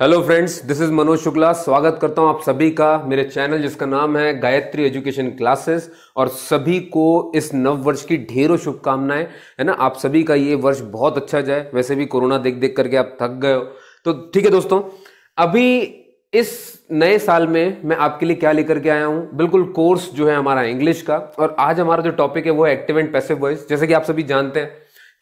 Hello friends this is Manoj Shukla स्वागत करता हूं आप सभी का मेरे चैनल जिसका नाम है गायत्री एजुकेशन क्लासेस और सभी को इस नव वर्ष की ढेरों शुभकामनाएं है ना आप सभी का ये वर्ष बहुत अच्छा जाए वैसे भी कोरोना देख देख करके आप थक गए हो तो ठीक है दोस्तों अभी इस नए साल में मैं आपके लिए क्या लेकर के आया हूँ बिल्कुल कोर्स जो है हमारा इंग्लिश का और आज हमारा जो टॉपिक है वो है एक्टिव एंड पैसिव वॉइस जैसे कि आप सभी जानते हैं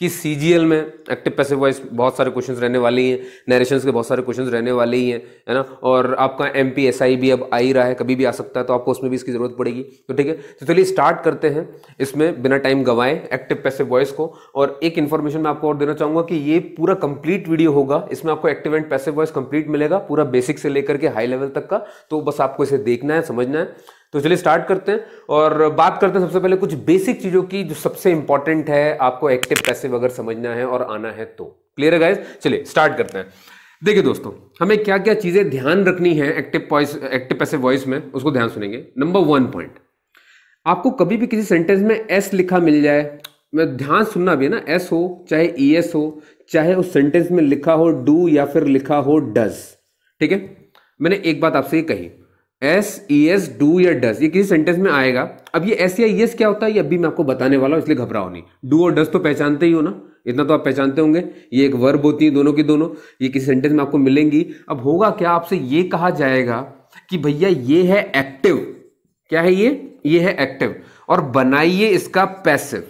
कि सी में एक्टिव पैसिव वॉइस बहुत सारे क्वेश्चंस रहने वाले ही हैं नरेशन के बहुत सारे क्वेश्चंस रहने वाले ही हैं है ना और आपका एम पी एस आई भी अब आ ही रहा है कभी भी आ सकता है तो आपको उसमें भी इसकी ज़रूरत पड़ेगी तो ठीक है तो चलिए स्टार्ट करते हैं इसमें बिना टाइम गंवाए एक्टिव पैसिव वॉइस को और एक इन्फॉर्मेशन मैं आपको और देना चाहूँगा कि ये पूरा कंप्लीट वीडियो होगा इसमें आपको active and passive voice complete मिलेगा पूरा बेसिक से लेकर के हाई लेवल तक का तो बस आपको इसे देखना है समझना है तो चलिए स्टार्ट करते हैं और बात करते हैं सबसे पहले कुछ बेसिक चीज़ों की जो सबसे इंपॉर्टेंट है आपको एक्टिव पैसिव अगर समझना है और आना है तो क्लियर है गाइज चलिए स्टार्ट करते हैं देखिए दोस्तों हमें क्या क्या चीज़ें ध्यान रखनी है active voice active passive voice में उसको ध्यान सुनेंगे नंबर वन पॉइंट आपको कभी भी किसी सेंटेंस में एस लिखा मिल जाए मैं ध्यान सुनना भी है ना एस हो चाहे ई e एस हो चाहे उस सेंटेंस में लिखा हो डू या फिर लिखा हो डज ठीक है मैंने एक बात आपसे कही एस ई एस डू या डस ये किसी सेंटेंस में आएगा अब ये एस या ई एस क्या होता है ये अभी मैं आपको बताने वाला हूँ इसलिए घबराओ नहीं डू और डस तो पहचानते ही हो ना इतना तो आप पहचानते होंगे ये एक वर्ब होती है दोनों की दोनों ये किसी सेंटेंस में आपको मिलेंगी अब होगा क्या आपसे ये कहा जाएगा कि भैया ये है एक्टिव क्या है ये ये है एक्टिव और बनाइए इसका पैसिव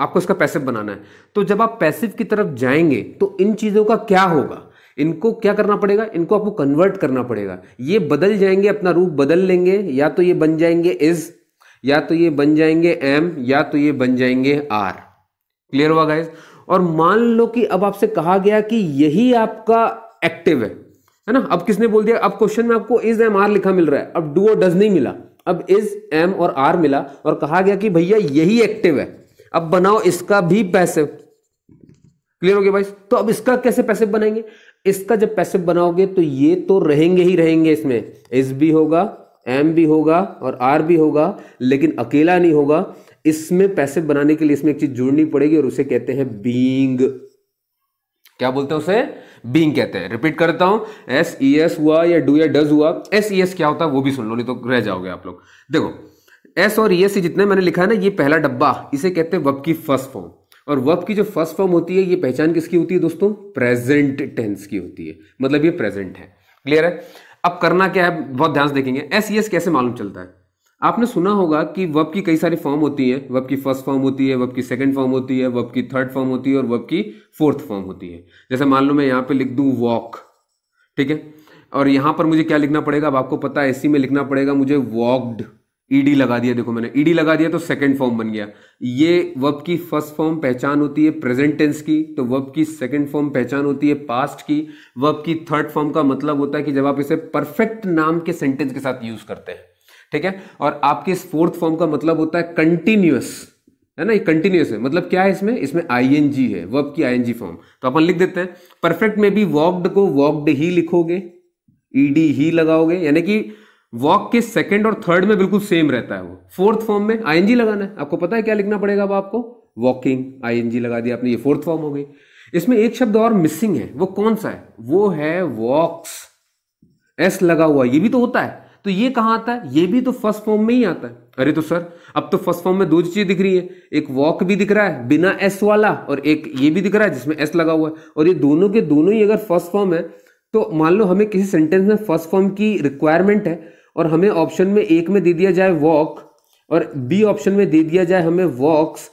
आपको इसका पैसिव बनाना है तो जब आप पैसिव की तरफ जाएंगे तो इन चीजों का क्या होगा इनको क्या करना पड़ेगा इनको आपको कन्वर्ट करना पड़ेगा ये बदल जाएंगे अपना रूप बदल लेंगे या तो ये बन जाएंगे इज या तो ये बन जाएंगे एम या तो ये बन जाएंगे आर क्लियर हुआ गाइज और मान लो कि अब आपसे कहा गया कि यही आपका एक्टिव है है ना अब किसने बोल दिया अब क्वेश्चन में आपको इज एम आर लिखा मिल रहा है अब डू और डज नहीं मिला अब इज एम और आर मिला और कहा गया कि भैया यही एक्टिव है अब बनाओ इसका भी पैसिव क्लियर हो गया भाई तो अब इसका कैसे पैसिव बनाएंगे इसका जब पैसिव बनाओगे तो ये तो रहेंगे ही रहेंगे इसमें एस भी होगा एम भी होगा और आर भी होगा लेकिन अकेला नहीं होगा इसमें पैसिव बनाने के लिए इसमें एक चीज जुड़नी पड़ेगी और उसे कहते हैं बींग क्या बोलते हैं उसे बींग कहते हैं रिपीट करता हूं एस ई एस हुआ या डू या डज हुआ एस ई एस क्या होता है वो भी सुन लो नहीं तो रह जाओगे आप लोग देखो एस और ई e, एस जितने मैंने लिखा है ना ये पहला डब्बा इसे कहते हैं वब की फर्स्ट फॉर्म और वर्ब की जो फर्स्ट फॉर्म होती है ये पहचान किसकी होती है दोस्तों प्रेजेंट टेंस की होती है मतलब ये प्रेजेंट है क्लियर है अब करना क्या है बहुत ध्यान से देखेंगे एस एस e कैसे मालूम चलता है आपने सुना होगा कि वर्ब की कई सारी फॉर्म होती है वर्ब की फर्स्ट फॉर्म होती है वर्ब की सेकंड फॉर्म होती है वर्ब की थर्ड फॉर्म होती है और वर्ब की फोर्थ फॉर्म होती है जैसे मान लो मैं यहां पे लिख दू वॉक ठीक है और यहां पर मुझे क्या लिखना पड़ेगा अब आपको पता है एसी e में लिखना पड़ेगा मुझे वॉकड ईडी लगा दिया देखो मैंने ईडी लगा दिया तो सेकंड फॉर्म बन गया ये वर्ब की फर्स्ट फॉर्म पहचान होती है प्रेजेंट टेंस की तो वर्ब की सेकंड फॉर्म पहचान होती है पास्ट की वर्ब की थर्ड फॉर्म का मतलब होता है कि जब आप इसे परफेक्ट नाम के सेंटेंस के साथ यूज करते हैं ठीक है और आपके इस फोर्थ फॉर्म का मतलब होता है कंटिन्यूस है ना ये कंटिन्यूस है मतलब क्या है इसमें इसमें आई है वर्ब की आई फॉर्म तो अपन लिख देते हैं परफेक्ट में भी वॉक्ड को वॉक्ड ही लिखोगे ईडी ही लगाओगे यानी कि वॉक के सेकेंड और थर्ड में बिल्कुल सेम रहता है वो फोर्थ फॉर्म में आईएनजी लगाना है आपको पता है क्या लिखना पड़ेगा अब आपको वॉकिंग आईएनजी लगा दिया आपने ये फोर्थ फॉर्म हो गई इसमें एक शब्द और मिसिंग है वो कौन सा है वो है वॉक्स एस लगा हुआ ये भी तो होता है तो ये कहाँ आता है ये भी तो फर्स्ट फॉर्म में ही आता है अरे तो सर अब तो फर्स्ट फॉर्म में दो चीजें दिख रही है एक वॉक भी दिख रहा है बिना एस वाला और एक ये भी दिख रहा है जिसमें एस लगा हुआ है और ये दोनों के दोनों ही अगर फर्स्ट फॉर्म है तो मान लो हमें किसी सेंटेंस में फर्स्ट फॉर्म की रिक्वायरमेंट है और हमें ऑप्शन में एक में दे दिया जाए वॉक और बी ऑप्शन में दे दिया जाए हमें वॉक्स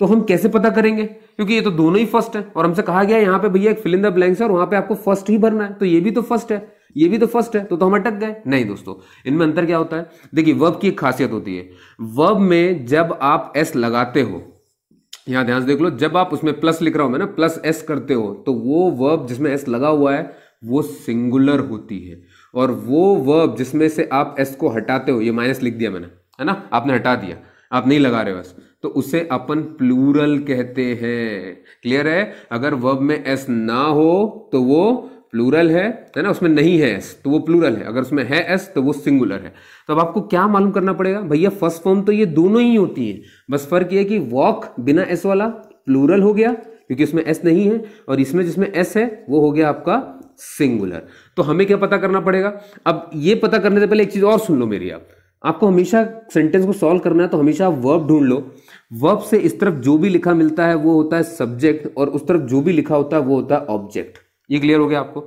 तो हम कैसे पता करेंगे क्योंकि ये तो दोनों ही फर्स्ट है और हमसे कहा गया यहाँ पे भैया एक फिल इन द ब्लैंक्स है और वहां पे आपको फर्स्ट ही भरना है तो ये भी तो फर्स्ट है ये भी तो फर्स्ट है तो, तो हम अटक गए नहीं दोस्तों इनमें अंतर क्या होता है देखिए वर्ब की एक खासियत होती है वर्ब में जब आप एस लगाते हो यहां ध्यान से देख लो जब आप उसमें प्लस लिख रहा हो मैं ना प्लस एस करते हो तो वो वर्ब जिसमें एस लगा हुआ है वो सिंगुलर होती है और वो वर्ब जिसमें से आप एस को हटाते हो ये माइनस लिख दिया मैंने है ना आपने हटा दिया आप नहीं लगा रहे बस तो उसे अपन प्लूरल कहते हैं क्लियर है अगर वर्ब में एस ना हो तो वो प्लूरल है है ना उसमें नहीं है एस तो वो प्लूरल है अगर उसमें है एस तो वो सिंगुलर है तो अब आपको क्या मालूम करना पड़ेगा भैया फर्स्ट फॉर्म तो ये दोनों ही होती है बस फर्क ये कि वॉक बिना एस वाला प्लूरल हो गया क्योंकि उसमें एस नहीं है और इसमें जिसमें एस है वो हो गया आपका सिंगुलर तो हमें क्या पता करना पड़ेगा अब ये पता करने से पहले एक चीज़ और सुन लो मेरी आप आपको हमेशा सेंटेंस को सॉल्व करना है तो हमेशा आप वर्ब ढूंढ लो वर्ब से इस तरफ जो भी लिखा मिलता है वो होता है सब्जेक्ट और उस तरफ जो भी लिखा होता है वो होता है ऑब्जेक्ट ये क्लियर हो गया आपको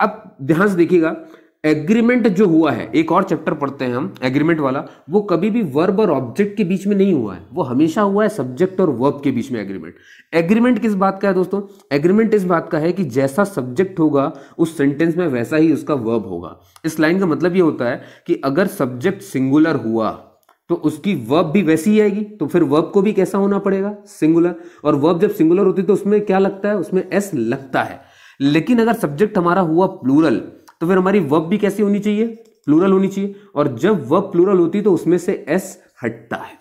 अब ध्यान से देखिएगा एग्रीमेंट जो हुआ है एक और चैप्टर पढ़ते हैं हम एग्रीमेंट वाला वो कभी भी वर्ब और ऑब्जेक्ट के बीच में नहीं हुआ है वो हमेशा हुआ है सब्जेक्ट और वर्ब के बीच में एग्रीमेंट एग्रीमेंट किस बात का है दोस्तों एग्रीमेंट इस बात का है कि जैसा सब्जेक्ट होगा उस सेंटेंस में वैसा ही उसका वर्ब होगा इस लाइन का मतलब ये होता है कि अगर सब्जेक्ट सिंगुलर हुआ तो उसकी वर्ब भी वैसी ही आएगी तो फिर वर्ब को भी कैसा होना पड़ेगा सिंगुलर और वर्ब जब सिंगुलर होती है तो उसमें क्या लगता है उसमें एस लगता है लेकिन अगर सब्जेक्ट हमारा हुआ प्लूरल तो फिर हमारी वर्ब भी कैसी होनी चाहिए प्लूरल होनी चाहिए और जब वर्ब प्लूरल होती है तो उसमें से एस हटता है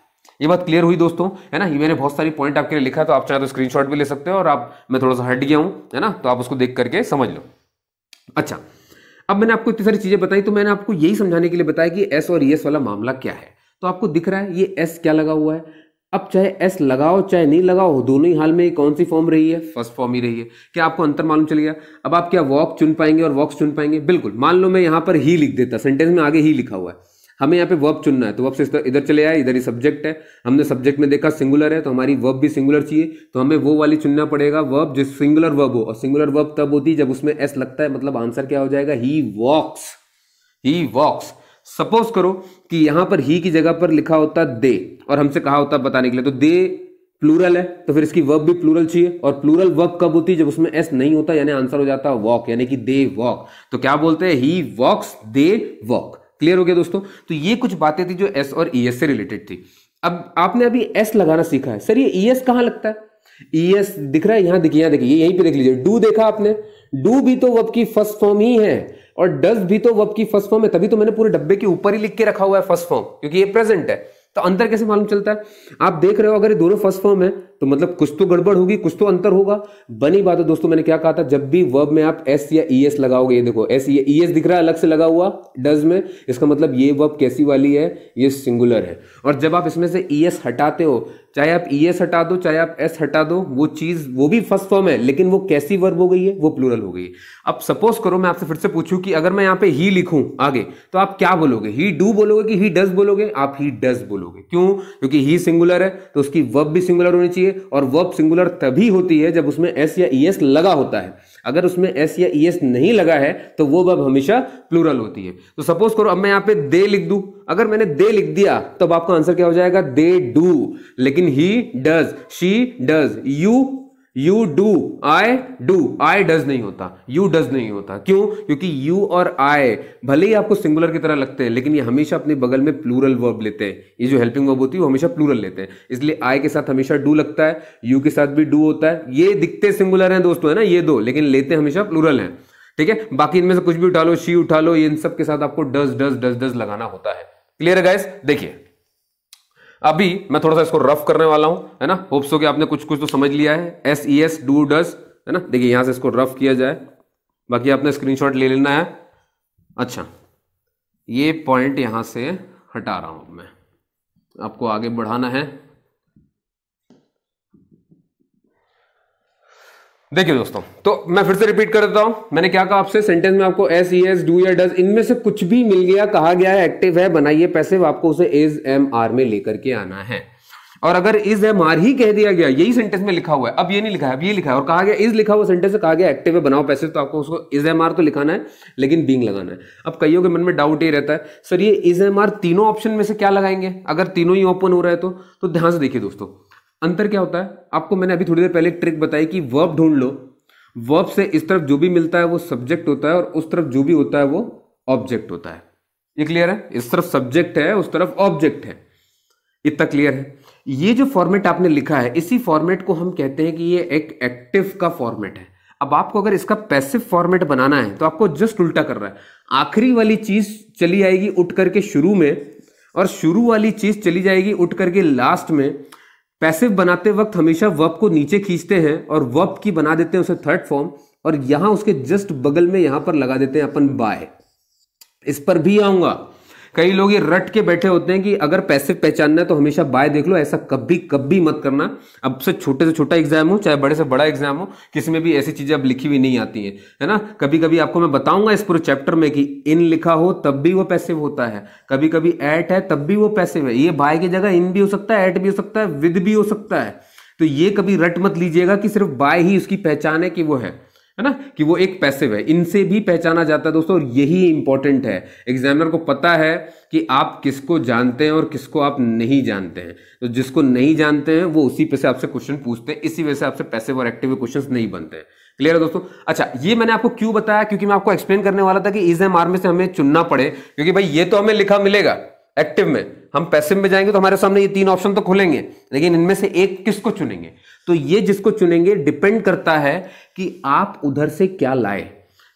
ये बात क्लियर हुई दोस्तों है ना ये मैंने बहुत सारी पॉइंट आपके लिए लिखा है तो आप चाहे तो स्क्रीनशॉट भी ले सकते हो और आप मैं थोड़ा सा हट गया हूं है ना तो आप उसको देख करके समझ लो अच्छा अब मैंने आपको इतनी सारी चीजें बताई तो मैंने आपको यही समझाने के लिए बताया कि एस और ई e एस वाला मामला क्या है तो आपको दिख रहा है ये एस क्या लगा हुआ है अब चाहे एस लगाओ चाहे नहीं लगाओ दोनों ही हाल में कौन सी फॉर्म रही है फर्स्ट फॉर्म ही रही है क्या आपको अंतर मालूम चल गया अब आप क्या वॉक चुन पाएंगे और वॉक्स चुन पाएंगे बिल्कुल मान लो मैं यहाँ पर ही लिख देता सेंटेंस में आगे ही लिखा हुआ है हमें यहाँ पे वर्ब चुनना है तो वर्ब से इधर चले आए इधर ही सब्जेक्ट है हमने सब्जेक्ट में देखा सिंगुलर है तो हमारी वर्ब भी सिंगुलर चाहिए तो हमें वो वाली चुनना पड़ेगा वर्ब जिस सिंगुलर वर्ब हो और सिंगुलर वर्ब तब होती है जब उसमें एस लगता है मतलब आंसर क्या हो जाएगा ही वॉक्स ही वॉक्स सपोज करो कि यहां पर ही की जगह पर लिखा होता दे और हमसे कहा होता बताने के लिए तो दे प्लूरल है तो फिर इसकी वर्ब भी प्लूरल चाहिए और प्लूरल वर्ब कब होती है जब उसमें एस नहीं होता यानी आंसर हो जाता वॉक यानी कि दे वॉक तो क्या बोलते हैं ही वॉक्स दे वॉक क्लियर हो गया दोस्तों तो ये कुछ बातें थी जो एस और ई एस से रिलेटेड थी अब आपने अभी एस लगाना सीखा है सर ये ई एस कहां लगता है ई एस दिख रहा है यहां देखिए यहां देखिए यहीं पे देख लीजिए डू देखा आपने डू भी तो वर्ब की फर्स्ट फॉर्म ही है और डज भी तो वब की फर्स्ट फॉर्म है तभी तो मैंने पूरे डब्बे के ऊपर ही लिख के रखा हुआ है फर्स्ट फॉर्म क्योंकि ये प्रेजेंट है तो अंतर कैसे मालूम चलता है आप देख रहे हो अगर ये दोनों फर्स्ट फॉर्म है तो मतलब कुछ तो गड़बड़ होगी कुछ तो अंतर होगा बनी बात है दोस्तों मैंने क्या कहा था जब भी वर्ब में आप एस या ई e एस लगाओगे ये देखो एस या ई e एस दिख रहा है अलग से लगा हुआ डज में इसका मतलब ये वर्ब कैसी वाली है ये सिंगुलर है और जब आप इसमें से ई e एस हटाते हो चाहे आप ई एस हटा दो चाहे आप एस हटा दो वो चीज वो भी फर्स्ट फॉर्म है लेकिन वो कैसी वर्ब हो गई है वो प्लूरल हो गई है अब सपोज करो मैं आपसे फिर से पूछूं कि अगर मैं यहाँ पे ही लिखूं आगे तो आप क्या बोलोगे ही डू बोलोगे कि ही डज बोलोगे आप ही डज बोलोगे क्यों क्योंकि ही सिंगुलर है तो उसकी वर्ब भी सिंगुलर होनी चाहिए और वर्ब सिंगुलर तभी होती है जब उसमें एस या ई एस लगा होता है अगर उसमें एस या ई एस नहीं लगा है तो वो वर्ब हमेशा प्लूरल होती है तो सपोज करो अब मैं यहाँ पे दे लिख दू अगर मैंने दे लिख दिया तब तो आपका आंसर क्या हो जाएगा दे डू लेकिन he does she does you you do I do I does नहीं होता यू डज नहीं होता क्यों क्योंकि यू और आई भले ही आपको सिंगुलर की तरह लगते हैं लेकिन ये हमेशा अपने बगल में प्लूरल वर्ब लेते हैं ये जो हेल्पिंग वर्ब होती है वो हमेशा प्लूरल लेते हैं इसलिए आई के साथ हमेशा डू लगता है यू के साथ भी डू होता है ये दिखते सिंगुलर हैं दोस्तों है ना ये दो लेकिन लेते हमेशा प्लूरल है ठीक है बाकी इनमें से कुछ भी उठा लो शी उठा लो इन सब के साथ आपको डज डज डज डज लगाना होता है क्लियर है गाइस देखिए अभी मैं थोड़ा सा इसको रफ करने वाला हूं है ना होप्स हो कि आपने कुछ कुछ तो समझ लिया है S E S do does है ना देखिए यहां से इसको रफ किया जाए बाकी आपने स्क्रीनशॉट ले लेना है अच्छा ये पॉइंट यहां से हटा रहा हूं मैं आपको आगे बढ़ाना है देखिए दोस्तों तो मैं फिर से रिपीट कर देता हूं मैंने क्या कहा आपसे सेंटेंस में आपको एस ई एस डू या डज इनमें से कुछ भी मिल गया कहा गया है एक्टिव है बनाइए पैसे आपको उसे एज एम आर में लेकर के आना है और अगर इज एम आर ही कह दिया गया यही सेंटेंस में लिखा हुआ है अब ये नहीं लिखा है अब ये लिखा है और कहा गया इज लिखा हुआ सेंटेंस कहा गया एक्टिव है बनाओ पैसिव तो आपको उसको इज एम आर तो लिखाना है लेकिन बींग लगाना है अब कईयों के मन में डाउट ये रहता है सर ये इज एम आर तीनों ऑप्शन में से क्या लगाएंगे अगर तीनों ही ओपन हो रहा है तो, तो ध्यान से देखिए दोस्तों अंतर क्या होता है आपको मैंने अभी थोड़ी देर पहले एक ट्रिक बताई कि वर्ब ढूंढ लो वर्ब से इस तरफ जो भी मिलता है वो सब्जेक्ट होता है और उस तरफ जो भी होता है वो ऑब्जेक्ट होता है ये क्लियर है इस तरफ सब्जेक्ट है उस तरफ ऑब्जेक्ट है इतना क्लियर है ये जो फॉर्मेट आपने लिखा है इसी फॉर्मेट को हम कहते हैं कि ये एक एक्टिव का फॉर्मेट है अब आपको अगर इसका पैसिव फॉर्मेट बनाना है तो आपको जस्ट उल्टा कर रहा है आखिरी वाली चीज चली आएगी उठ करके शुरू में और शुरू वाली चीज चली जाएगी उठ करके लास्ट में पैसिव बनाते वक्त हमेशा वर्ब को नीचे खींचते हैं और वर्ब की बना देते हैं उसे थर्ड फॉर्म और यहां उसके जस्ट बगल में यहां पर लगा देते हैं अपन बाय इस पर भी आऊंगा कई लोग ये रट के बैठे होते हैं कि अगर पैसिव पहचानना है तो हमेशा बाय देख लो ऐसा कभी कभी मत करना अब से छोटे से छोटा एग्जाम हो चाहे बड़े से बड़ा एग्जाम हो किसी में भी ऐसी चीजें अब लिखी हुई नहीं आती है है ना कभी कभी आपको मैं बताऊंगा इस पूरे चैप्टर में कि इन लिखा हो तब भी वो पैसिव होता है कभी कभी एट है तब भी वो पैसिव है ये बाय की जगह इन भी हो सकता है एट भी हो सकता है विद भी हो सकता है तो ये कभी रट मत लीजिएगा कि सिर्फ बाय ही उसकी पहचान है कि वो है है ना कि वो एक पैसिव है इनसे भी पहचाना जाता है दोस्तों और यही इंपॉर्टेंट है एग्जामिनर को पता है कि आप किसको जानते हैं और किसको आप नहीं जानते हैं तो जिसको नहीं जानते हैं वो उसी पे से आपसे क्वेश्चन पूछते हैं इसी वजह से आपसे पैसिव और एक्टिव क्वेश्चन नहीं बनते हैं क्लियर है दोस्तों अच्छा ये मैंने आपको क्यों बताया क्योंकि मैं आपको एक्सप्लेन करने वाला था कि इज एम आर में से हमें चुनना पड़े क्योंकि भाई ये तो हमें लिखा मिलेगा एक्टिव में हम पैसिव में जाएंगे तो हमारे सामने ये तीन ऑप्शन तो खुलेंगे लेकिन इनमें से एक किसको चुनेंगे तो ये जिसको चुनेंगे डिपेंड करता है कि आप उधर से क्या लाए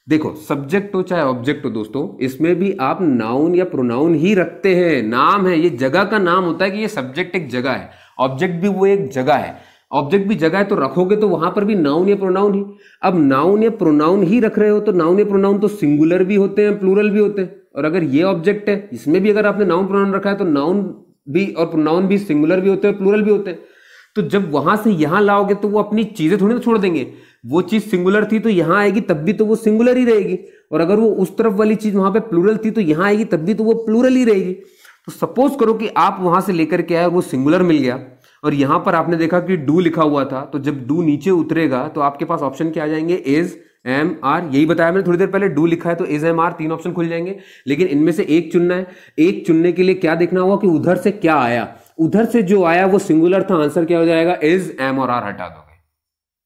देखो सब्जेक्ट हो चाहे ऑब्जेक्ट हो दोस्तों इसमें भी आप नाउन या प्रोनाउन ही रखते हैं नाम है ये जगह का नाम होता है कि ये सब्जेक्ट एक जगह है ऑब्जेक्ट भी वो एक जगह है ऑब्जेक्ट भी जगह है तो रखोगे तो वहां पर भी नाउन या प्रोनाउन ही अब नाउन या प्रोनाउन ही रख रहे हो तो नाउन या प्रोनाउन तो सिंगुलर भी होते हैं प्लूरल भी होते हैं और अगर ये ऑब्जेक्ट है इसमें भी अगर आपने नाउन प्रोनाउन रखा है तो नाउन भी और प्रोनाउन भी सिंगुलर भी होते हैं प्लूरल भी होते हैं तो जब वहां से यहां लाओगे तो वो अपनी चीजें थोड़ी ना छोड़ देंगे वो चीज सिंगुलर थी तो यहां आएगी तब भी तो वो सिंगुलर ही रहेगी और अगर वो उस तरफ वाली चीज वहां पे प्लूरल थी तो यहां आएगी तब भी तो वो प्लूरल ही रहेगी तो सपोज करो कि आप वहां से लेकर के आए वो सिंगुलर मिल गया और यहां पर आपने देखा कि डू लिखा हुआ था तो जब डू नीचे उतरेगा तो आपके पास ऑप्शन क्या आ जाएंगे एज एम आर यही बताया मैंने थोड़ी देर पहले डू लिखा है तो इज एम आर तीन ऑप्शन खुल जाएंगे लेकिन इनमें से एक चुनना है एक चुनने के लिए क्या देखना होगा कि उधर से क्या आया उधर से जो आया वो सिंगुलर था आंसर क्या हो जाएगा इज एम और आर हटा दोगे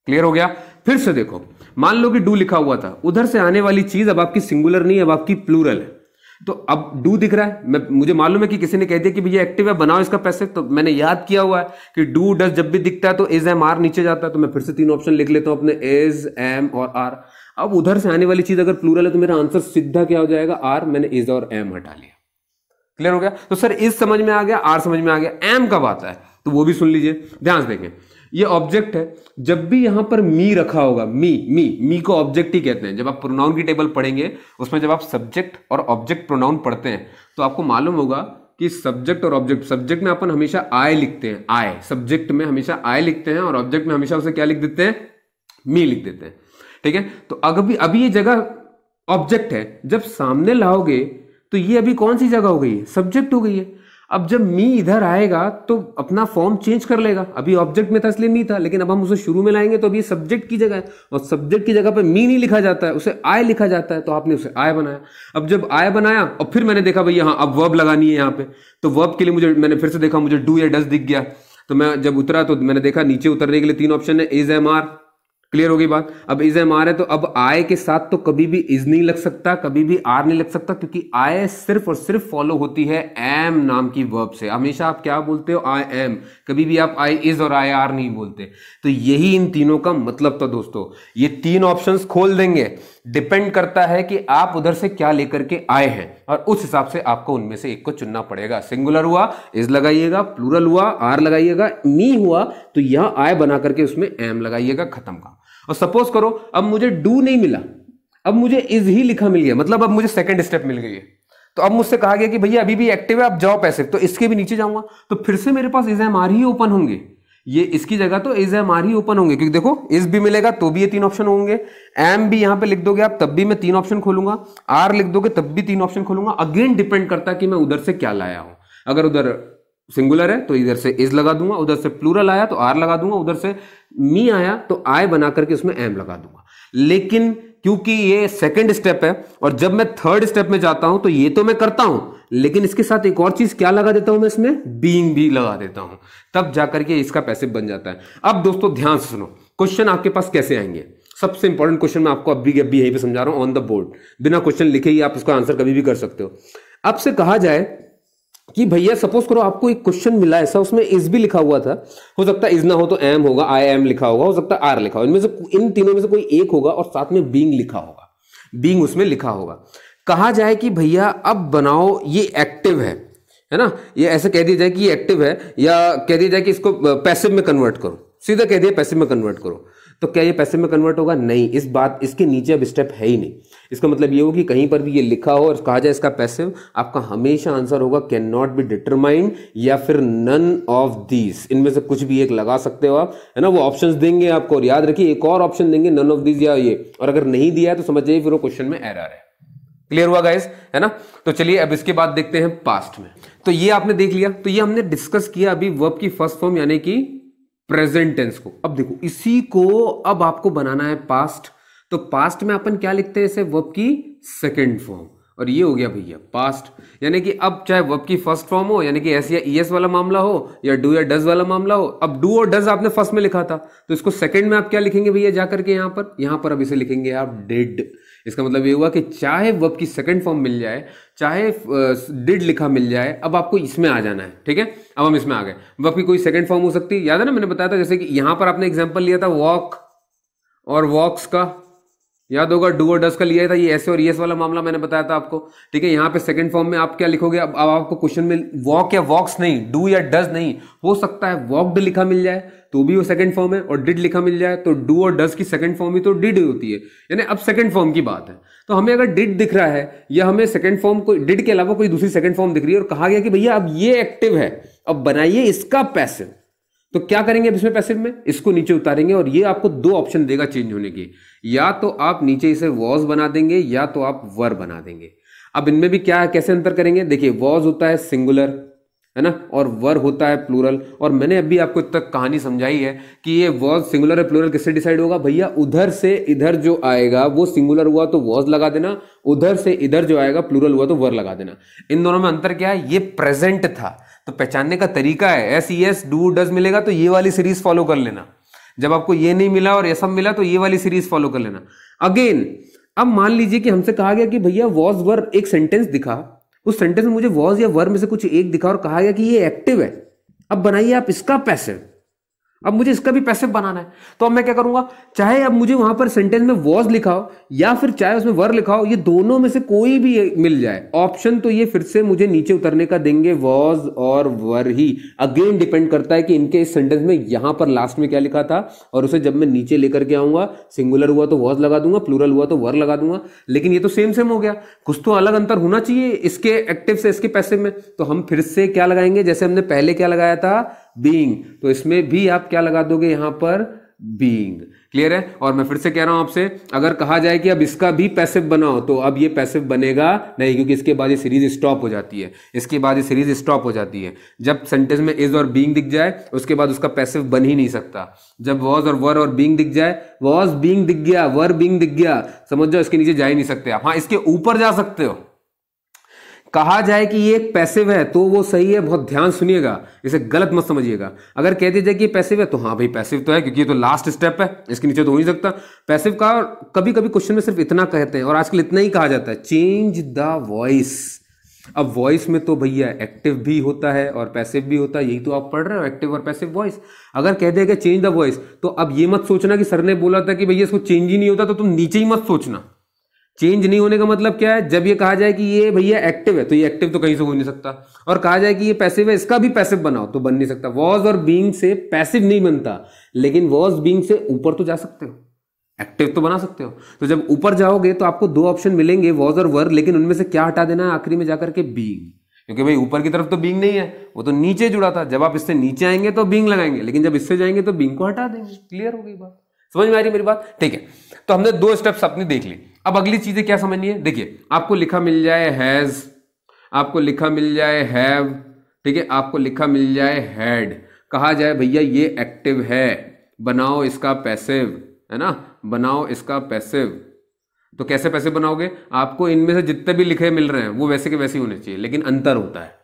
क्लियर हो गया फिर से देखो मान लो कि डू लिखा हुआ था उधर से आने वाली चीज अब आपकी सिंगुलर नहीं अब आपकी प्लूरल है तो अब डू दिख रहा है मैं मुझे मालूम है कि किसी ने कह दिया कि भैया एक्टिव है बनाओ इसका पैसे तो मैंने याद किया हुआ है कि डू डस जब भी दिखता है तो इज एम आर नीचे जाता है तो मैं फिर से तीन ऑप्शन लिख लेता हूं अपने एज एम और आर अब उधर से आने वाली चीज अगर प्लूरल है तो मेरा आंसर सीधा क्या हो जाएगा आर मैंने इज और एम हटा लिया क्लियर हो गया तो सर इज समझ में आ गया आर समझ में आ गया एम कब आता है तो वो भी सुन लीजिए ध्यान से देखें ये ऑब्जेक्ट है जब भी यहां पर मी रखा होगा मी मी मी को ऑब्जेक्ट ही कहते हैं जब आप प्रोनाउन की टेबल पढ़ेंगे उसमें जब आप सब्जेक्ट और ऑब्जेक्ट प्रोनाउन पढ़ते हैं तो आपको मालूम होगा कि सब्जेक्ट और ऑब्जेक्ट सब्जेक्ट में अपन हमेशा आय लिखते हैं आय सब्जेक्ट में हमेशा आय लिखते हैं और ऑब्जेक्ट में हमेशा उसे क्या लिख देते हैं मी लिख देते हैं ठीक है तो अभी अभी ये जगह ऑब्जेक्ट है जब सामने लाओगे तो ये अभी कौन सी जगह हो गई है सब्जेक्ट हो गई है अब जब मी इधर आएगा तो अपना फॉर्म चेंज कर लेगा अभी ऑब्जेक्ट में था इसलिए मी था लेकिन अब हम उसे शुरू में लाएंगे तो अभी सब्जेक्ट की जगह है और सब्जेक्ट की जगह पर मी नहीं लिखा जाता है उसे आय लिखा जाता है तो आपने उसे आय बनाया अब जब आय बनाया और फिर मैंने देखा भैया हाँ अब वर्ब लगानी है यहाँ पे तो वर्ब के लिए मुझे मैंने फिर से देखा मुझे डू या डस दिख गया तो मैं जब उतरा तो मैंने देखा नीचे उतरने के लिए तीन ऑप्शन है इज एम आर क्लियर होगी बात अब इज एम आर है तो अब आय के साथ तो कभी भी इज नहीं लग सकता कभी भी आर नहीं लग सकता क्योंकि आय सिर्फ और सिर्फ फॉलो होती है एम नाम की वर्ब से हमेशा आप क्या बोलते हो आई एम कभी भी आप आई इज और आई आर नहीं बोलते तो यही इन तीनों का मतलब था दोस्तों ये तीन ऑप्शन खोल देंगे डिपेंड करता है कि आप उधर से क्या लेकर के आए हैं और उस हिसाब से आपको उनमें से एक को चुनना पड़ेगा सिंगुलर हुआ इज लगाइएगा प्लूरल हुआ आर लगाइएगा मी हुआ तो यह आय बना करके उसमें एम लगाइएगा खत्म का और सपोज करो अब मुझे डू नहीं मिला अब मुझे इज ही लिखा मिल गया मतलब अब मुझे सेकंड स्टेप मिल गई है तो अब मुझसे कहा गया कि भैया अभी भी एक्टिव है आप जाओ पैसे तो इसके भी नीचे जाऊंगा तो फिर से मेरे पास इज एम आर ही ओपन होंगे ये इसकी जगह तो इज एम आर ही ओपन होंगे क्योंकि देखो इज भी मिलेगा तो भी ये तीन ऑप्शन होंगे एम भी यहां पे लिख दोगे आप तब भी मैं तीन ऑप्शन खोलूंगा आर लिख दोगे तब भी तीन ऑप्शन खोलूंगा अगेन डिपेंड करता है कि मैं उधर से क्या लाया हूं अगर उधर सिंगुलर है तो इधर से इज लगा दूंगा उधर से प्लूरल आया तो आर लगा दूंगा उधर से मी आया तो आई बना करके उसमें एम लगा दूंगा लेकिन क्योंकि ये सेकंड स्टेप है और जब मैं थर्ड स्टेप में जाता हूं तो ये तो मैं करता हूं लेकिन इसके साथ एक और चीज क्या लगा देता हूं मैं इसमें बींग भी लगा देता हूं तब जाकर के इसका पैसे बन जाता है अब दोस्तों ध्यान से सुनो क्वेश्चन आपके पास कैसे आएंगे सबसे इंपॉर्टेंट क्वेश्चन मैं आपको अभी अभी यहीं पे समझा रहा हूं ऑन द बोर्ड बिना क्वेश्चन लिखे ही आप उसका आंसर कभी भी कर सकते हो अब से कहा जाए कि भैया सपोज करो आपको एक क्वेश्चन मिला ऐसा उसमें इज भी लिखा हुआ था हो सकता है इज ना हो तो एम होगा आई एम लिखा होगा हो सकता है आर लिखा होगा इनमें से इन तीनों में से कोई एक होगा और साथ में बींग लिखा होगा बींग उसमें लिखा होगा कहा जाए कि भैया अब बनाओ ये एक्टिव है है ना ये ऐसे कह दिया जाए कि ये एक्टिव है या कह दिया जाए कि इसको पैसिव में कन्वर्ट करो सीधा कह दिया पैसिव में कन्वर्ट करो तो क्या ये पैसिव में कन्वर्ट होगा नहीं इस बात इसके नीचे अब स्टेप है ही नहीं इसका मतलब ये हो कि कहीं पर भी ये लिखा हो और कहा जाए इसका पैसिव आपका हमेशा आंसर होगा कैन नॉट बी डिटरमाइंड या फिर नन ऑफ दीज इनमें से कुछ भी एक लगा सकते हो आप है ना वो ऑप्शन देंगे आपको और याद रखिए एक और ऑप्शन देंगे नन ऑफ दीज या ये और अगर नहीं दिया है तो समझ जाइए फिर वो क्वेश्चन में एरर है क्लियर हुआ गाइस है ना तो चलिए अब इसके बाद देखते हैं पास्ट में तो ये आपने देख लिया तो ये हमने डिस्कस किया अभी वर्ब की फर्स्ट फॉर्म यानी कि प्रेजेंट टेंस को अब देखो इसी को अब आपको बनाना है पास्ट तो पास्ट में अपन क्या लिखते हैं इसे वर्ब की सेकेंड फॉर्म और ये हो गया भैया पास्ट यानी कि अब चाहे वर्ब की फर्स्ट फॉर्म हो यानी कि एस या ई e एस वाला मामला हो या डू या डज वाला मामला हो अब डू और डज आपने फर्स्ट में लिखा था तो इसको सेकंड में आप क्या लिखेंगे भैया जाकर के यहां पर यहां पर अब इसे लिखेंगे आप डिड इसका मतलब ये हुआ कि चाहे वर्ब की सेकंड फॉर्म मिल जाए चाहे डिड लिखा मिल जाए अब आपको इसमें आ जाना है ठीक है अब हम इसमें आ गए वर्ब की कोई सेकंड फॉर्म हो सकती है याद है ना मैंने बताया था जैसे कि यहां पर आपने एग्जाम्पल लिया था वॉक और वॉक्स का याद होगा डू और डस का लिया था ये ऐसे और ये वाला मामला मैंने बताया था आपको ठीक है यहाँ पे सेकंड फॉर्म में आप क्या लिखोगे अब आप, आपको क्वेश्चन में वॉक या वॉक्स नहीं डू या डस नहीं हो सकता है वॉकड लिखा मिल जाए तो भी वो सेकंड फॉर्म है और डिड लिखा मिल जाए तो डू और डस की सेकंड फॉर्म ही तो डिड होती है यानी अब सेकंड फॉर्म की बात है तो हमें अगर डिड दिख रहा है या हमें सेकंड फॉर्म को डिड के अलावा कोई दूसरी सेकंड फॉर्म दिख रही है और कहा गया कि भैया अब ये एक्टिव है अब बनाइए इसका पैसिव तो क्या करेंगे अब इसमें पैसिव में इसको नीचे उतारेंगे और ये आपको दो ऑप्शन देगा चेंज होने की या तो आप नीचे इसे वॉज बना देंगे या तो आप वर बना देंगे अब इनमें भी क्या है कैसे अंतर करेंगे देखिए वॉज होता है सिंगुलर है ना और वर होता है प्लूरल और मैंने अभी आपको तक कहानी समझाई है कि ये वॉज सिंगुलर है प्लूरल किससे डिसाइड होगा भैया उधर से इधर जो आएगा वो सिंगुलर हुआ तो वॉज लगा देना उधर से इधर जो आएगा प्लूरल हुआ तो वर लगा देना इन दोनों में अंतर क्या है ये प्रेजेंट था तो पहचानने का तरीका है S E S do does मिलेगा तो ये वाली सीरीज फॉलो कर लेना जब आपको ये नहीं मिला और ये सब मिला तो ये वाली सीरीज फॉलो कर लेना अगेन अब मान लीजिए कि हमसे कहा गया कि भैया वॉज वर एक सेंटेंस दिखा उस सेंटेंस में मुझे वॉज या वर में से कुछ एक दिखा और कहा गया कि ये एक्टिव है अब बनाइए आप इसका पैसिव अब मुझे इसका भी पैसिव बनाना है तो अब मैं क्या करूंगा चाहे अब मुझे वहां पर सेंटेंस में वॉज लिखा हो या फिर चाहे उसमें वर लिखा हो ये दोनों में से कोई भी मिल जाए ऑप्शन तो ये फिर से मुझे नीचे उतरने का देंगे वॉज और वर ही अगेन डिपेंड करता है कि इनके इस सेंटेंस में यहां पर लास्ट में क्या लिखा था और उसे जब मैं नीचे लेकर के आऊंगा सिंगुलर हुआ तो वॉज लगा दूंगा प्लूरल हुआ तो वर लगा दूंगा लेकिन ये तो सेम सेम हो गया कुछ तो अलग अंतर होना चाहिए इसके एक्टिव से इसके पैसिव में तो हम फिर से क्या लगाएंगे जैसे हमने पहले क्या लगाया था बींग तो इसमें भी आप क्या लगा दोगे यहां पर बींग क्लियर है और मैं फिर से कह रहा हूं आपसे अगर कहा जाए कि अब इसका भी पैसिव बनाओ तो अब ये पैसिव बनेगा नहीं क्योंकि इसके बाद ये सीरीज स्टॉप हो जाती है इसके बाद ये सीरीज स्टॉप हो जाती है जब सेंटेंस में इज और बींग दिख जाए उसके बाद उसका पैसिव बन ही नहीं सकता जब वॉज और वर और बींग दिख जाए वॉज बींग दिख गया वर बींग दिख गया समझ जाओ इसके नीचे जा ही नहीं सकते आप हाँ इसके ऊपर जा सकते हो कहा जाए कि ये एक पैसिव है तो वो सही है बहुत ध्यान सुनिएगा इसे गलत मत समझिएगा अगर कह दिया जाए कि पैसिव है तो हाँ भाई पैसिव तो है क्योंकि ये तो लास्ट स्टेप है इसके नीचे तो हो नहीं सकता पैसिव का कभी कभी क्वेश्चन में सिर्फ इतना कहते हैं और आजकल इतना ही कहा जाता है चेंज द वॉइस अब वॉइस में तो भैया एक्टिव भी होता है और पैसिव भी होता है यही तो आप पढ़ रहे हो एक्टिव और पैसिव वॉइस अगर कह देगा चेंज द वॉइस तो अब ये मत सोचना कि सर ने बोला था कि भैया इसको चेंज ही नहीं होता तो तुम नीचे ही मत सोचना चेंज नहीं होने का मतलब क्या है जब ये कहा जाए कि ये भैया एक्टिव है तो ये एक्टिव तो कहीं से हो नहीं सकता और कहा जाए कि ये पैसिव है इसका भी पैसिव बनाओ तो बन नहीं सकता वॉज और बींग से पैसिव नहीं बनता लेकिन वॉज बींग से ऊपर तो जा सकते हो एक्टिव तो बना सकते हो तो जब ऊपर जाओगे तो आपको दो ऑप्शन मिलेंगे वॉज और वर लेकिन उनमें से क्या हटा देना है आखिरी में जाकर के बींग क्योंकि भाई ऊपर की तरफ तो बींग नहीं है वो तो नीचे जुड़ा था जब आप इससे नीचे आएंगे तो बींग लगाएंगे लेकिन जब इससे जाएंगे तो बींग को हटा देंगे क्लियर हो गई बात समझ में आ रही मेरी बात ठीक है तो हमने दो स्टेप्स अपनी देख ली अब अगली चीजें क्या समझनी है देखिए आपको लिखा मिल जाए हैज आपको लिखा मिल जाए हैव ठीक है आपको लिखा मिल जाए हैड कहा जाए भैया ये एक्टिव है बनाओ इसका पैसिव है ना बनाओ इसका पैसिव तो कैसे पैसे बनाओगे आपको इनमें से जितने भी लिखे मिल रहे हैं वो वैसे के वैसे ही होने चाहिए लेकिन अंतर होता है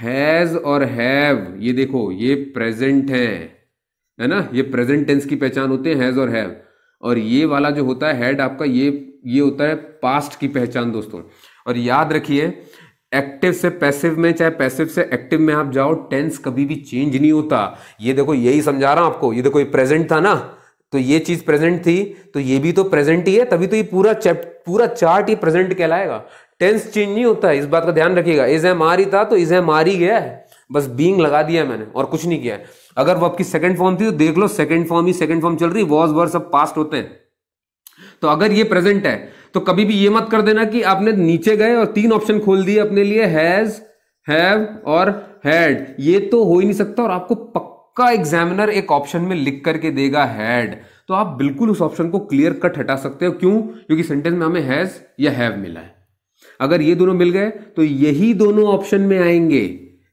हैज और हैव ये देखो ये प्रेजेंट है है ना ये प्रेजेंट टेंस की पहचान होती है हैज और हैव और ये वाला जो होता है हेड आपका ये ये होता है पास्ट की पहचान दोस्तों और याद रखिए एक्टिव से पैसिव में चाहे पैसिव से एक्टिव में आप जाओ टेंस कभी भी चेंज नहीं होता ये देखो यही समझा रहा हूं आपको ये देखो ये प्रेजेंट था ना तो ये चीज प्रेजेंट थी तो ये भी तो प्रेजेंट ही है तभी तो ये पूरा पूरा चार्ट ही प्रेजेंट कहलाएगा टेंस चेंज नहीं होता है इस बात का ध्यान रखिएगा इज एम आर ही था तो इज एम आर ही गया है बस बींग लगा दिया मैंने और कुछ नहीं किया है अगर वो आपकी सेकंड फॉर्म थी तो देख लो सेकंड फॉर्म ही सेकंड फॉर्म चल रही वॉज वर्स अब पास्ट होते हैं तो अगर ये प्रेजेंट है तो कभी भी ये मत कर देना कि आपने नीचे गए और तीन ऑप्शन खोल दिए अपने लिए हैज हैव और हैड ये तो हो ही नहीं सकता और आपको पक्का एग्जामिनर एक ऑप्शन में लिख करके देगा हैड तो आप बिल्कुल उस ऑप्शन को क्लियर कट हटा सकते हो क्यों क्योंकि सेंटेंस में हमें हैज या हैव मिला है अगर ये दोनों मिल गए तो यही दोनों ऑप्शन में आएंगे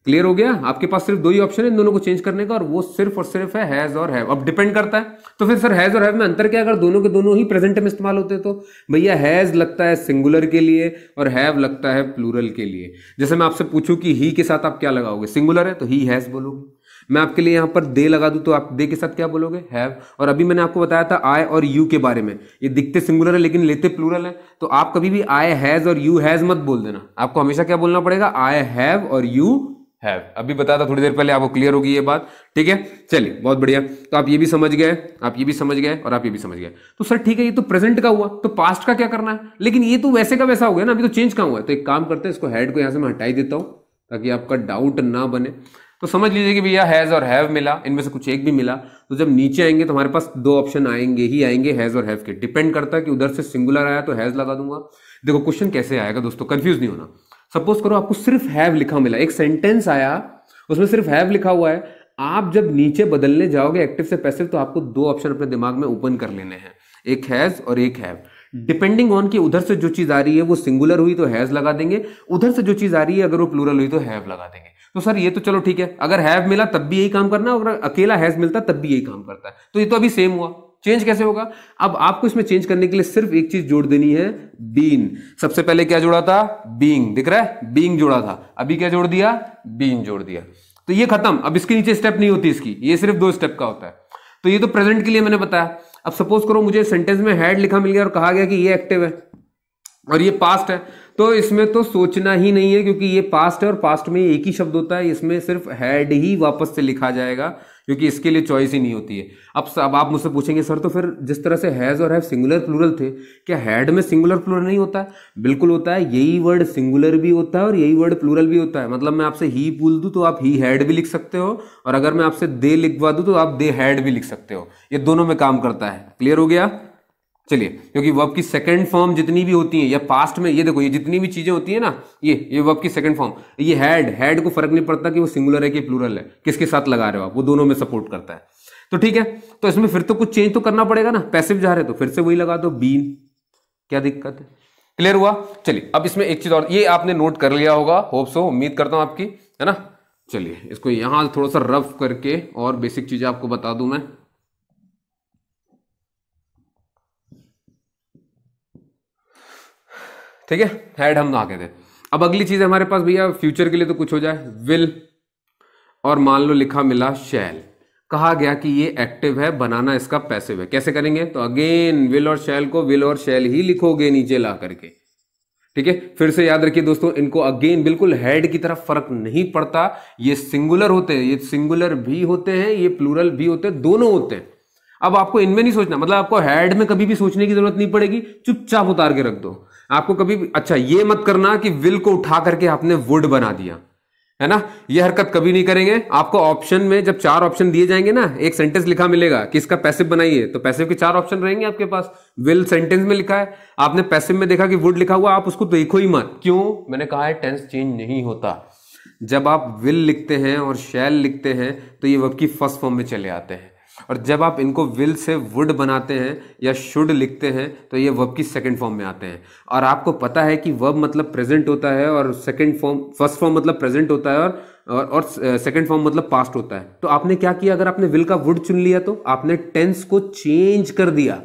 क्लियर हो गया आपके पास सिर्फ दो ही ऑप्शन है इन दोनों को चेंज करने का और वो सिर्फ और सिर्फ है हैज और हैव अब डिपेंड करता है तो फिर सर हैज और हैव में अंतर क्या अगर दोनों के दोनों ही प्रेजेंट में इस्तेमाल होते तो भैया हैज लगता है सिंगुलर के लिए और हैव लगता है प्लूरल के लिए जैसे मैं आपसे पूछूं कि ही के साथ आप क्या लगाओगे सिंगुलर है तो ही हैज बोलोगे मैं आपके लिए यहाँ पर दे लगा दूं तो आप दे के साथ क्या बोलोगे हैव और अभी मैंने आपको बताया था आई और यू के बारे में ये दिखते सिंगुलर है लेकिन लेते प्लूरल है तो आप कभी भी आई हैज और यू हैज मत बोल देना आपको हमेशा क्या बोलना पड़ेगा आई हैव और यू हैव अभी बताया था थोड़ी देर पहले आपको क्लियर होगी ये बात ठीक है चलिए बहुत बढ़िया तो आप ये भी समझ गए आप ये भी समझ गए और आप ये भी समझ गए तो सर ठीक है ये तो प्रेजेंट का हुआ तो पास्ट का क्या करना है लेकिन ये तो वैसे का वैसा हो गया ना अभी तो चेंज का हुआ है तो एक काम करते हैं इसको हेड को यहां से मैं हटाई देता हूं ताकि आपका डाउट ना बने तो समझ लीजिए कि भैया हैज़ और हैव मिला इनमें से कुछ एक भी मिला तो जब नीचे आएंगे तो हमारे पास दो ऑप्शन आएंगे ही आएंगे हैज़ और हैव के डिपेंड करता है कि उधर से सिंगुलर आया तो हैज़ लगा दूंगा देखो क्वेश्चन कैसे आएगा दोस्तों कंफ्यूज नहीं होना सपोज करो आपको सिर्फ हैव लिखा मिला एक सेंटेंस आया उसमें सिर्फ हैव लिखा हुआ है आप जब नीचे बदलने जाओगे एक्टिव से पैसिव तो आपको दो ऑप्शन अपने दिमाग में ओपन कर लेने हैं एक हैज और एक हैव डिपेंडिंग ऑन कि उधर से जो चीज आ रही है वो सिंगुलर हुई तो हैज लगा देंगे उधर से जो चीज आ रही है अगर वो प्लूरल हुई तो हैव लगा देंगे तो सर ये तो चलो ठीक है अगर हैव मिला तब भी यही काम करना और अकेला हैज मिलता तब भी यही काम करता है तो ये तो अभी सेम हुआ चेंज कैसे होगा अब आपको इसमें चेंज करने के लिए सिर्फ एक चीज जोड़ देनी है बीन सबसे पहले क्या जोड़ा था बींग दिख रहा है बींग जोड़ा था अभी क्या जोड़ दिया बीन जोड़ दिया तो ये खत्म अब इसके नीचे स्टेप नहीं होती इसकी ये सिर्फ दो स्टेप का होता है तो ये तो प्रेजेंट के लिए मैंने बताया अब सपोज करो मुझे सेंटेंस में हेड लिखा मिल गया और कहा गया कि ये एक्टिव है और ये पास्ट है तो इसमें तो सोचना ही नहीं है क्योंकि ये पास्ट है और पास्ट में एक ही शब्द होता है इसमें सिर्फ हेड ही वापस से लिखा जाएगा क्योंकि इसके लिए चॉइस ही नहीं होती है अब अब आप मुझसे पूछेंगे सर तो फिर जिस तरह से हैज़ और हैव सिंगुलर प्लूरल थे क्या हैड में सिंगुलर प्लूरल नहीं होता है बिल्कुल होता है यही वर्ड सिंगुलर भी होता है और यही वर्ड प्लूरल भी होता है मतलब मैं आपसे ही बोल दूँ तो आप ही हैड भी लिख सकते हो और अगर मैं आपसे दे लिखवा दूँ तो आप दे हैड भी लिख सकते हो ये दोनों में काम करता है क्लियर हो गया चलिए क्योंकि वर्ब की सेकंड फॉर्म जितनी भी होती है या पास्ट में ये देखो ये जितनी भी चीजें होती है ना ये ये वर्ब की सेकंड फॉर्म ये हैड हैड को फर्क नहीं पड़ता कि वो सिंगुलर है कि प्लूरल है किसके साथ लगा रहे हो आप वो दोनों में सपोर्ट करता है तो ठीक है तो इसमें फिर तो कुछ चेंज तो करना पड़ेगा ना पैसिव जा रहे तो फिर से वही लगा दो बीन क्या दिक्कत है क्लियर हुआ चलिए अब इसमें एक चीज और ये आपने नोट कर लिया होगा होप सो उम्मीद करता हूं आपकी है ना चलिए इसको यहां थोड़ा सा रफ करके और बेसिक चीजें आपको बता दू मैं ठीक है हेड हम ना कहते अब अगली चीज हमारे पास भैया फ्यूचर के लिए तो कुछ हो जाए विल और मान लो लिखा मिला शैल कहा गया कि ये एक्टिव है बनाना इसका पैसिव है कैसे करेंगे तो अगेन विल और शैल को विल और शैल ही लिखोगे नीचे ला करके ठीक है फिर से याद रखिए दोस्तों इनको अगेन बिल्कुल हेड की तरफ फर्क नहीं पड़ता ये सिंगुलर होते हैं ये सिंगुलर भी होते हैं ये प्लूरल भी होते हैं दोनों होते हैं अब आपको इनमें नहीं सोचना मतलब आपको हेड में कभी भी सोचने की जरूरत नहीं पड़ेगी चुपचाप उतार के रख दो आपको कभी अच्छा ये मत करना कि विल को उठा करके आपने वुड बना दिया है ना ये हरकत कभी नहीं करेंगे आपको ऑप्शन में जब चार ऑप्शन दिए जाएंगे ना एक सेंटेंस लिखा मिलेगा कि इसका पैसिव बनाइए तो पैसिव के चार ऑप्शन रहेंगे आपके पास विल सेंटेंस में लिखा है आपने पैसिव में देखा कि वुड लिखा हुआ आप उसको देखो ही मत क्यों मैंने कहा है टेंस चेंज नहीं होता जब आप विल लिखते हैं और शैल लिखते हैं तो ये वक्त की फर्स्ट फॉर्म में चले आते हैं और जब आप इनको विल से वुड बनाते हैं या शुड लिखते हैं तो ये वर्ब की सेकंड फॉर्म में आते हैं और आपको पता है कि वर्ब मतलब प्रेजेंट होता है और सेकंड फॉर्म फर्स्ट फॉर्म मतलब प्रेजेंट होता है और और, और सेकंड फॉर्म मतलब पास्ट होता है तो आपने क्या किया अगर आपने विल का वुड चुन लिया तो आपने टेंस को चेंज कर दिया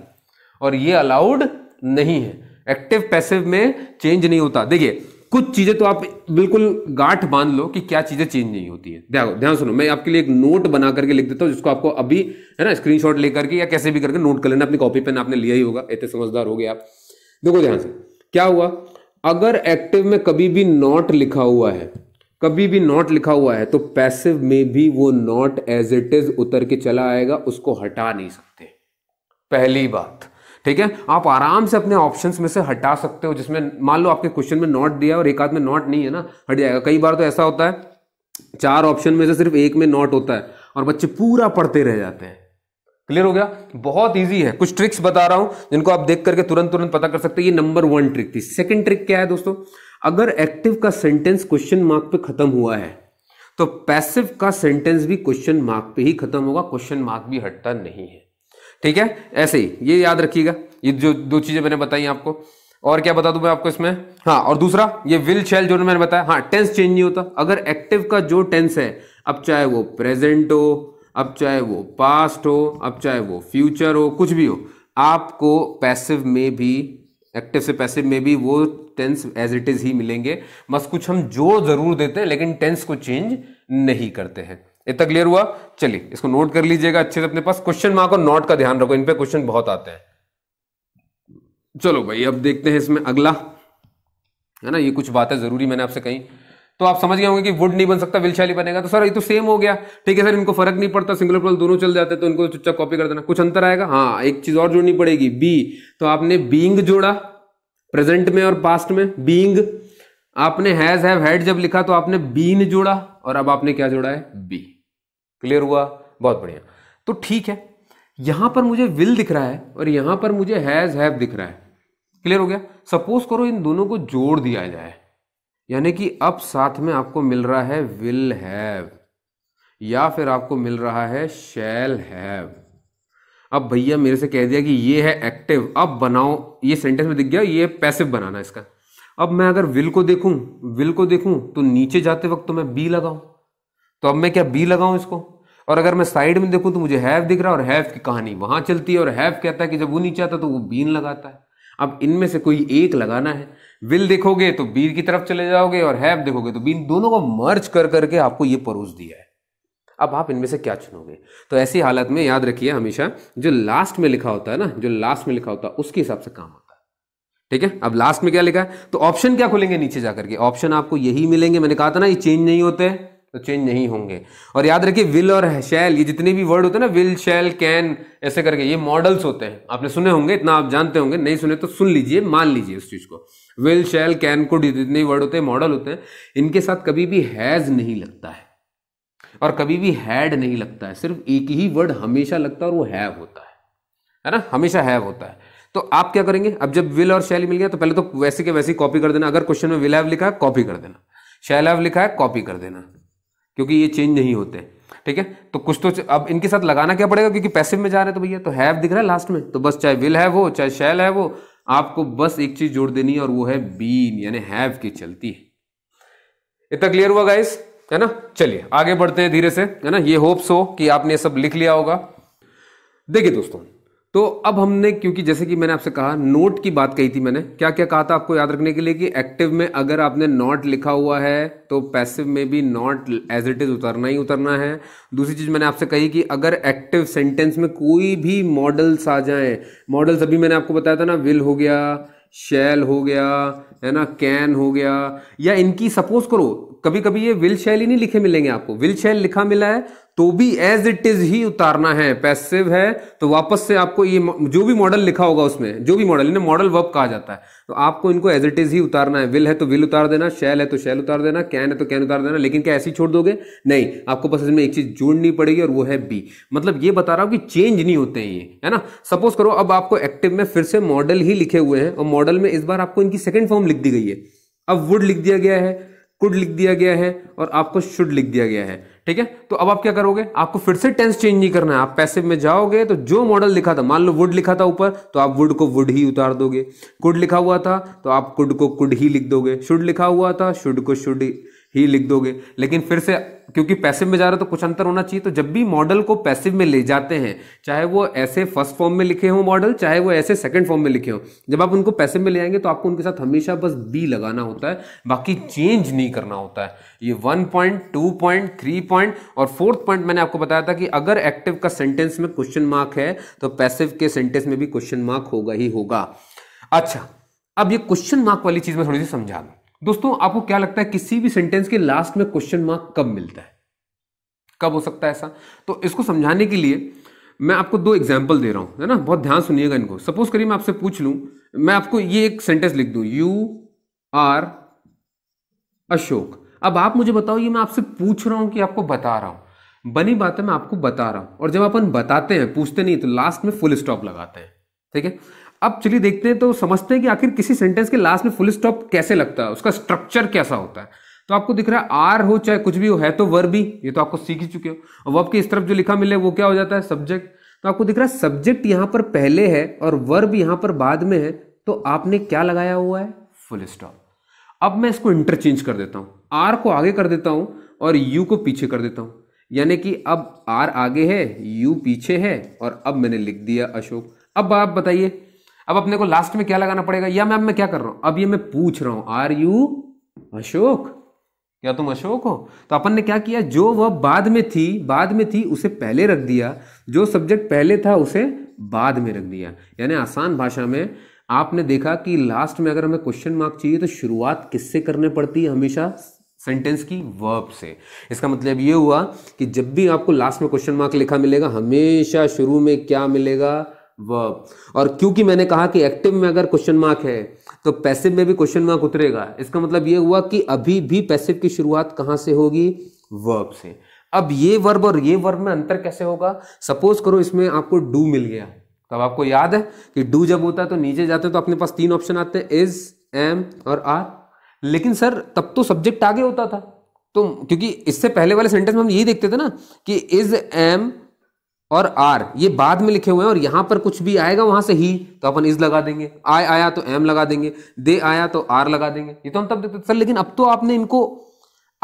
और ये अलाउड नहीं है एक्टिव पैसिव में चेंज नहीं होता देखिए कुछ चीजें तो आप बिल्कुल गांठ बांध लो कि क्या चीजें चेंज नहीं होती है ध्यान ध्यान सुनो मैं आपके लिए एक नोट बना करके लिख देता हूं जिसको आपको अभी है ना स्क्रीनशॉट लेकर के या कैसे भी करके नोट कर लेना अपनी कॉपी पेन आपने लिया ही होगा इतने समझदार हो गए आप देखो ध्यान से क्या हुआ अगर एक्टिव में कभी भी नॉट लिखा हुआ है कभी भी नॉट लिखा हुआ है तो पैसिव में भी वो नॉट एज इट इज उतर के चला आएगा उसको हटा नहीं सकते पहली बात ठीक है आप आराम से अपने ऑप्शन में से हटा सकते हो जिसमें मान लो आपके क्वेश्चन में नॉट दिया और एक आध में नॉट नहीं है ना हट जाएगा कई बार तो ऐसा होता है चार ऑप्शन में से सिर्फ एक में नॉट होता है और बच्चे पूरा पढ़ते रह जाते हैं क्लियर हो गया बहुत इजी है कुछ ट्रिक्स बता रहा हूं जिनको आप देख करके तुरंत तुरंत पता कर सकते हैं ये नंबर वन ट्रिक थी सेकंड ट्रिक क्या है दोस्तों अगर एक्टिव का सेंटेंस क्वेश्चन मार्क पे खत्म हुआ है तो पैसिव का सेंटेंस भी क्वेश्चन मार्क पे ही खत्म होगा क्वेश्चन मार्क भी हटता नहीं है ठीक है ऐसे ही ये याद रखिएगा ये जो दो चीजें मैंने बताई आपको और क्या बता दूं मैं आपको इसमें हाँ और दूसरा ये विल शेल जो मैंने बताया हाँ टेंस चेंज नहीं होता अगर एक्टिव का जो टेंस है अब चाहे वो प्रेजेंट हो अब चाहे वो पास्ट हो अब चाहे वो फ्यूचर हो कुछ भी हो आपको पैसिव में भी एक्टिव से पैसिव में भी वो टेंस एज इट इज ही मिलेंगे बस कुछ हम जोर जरूर देते हैं लेकिन टेंस को चेंज नहीं करते हैं इतना क्लियर हुआ चलिए इसको नोट कर लीजिएगा अच्छे से अपने पास क्वेश्चन मार्क और नोट का ध्यान रखो इन पे क्वेश्चन बहुत आते हैं चलो भाई अब देखते हैं इसमें अगला है ना ये कुछ बातें जरूरी मैंने आपसे कही तो आप समझ गए होंगे कि वुड नहीं बन सकता विलशाली बनेगा तो सर ये तो सेम हो गया ठीक है सर इनको फर्क नहीं पड़ता सिंगल प्लस दोनों चल जाते तो इनको तो चुपचाप कॉपी कर देना कुछ अंतर आएगा हाँ एक चीज और जोड़नी पड़ेगी बी तो आपने बींग जोड़ा प्रेजेंट में और पास्ट में बींग आपने हैज हैव हैड जब लिखा तो आपने बीन जोड़ा और अब आपने क्या जोड़ा है बी क्लियर हुआ बहुत बढ़िया तो ठीक है यहां पर मुझे विल दिख रहा है और यहां पर मुझे हैज़ हैव दिख रहा है क्लियर हो गया सपोज करो इन दोनों को जोड़ दिया जाए यानी कि अब साथ में आपको मिल रहा है विल हैव या फिर आपको मिल रहा है शैल हैव अब भैया मेरे से कह दिया कि ये है एक्टिव अब बनाओ ये सेंटेंस में दिख गया ये पैसिव बनाना इसका अब मैं अगर विल को देखूं विल को देखूं तो नीचे जाते वक्त तो मैं बी लगाऊं तो अब मैं क्या बी लगाऊं इसको और अगर मैं साइड में देखूं तो मुझे हैव दिख रहा है और हैव की कहानी वहां चलती है और हैव कहता है कि जब वो नीचे आता तो वो बीन लगाता है अब इनमें से कोई एक लगाना है विल देखोगे तो बीन की तरफ चले जाओगे और हैव देखोगे तो बीन दोनों को मर्ज कर करके आपको ये परोस दिया है अब आप इनमें से क्या चुनोगे तो ऐसी हालत में याद रखिए हमेशा जो लास्ट में लिखा होता है ना जो लास्ट में लिखा होता है उसके हिसाब से काम होता है ठीक है अब लास्ट में क्या लिखा है तो ऑप्शन क्या खुलेंगे नीचे जाकर के ऑप्शन आपको यही मिलेंगे मैंने कहा था ना ये चेंज नहीं होते हैं तो चेंज नहीं होंगे और याद रखिए विल और शैल ये जितने भी वर्ड होते हैं ना विल शैल कैन ऐसे करके ये मॉडल्स होते हैं आपने सुने होंगे इतना आप जानते होंगे नहीं सुने तो सुन लीजिए मान लीजिए उस चीज़ को विल शैल कैन कुड जितने वर्ड होते हैं मॉडल होते हैं इनके साथ कभी भी हैज़ नहीं लगता है और कभी भी हैड नहीं लगता है सिर्फ एक ही वर्ड हमेशा लगता है और वो हैव होता है है ना हमेशा हैव होता है तो आप क्या करेंगे अब जब विल और शैल मिल गया तो पहले तो वैसे के वैसे कॉपी कर देना अगर क्वेश्चन में विल हैव लिखा है कॉपी कर देना शैल हैव लिखा है कॉपी कर देना क्योंकि ये चेंज नहीं होते ठीक है तो कुछ तो अब इनके साथ लगाना क्या पड़ेगा क्योंकि पैसिव में जा रहे हैं तो भैया तो हैव दिख रहा है लास्ट में तो बस चाहे विल है वो चाहे शैल है वो आपको बस एक चीज जोड़ देनी है और वो है बीन यानी हैव की चलती है इतना क्लियर हुआ गाइस है ना चलिए आगे बढ़ते हैं धीरे से है ना ये होप्स हो कि आपने सब लिख लिया होगा देखिए दोस्तों तो अब हमने क्योंकि जैसे कि मैंने आपसे कहा नोट की बात कही थी मैंने क्या क्या कहा था आपको याद रखने के लिए कि एक्टिव में अगर आपने नॉट लिखा हुआ है तो पैसिव में भी नॉट एज इट इज उतरना ही उतरना है दूसरी चीज मैंने आपसे कही कि अगर एक्टिव सेंटेंस में कोई भी मॉडल्स आ जाए मॉडल्स अभी मैंने आपको बताया था ना विल हो गया शैल हो गया है ना कैन हो गया या इनकी सपोज करो कभी कभी ये विल शैल ही नहीं लिखे मिलेंगे आपको विल शैल लिखा मिला है तो भी एज इट इज ही उतारना है पैसिव है तो वापस से आपको ये जो भी मॉडल लिखा होगा उसमें जो भी मॉडल इन्हें मॉडल वर्ब कहा जाता है तो आपको इनको एज इट इज ही उतारना है विल है तो विल उतार देना शैल है तो शैल उतार देना कैन है तो कैन उतार देना लेकिन क्या ऐसी छोड़ दोगे नहीं आपको बस इसमें एक चीज जोड़नी पड़ेगी और वो है बी मतलब ये बता रहा हूं कि चेंज नहीं होते हैं ये है ना सपोज करो अब आपको एक्टिव में फिर से मॉडल ही लिखे हुए हैं और मॉडल में इस बार आपको इनकी सेकेंड फॉर्म लिख दी गई है अब वुड लिख दिया गया है कुड लिख दिया गया है और आपको शुड लिख दिया गया है ठीक है तो अब आप क्या करोगे आपको फिर से टेंस चेंज नहीं करना है आप पैसे में जाओगे तो जो मॉडल लिखा था मान लो वुड लिखा था ऊपर तो आप वुड को वुड ही उतार दोगे कुड लिखा हुआ था तो आप कुड को कुड ही लिख दोगे शुड लिखा हुआ था शुड को शुड ही लिख दोगे लेकिन फिर से क्योंकि पैसिव में जा रहे हो तो कुछ अंतर होना चाहिए तो जब भी मॉडल को पैसिव में ले जाते हैं चाहे वो ऐसे फर्स्ट फॉर्म में लिखे हों मॉडल चाहे वो ऐसे सेकंड फॉर्म में लिखे हों जब आप उनको पैसिव में ले आएंगे तो आपको उनके साथ हमेशा बस बी लगाना होता है बाकी चेंज नहीं करना होता है ये one point two point three point और फोर्थ पॉइंट मैंने आपको बताया था कि अगर एक्टिव का सेंटेंस में क्वेश्चन मार्क है तो पैसिव के सेंटेंस में भी क्वेश्चन मार्क होगा ही होगा अच्छा अब ये क्वेश्चन मार्क वाली चीज मैं थोड़ी सी समझा दोस्तों आपको क्या लगता है किसी भी सेंटेंस के लास्ट में क्वेश्चन मार्क कब मिलता है कब हो सकता है ऐसा तो इसको समझाने के लिए मैं आपको दो एग्जाम्पल दे रहा हूं है ना बहुत ध्यान सुनिएगा इनको सपोज करिए मैं आपसे पूछ लू मैं आपको ये एक सेंटेंस लिख दू यू आर अशोक अब आप मुझे बताओ ये मैं आपसे पूछ रहा हूं कि आपको बता रहा हूं बनी बात है मैं आपको बता रहा हूं और जब अपन बताते हैं पूछते नहीं तो लास्ट में फुल स्टॉप लगाते हैं ठीक है अब चलिए देखते हैं तो समझते हैं कि आखिर किसी सेंटेंस के लास्ट में फुल स्टॉप कैसे लगता है उसका स्ट्रक्चर कैसा होता है तो आपको दिख रहा है आर हो चाहे कुछ भी हो है तो वर भी ये तो आपको सीख ही चुके हो और वर्ब के इस तरफ जो लिखा मिले वो क्या हो जाता है सब्जेक्ट तो आपको दिख रहा है सब्जेक्ट यहां पर पहले है और वर्ब यहां पर बाद में है तो आपने क्या लगाया हुआ है फुल स्टॉप अब मैं इसको इंटरचेंज कर देता हूं आर को आगे कर देता हूं और यू को पीछे कर देता हूं यानी कि अब आर आगे है यू पीछे है और अब मैंने लिख दिया अशोक अब आप बताइए अब अपने को लास्ट में क्या लगाना पड़ेगा या अब मैं क्या कर रहा हूं अब ये मैं पूछ रहा हूं आर यू अशोक क्या तुम अशोक हो तो अपन ने क्या किया जो वह बाद में थी बाद में थी उसे पहले रख दिया जो सब्जेक्ट पहले था उसे बाद में रख दिया यानी आसान भाषा में आपने देखा कि लास्ट में अगर हमें क्वेश्चन मार्क चाहिए तो शुरुआत किससे करने पड़ती है हमेशा सेंटेंस की वर्ब से इसका मतलब ये हुआ कि जब भी आपको लास्ट में क्वेश्चन मार्क लिखा मिलेगा हमेशा शुरू में क्या मिलेगा वर्ब और क्योंकि मैंने कहा कि एक्टिव में अगर क्वेश्चन मार्क है तो पैसिव में भी क्वेश्चन मार्क उतरेगा इसका मतलब ये हुआ कि अभी भी पैसिव की शुरुआत कहां से होगी वर्ब से अब ये वर्ब और ये वर्ब में अंतर कैसे होगा सपोज करो इसमें आपको डू मिल गया तब आपको याद है कि डू जब होता है तो नीचे जाते हैं तो अपने पास तीन ऑप्शन आते हैं इज एम और आर लेकिन सर तब तो सब्जेक्ट आगे होता था तो क्योंकि इससे पहले वाले सेंटेंस में हम यही देखते थे ना कि इज एम और आर ये बाद में लिखे हुए हैं और यहां पर कुछ भी आएगा वहां से ही तो अपन इज लगा देंगे आई आया तो एम लगा देंगे दे आया तो आर लगा देंगे ये तो हम तब देखते सर लेकिन अब तो आपने इनको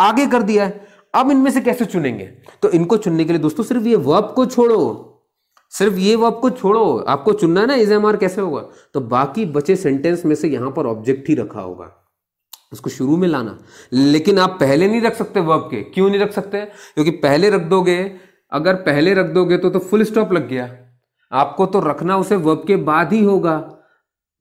आगे कर दिया है अब इनमें से कैसे चुनेंगे तो इनको चुनने के लिए दोस्तों सिर्फ ये वर्ब को छोड़ो सिर्फ ये वर्ब को छोड़ो आपको चुनना है ना इज एम आर कैसे होगा तो बाकी बचे सेंटेंस में से यहां पर ऑब्जेक्ट ही रखा होगा उसको शुरू में लाना लेकिन आप पहले नहीं रख सकते वर्ब के क्यों नहीं रख सकते क्योंकि पहले रख दोगे अगर पहले रख दोगे तो तो फुल स्टॉप लग गया आपको तो रखना उसे वर्ब के बाद ही होगा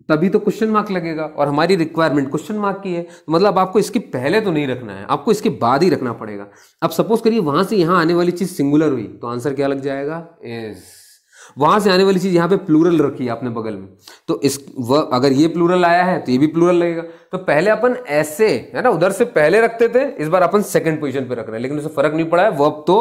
तभी तो क्वेश्चन मार्क लगेगा और हमारी रिक्वायरमेंट क्वेश्चन मार्क की है तो मतलब आपको इसके पहले तो नहीं रखना है आपको इसके बाद ही रखना पड़ेगा अब सपोज करिए वहां से यहां आने वाली चीज सिंगुलर हुई तो आंसर क्या लग जाएगा इज वहां से आने वाली चीज यहाँ पे प्लूरल रखी है आपने बगल में तो इस व अगर ये प्लूरल आया है तो ये भी प्लूरल लगेगा तो पहले अपन ऐसे है ना उधर से पहले रखते थे इस बार अपन सेकंड पोजीशन पे रख रहे हैं लेकिन उसे फर्क नहीं पड़ा है वर्ब तो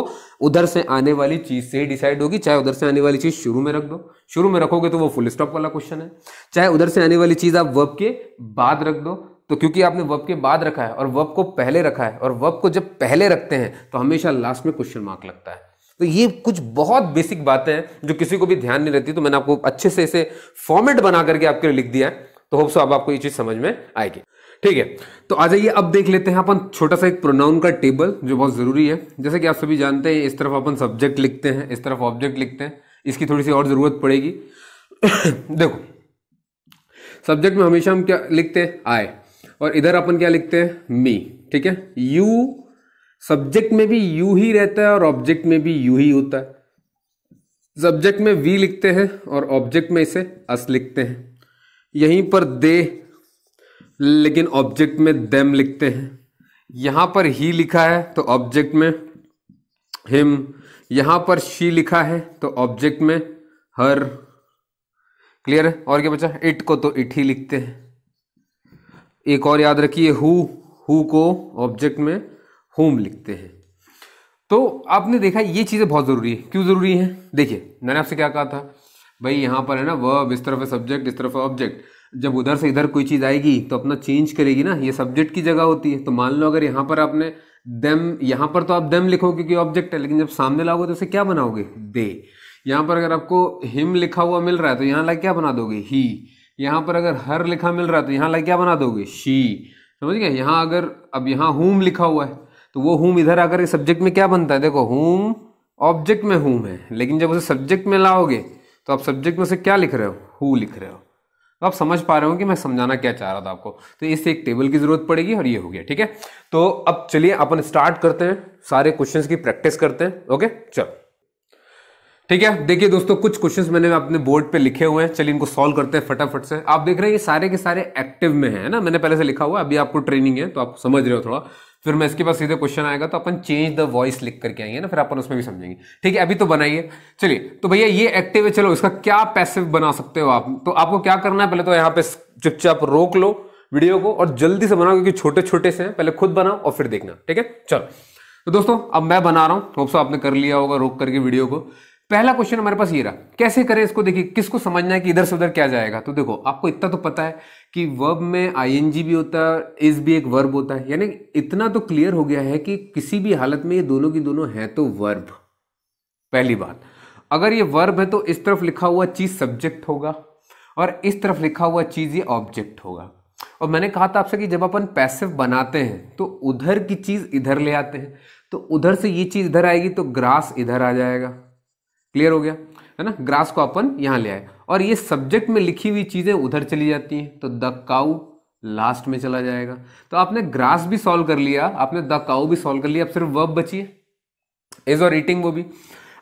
उधर से आने वाली चीज से ही डिसाइड होगी चाहे उधर से आने वाली चीज शुरू में रख दो शुरू में रखोगे तो वो फुल स्टॉप वाला क्वेश्चन है चाहे उधर से आने वाली चीज आप वर्ब के बाद रख दो तो क्योंकि आपने वर्ब के बाद रखा है और वर्ब को पहले रखा है और वर्ब को जब पहले रखते हैं तो हमेशा लास्ट में क्वेश्चन मार्क लगता है तो ये कुछ बहुत बेसिक बातें हैं जो किसी को भी ध्यान नहीं रहती तो मैंने आपको अच्छे से इसे फॉर्मेट बना करके आपके लिए लिख दिया है तो होप सो अब आपको ये चीज समझ में आएगी ठीक है तो आ जाइए अब देख लेते हैं अपन छोटा सा एक प्रोनाउन का टेबल जो बहुत जरूरी है जैसे कि आप सभी जानते हैं इस तरफ अपन सब्जेक्ट लिखते हैं इस तरफ ऑब्जेक्ट लिखते हैं इसकी थोड़ी सी और जरूरत पड़ेगी देखो सब्जेक्ट में हमेशा हम क्या लिखते हैं आय और इधर अपन क्या लिखते हैं मी ठीक है यू सब्जेक्ट में भी यू ही रहता है और ऑब्जेक्ट में भी यू ही होता है सब्जेक्ट में वी लिखते हैं और ऑब्जेक्ट में इसे अस लिखते हैं यहीं पर दे लेकिन ऑब्जेक्ट में देम लिखते हैं यहां पर ही लिखा है तो ऑब्जेक्ट में हिम यहां पर शी लिखा है तो ऑब्जेक्ट में हर क्लियर है और क्या बचा इट को तो इट ही लिखते हैं एक और याद रखिए हु को ऑब्जेक्ट में होम लिखते हैं तो आपने देखा ये चीज़ें बहुत ज़रूरी है क्यों ज़रूरी है देखिए मैंने आपसे क्या कहा था भाई यहाँ पर है ना वर्ब इस तरफ है सब्जेक्ट इस तरफ है ऑब्जेक्ट जब उधर से इधर कोई चीज़ आएगी तो अपना चेंज करेगी ना ये सब्जेक्ट की जगह होती है तो मान लो अगर यहाँ पर आपने देम यहाँ पर तो आप देम लिखोगे क्योंकि ऑब्जेक्ट है लेकिन जब सामने लाओगे तो उसे क्या बनाओगे दे यहाँ पर अगर आपको हिम लिखा हुआ मिल रहा है तो यहाँ लाइक क्या बना दोगे ही यहाँ पर अगर हर लिखा मिल रहा है तो यहाँ लाइक क्या बना दोगे शी समझ गए यहाँ अगर अब यहाँ होम लिखा हुआ है तो वो हूम इधर आकर के सब्जेक्ट में क्या बनता है देखो हूम ऑब्जेक्ट में हूम है लेकिन जब उसे सब्जेक्ट में लाओगे तो आप सब्जेक्ट में उसे क्या लिख रहे हो हु लिख रहे हो तो आप समझ पा रहे हो कि मैं समझाना क्या चाह रहा था आपको तो इससे एक टेबल की जरूरत पड़ेगी और ये हो गया ठीक है तो अब चलिए अपन स्टार्ट करते हैं सारे क्वेश्चंस की प्रैक्टिस करते हैं ओके चलो ठीक है देखिए दोस्तों कुछ क्वेश्चंस मैंने अपने बोर्ड पे लिखे हुए हैं चलिए इनको सॉल्व करते हैं फटाफट से आप देख रहे हैं ये सारे के सारे एक्टिव में है ना मैंने पहले से लिखा हुआ अभी आपको ट्रेनिंग है तो आप समझ रहे हो थोड़ा फिर मैं इसके बाद सीधे क्वेश्चन आएगा तो अपन चेंज द वॉइस लिख करके आएंगे ना फिर अपन उसमें भी समझेंगे ठीक है अभी तो बनाइए चलिए तो भैया ये एक्टिव है चलो इसका क्या पैसिव बना सकते हो आप तो आपको क्या करना है पहले तो यहाँ पे चुपचाप रोक लो वीडियो को और जल्दी से बनाओ क्योंकि छोटे छोटे से हैं पहले खुद बनाओ और फिर देखना ठीक है चलो तो दोस्तों अब मैं बना रहा हूँ होप्सो आपने कर लिया होगा रोक करके वीडियो को पहला क्वेश्चन हमारे पास ये रहा कैसे करें इसको देखिए किसको समझना है कि इधर से उधर क्या जाएगा तो देखो आपको इतना तो पता है कि वर्ब में आईएनजी भी होता है इज भी एक वर्ब होता है यानी इतना तो क्लियर हो गया है कि किसी भी हालत में ये दोनों की दोनों है तो वर्ब पहली बात अगर ये वर्ब है तो इस तरफ लिखा हुआ चीज सब्जेक्ट होगा और इस तरफ लिखा हुआ चीज ये ऑब्जेक्ट होगा और मैंने कहा था आपसे कि जब अपन पैसिव बनाते हैं तो उधर की चीज इधर ले आते हैं तो उधर से ये चीज इधर आएगी तो ग्रास इधर आ जाएगा क्लियर हो गया है ना ग्रास को अपन यहाँ ले आए और ये सब्जेक्ट में लिखी हुई चीज़ें उधर चली जाती हैं तो द काउ लास्ट में चला जाएगा तो आपने ग्रास भी सॉल्व कर लिया आपने द काउ भी सॉल्व कर लिया अब सिर्फ वर्ब बची है इज और ईटिंग वो भी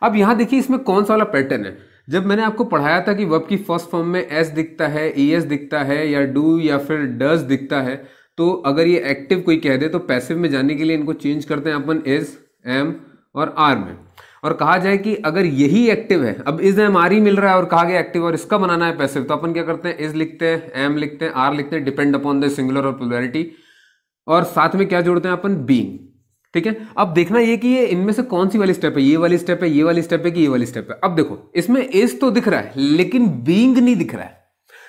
अब यहाँ देखिए इसमें कौन सा वाला पैटर्न है जब मैंने आपको पढ़ाया था कि वर्ब की फर्स्ट फॉर्म में एस दिखता है ई एस दिखता है या डू या फिर डज दिखता है तो अगर ये एक्टिव कोई कह दे तो पैसिव में जाने के लिए इनको चेंज करते हैं अपन इज एम और आर में और कहा जाए कि अगर यही एक्टिव है अब इज एम आर ही मिल रहा है और कहा गया एक्टिव और इसका बनाना है पैसिव तो अपन क्या करते हैं इज लिखते हैं एम लिखते हैं आर लिखते हैं डिपेंड अपॉन द सिंगुलर और प्लुरलिटी और साथ में क्या जोड़ते हैं अपन बींग ठीक है अब देखना ये कि ये इनमें से कौन सी वाली स्टेप है ये वाली स्टेप है ये वाली स्टेप है कि ये वाली स्टेप है अब देखो इसमें इज तो दिख रहा है लेकिन बींग नहीं दिख रहा है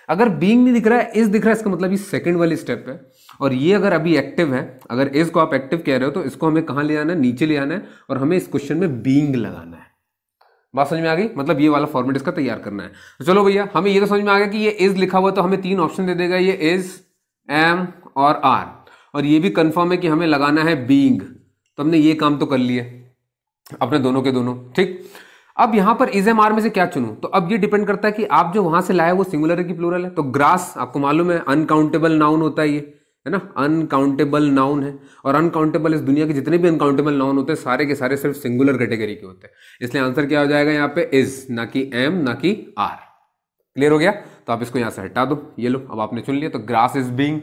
अगर बींग नहीं दिख रहा है इज दिख रहा है इसका मतलब ये सेकंड वाली स्टेप है और ये अगर अभी एक्टिव है अगर इसको आप एक्टिव कह रहे हो तो इसको हमें कहाँ ले आना है नीचे ले आना है और हमें इस क्वेश्चन में बींग लगाना है बात समझ में आ गई मतलब ये वाला फॉर्मेट इसका तैयार करना है तो चलो भैया हमें ये तो समझ में आ गया कि ये इज लिखा हुआ तो हमें तीन ऑप्शन दे देगा ये इज एम और आर और ये भी कन्फर्म है कि हमें लगाना है बींग तो हमने ये काम तो कर लिए अपने दोनों के दोनों ठीक अब यहां पर इज एम आर में से क्या चुनूं तो अब ये डिपेंड करता है कि आप जो वहां से लाए वो सिंगुलर है कि प्लूरल है तो ग्रास आपको मालूम है अनकाउंटेबल नाउन होता है ये है ना अनकाउंटेबल नाउन है और अनकाउंटेबल इस दुनिया के जितने भी अनकाउंटेबल नाउन होते हैं सारे के सारे सिर्फ सिंगुलर कैटेगरी के होते हैं इसलिए आंसर क्या हो जाएगा यहाँ पे इज ना कि एम ना कि आर क्लियर हो गया तो आप इसको यहां से हटा दो ये लो अब आपने चुन लिया तो ग्रास इज बींग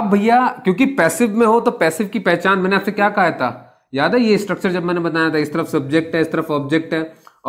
अब भैया क्योंकि पैसिव में हो तो पैसिव की पहचान मैंने आपसे क्या कहा था याद है ये स्ट्रक्चर जब मैंने बताया था इस तरफ सब्जेक्ट है इस तरफ ऑब्जेक्ट है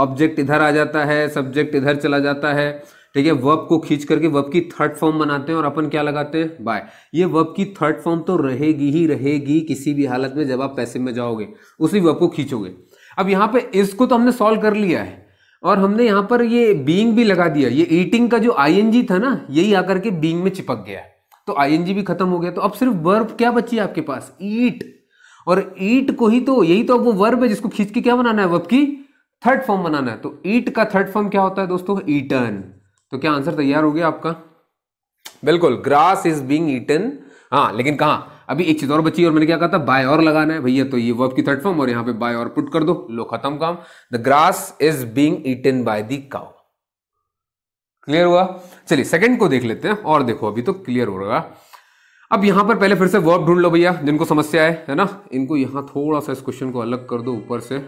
ऑब्जेक्ट इधर आ जाता है सब्जेक्ट इधर चला जाता है ठीक है वर्ब को खींच करके वर्ब की थर्ड फॉर्म बनाते हैं और अपन क्या लगाते हैं बाय ये वर्ब की थर्ड फॉर्म तो रहेगी ही रहेगी किसी भी हालत में जब आप पैसे में जाओगे उसी वर्ब को खींचोगे अब यहाँ पे इसको तो हमने सॉल्व कर लिया है और हमने यहाँ पर ये बींग भी लगा दिया ये ईटिंग का जो आई था ना यही आकर के बींग में चिपक गया तो आई भी खत्म हो गया तो अब सिर्फ वर्ब क्या बची है आपके पास ईट और ईट को ही तो यही तो अब वो वर्ब है जिसको खींच के क्या बनाना है वर्ब की थर्ड फॉर्म बनाना है तो ईट का थर्ड फॉर्म क्या होता है दोस्तों ईटन तो क्या आंसर तैयार हो गया आपका बिल्कुल ग्रास इज बींग ईटन हाँ लेकिन कहा अभी एक चीज और बची और मैंने क्या कहा था बाय और लगाना है भैया तो ये वर्ब की थर्ड फॉर्म और यहाँ पे बाय और पुट कर दो लो खत्म काम the grass is being eaten by the cow clear हुआ चलिए सेकंड को देख लेते हैं और देखो अभी तो क्लियर हो रहा अब यहां पर पहले फिर से वर्ब ढूंढ लो भैया जिनको समस्या है है ना इनको यहां थोड़ा सा इस क्वेश्चन को अलग कर दो ऊपर से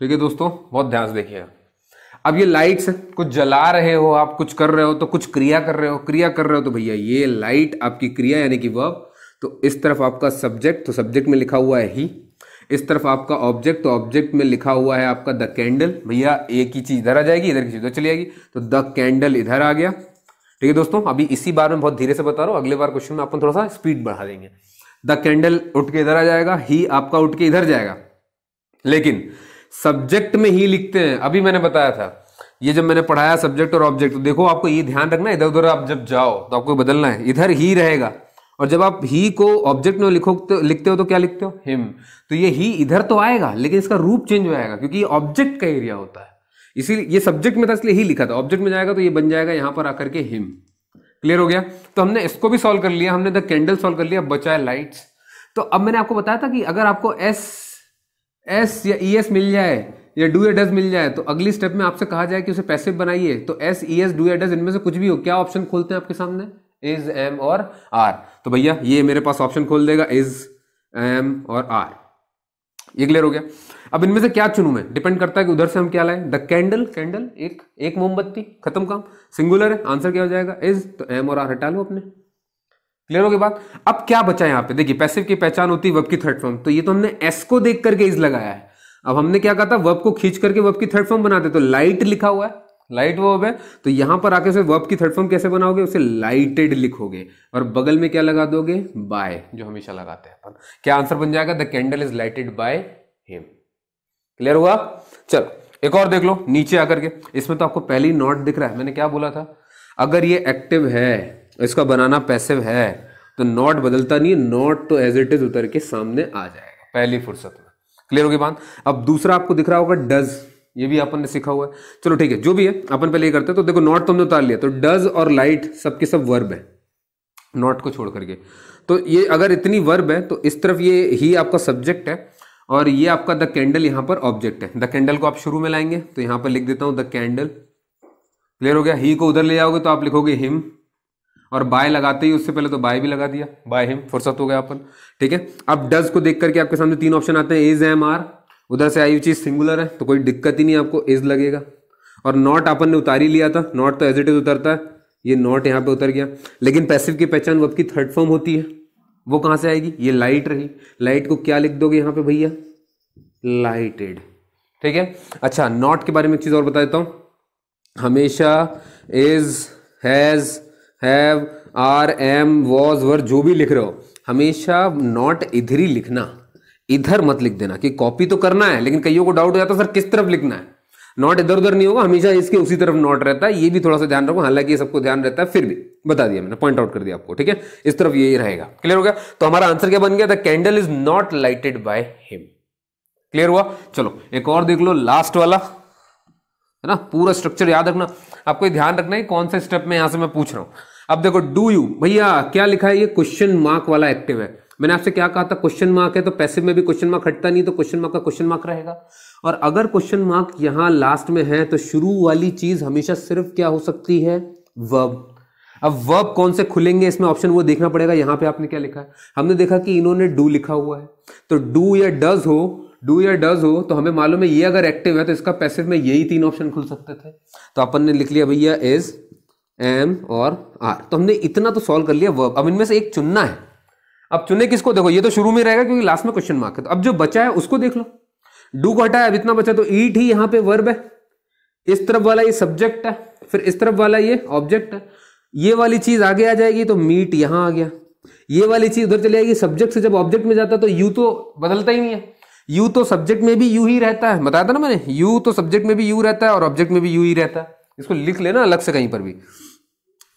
ठीक है दोस्तों बहुत ध्यान से देखिएगा अब ये लाइट्स कुछ जला रहे हो आप कुछ कर रहे हो तो कुछ क्रिया कर रहे हो क्रिया कर रहे हो तो भैया ये लाइट आपकी क्रिया यानी कि वर्ब तो इस तरफ आपका सब्जेक्ट तो सब्जेक्ट में लिखा हुआ है ही इस तरफ आपका ऑब्जेक्ट तो ऑब्जेक्ट में लिखा हुआ है आपका द कैंडल भैया एक ही चीज इधर आ जाएगी इधर की चीज उधर चली जाएगी तो द कैंडल इधर आ गया ठीक है दोस्तों अभी इसी बार में बहुत धीरे से बता रहा हूं अगले बार क्वेश्चन में अपन थोड़ा सा स्पीड बढ़ा देंगे द कैंडल उठ के इधर आ जाएगा ही आपका उठ के इधर जाएगा लेकिन सब्जेक्ट में ही लिखते हैं अभी मैंने बताया था ये जब मैंने पढ़ाया सब्जेक्ट और ऑब्जेक्ट तो देखो आपको ये ध्यान रखना इधर उधर आप जब जाओ तो आपको बदलना है इधर ही रहेगा और जब आप ही को ऑब्जेक्ट में लिखो तो लिखते हो तो क्या लिखते हो हिम तो ये ही इधर तो आएगा लेकिन इसका रूप चेंज हो जाएगा क्योंकि ये ऑब्जेक्ट का एरिया होता है इसीलिए ये सब्जेक्ट में था इसलिए ही लिखा था ऑब्जेक्ट में जाएगा तो ये बन जाएगा यहाँ पर आकर के हिम क्लियर हो गया तो हमने इसको भी सॉल्व कर लिया हमने द कैंडल सॉल्व कर लिया बचा लाइट्स तो अब मैंने आपको बताया था कि अगर आपको एस एस या ई e एस मिल जाए या डू या डज मिल जाए तो अगली स्टेप में आपसे कहा जाए कि उसे पैसे बनाइए तो एस ई एस डू या डज इनमें से कुछ भी हो क्या ऑप्शन खोलते हैं आपके सामने इज एम और आर तो भैया ये मेरे पास ऑप्शन खोल देगा इज एम और आर ये क्लियर हो गया अब इनमें से क्या चुनू मैं डिपेंड करता है कि उधर से हम क्या लाए द कैंडल कैंडल एक एक मोमबत्ती खत्म काम सिंगुलर है आंसर क्या हो जाएगा इज तो एम और आर हटा लो अपने क्लियर होगी बात अब क्या बचा यहाँ पे देखिए पैसिव की पहचान होती है वर्ब की थर्ड फॉर्म तो ये तो हमने एस को देख करके इज लगाया है अब हमने क्या कहा था वर्ब को खींच करके वर्ब की थर्ड फॉर्म बनाते तो लाइट लिखा हुआ है लाइट वर्ब है तो यहां पर आके उसे वर्ब की थर्ड फॉर्म कैसे बनाओगे उसे लाइटेड लिखोगे और बगल में क्या लगा दोगे बाय जो हमेशा लगाते हैं अपन क्या आंसर बन जाएगा the candle is lighted by him clear हुआ चलो एक और देख लो नीचे आकर के इसमें तो आपको पहली नॉट दिख रहा है मैंने क्या बोला था अगर ये एक्टिव है इसका बनाना पैसिव है तो नॉट बदलता नहीं नॉट तो एज इट इज उतर के सामने आ जाएगा पहली फुर्सत में क्लियर होगी बात अब दूसरा आपको दिख रहा होगा डज ये भी अपन ने सीखा हुआ है चलो ठीक है जो भी है अपन पहले ये करते हैं तो देखो नॉट तुमने उतार लिया तो डज और लाइट सबके सब वर्ब है नॉट को छोड़ करके तो ये अगर इतनी वर्ब है तो इस तरफ ये ही आपका सब्जेक्ट है और ये आपका द कैंडल यहाँ पर ऑब्जेक्ट है द कैंडल को आप शुरू में लाएंगे तो यहां पर लिख देता हूं द कैंडल क्लियर हो गया ही को उधर ले जाओगे तो आप लिखोगे हिम और बाय लगाते ही उससे पहले तो बाय भी लगा दिया बाय हिम फुर्सत हो गया अपन ठीक है अब डज को देख करके आपके सामने तीन ऑप्शन आते हैं इज एम आर उधर से आई चीज सिंगुलर है तो कोई दिक्कत ही नहीं आपको इज लगेगा और नॉट अपन ने उतारी लिया था नॉट तो एज इट इज उतरता है ये नॉट यहाँ पे उतर गया लेकिन पैसिव की पहचान वब की थर्ड फॉर्म होती है वो कहाँ से आएगी ये लाइट रही लाइट को क्या लिख दोगे यहाँ पे भैया लाइटेड ठीक है अच्छा नॉट के बारे में एक चीज़ और बता देता हूँ हमेशा is has have are am was were जो भी लिख रहे हो हमेशा नॉट इधर ही लिखना इधर मत लिख देना कि कॉपी तो करना है लेकिन कईयों को डाउट हो जाता है सर किस तरफ लिखना है नॉट इधर उधर नहीं होगा हमेशा इसके उसी तरफ नॉट रहता है ये भी थोड़ा सा ध्यान रखो हालांकि ये सबको ध्यान रहता है फिर भी बता दिया मैंने पॉइंट आउट कर दिया आपको ठीक है इस तरफ यही रहेगा क्लियर हो गया तो हमारा आंसर क्या बन गया the candle is not lighted by him clear हुआ चलो एक और देख लो लास्ट वाला है ना पूरा स्ट्रक्चर याद रखना आपको ध्यान रखना है कौन से स्टेप में यहां से मैं पूछ रहा हूं अब देखो डू यू भैया क्या लिखा है ये क्वेश्चन मार्क वाला एक्टिव है मैंने आपसे क्या कहा था क्वेश्चन मार्क है तो पैसे में भी क्वेश्चन मार्क हटता नहीं तो क्वेश्चन मार्क का क्वेश्चन मार्क रहेगा और अगर क्वेश्चन मार्क यहाँ लास्ट में है तो शुरू वाली चीज हमेशा सिर्फ क्या हो सकती है वर्ब अब वर्ब कौन से खुलेंगे इसमें ऑप्शन वो देखना पड़ेगा यहाँ पे आपने क्या लिखा है हमने देखा कि इन्होंने डू लिखा हुआ है तो डू या डज हो डू या डज हो तो हमें मालूम है ये अगर एक्टिव है तो इसका पैसिव में यही तीन ऑप्शन खुल सकते थे तो अपन ने लिख लिया भैया इज एम और आर तो हमने इतना तो सॉल्व कर लिया वर्ब अब इनमें से एक चुनना है अब चुने किसको देखो ये तो शुरू में रहेगा क्योंकि लास्ट में क्वेश्चन मार्क है तो अब जो बचा है उसको देख लो डू को हटाया अब इतना बचा तो ईट ही यहाँ पे वर्ब है इस तरफ वाला ये सब्जेक्ट है फिर इस तरफ वाला ये ऑब्जेक्ट है ये वाली चीज आगे आ जाएगी तो मीट यहां आ गया ये वाली चीज उधर चली जाएगी सब्जेक्ट से जब ऑब्जेक्ट में जाता तो यू तो बदलता ही नहीं है यू तो सब्जेक्ट में भी यू ही रहता है बताया था ना मैंने यू तो सब्जेक्ट में भी यू रहता है और ऑब्जेक्ट में भी यू ही रहता है इसको लिख लेना अलग से कहीं पर भी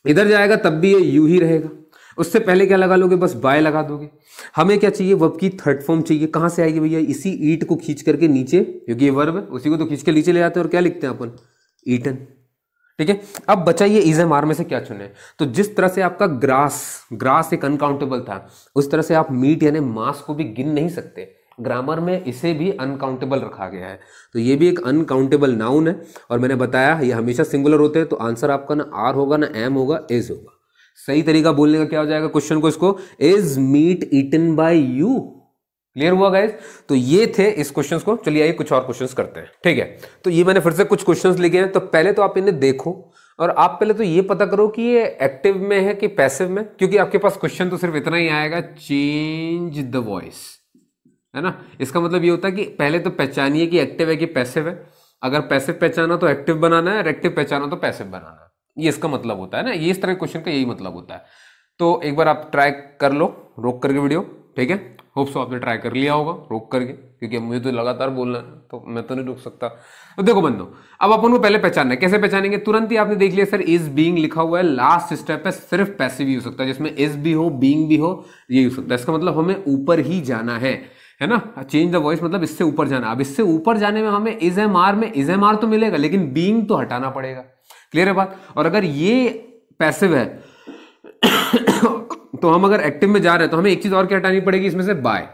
इधर जाएगा तब भी ये यू ही रहेगा उससे पहले क्या लगा लोगे बस बाय लगा दोगे हमें क्या चाहिए वर्ब की थर्ड फॉर्म चाहिए कहां से आएगी भैया इसी ईट को खींच करके नीचे क्योंकि ये वर्ब है उसी को तो खींच के नीचे ले जाते हैं और क्या लिखते हैं अपन ईटन ठीक है अब बचाइए इज एम आर में से क्या चुने तो जिस तरह से आपका ग्रास ग्रास एक अनकाउंटेबल था उस तरह से आप मीट यानी मांस को भी गिन नहीं सकते ग्रामर में इसे भी अनकाउंटेबल रखा गया है तो ये भी एक अनकाउंटेबल नाउन है और मैंने बताया ये हमेशा सिंगुलर होते हैं तो आंसर आपका ना आर होगा ना एम होगा एज होगा सही तरीका बोलने का क्या हो जाएगा क्वेश्चन को इसको is meat eaten by you clear हुआ गाइज तो ये थे इस क्वेश्चन को चलिए आइए कुछ और क्वेश्चन करते हैं ठीक है तो ये मैंने फिर से कुछ क्वेश्चन लिखे हैं तो पहले तो आप इन्हें देखो और आप पहले तो ये पता करो कि ये एक्टिव में है कि पैसिव में क्योंकि आपके पास क्वेश्चन तो सिर्फ इतना ही आएगा चेंज द वॉइस है ना इसका मतलब ये होता है कि पहले तो पहचानिए कि एक्टिव है कि पैसिव है अगर पैसिव पहचाना तो एक्टिव बनाना है एक्टिव पहचाना तो पैसिव बनाना है ये इसका मतलब होता है ना ये इस तरह के क्वेश्चन का यही मतलब होता है तो एक बार आप ट्राई कर लो रोक करके वीडियो ठीक है होप सो आपने ट्राई कर लिया होगा रोक करके क्योंकि मुझे तो लगातार बोलना है तो मैं तो नहीं रोक सकता तो देखो बंदो अब अपन को पहले पहचानना है कैसे पहचानेंगे तुरंत ही आपने देख लिया सर इज बीइंग लिखा हुआ है लास्ट स्टेप है सिर्फ पैसिव ही हो सकता है जिसमें इज भी हो बीइंग भी हो ये हो सकता है इसका मतलब हमें ऊपर ही जाना है है ना चेंज द वॉइस मतलब इससे ऊपर जाना अब इससे ऊपर जाने में हमें इज एम आर में इज एम आर तो मिलेगा लेकिन बींग तो हटाना पड़ेगा क्लियर है बात और अगर ये पैसिव है तो हम अगर एक्टिव में जा रहे हैं तो हमें एक चीज और क्या हटानी पड़ेगी इसमें से बाय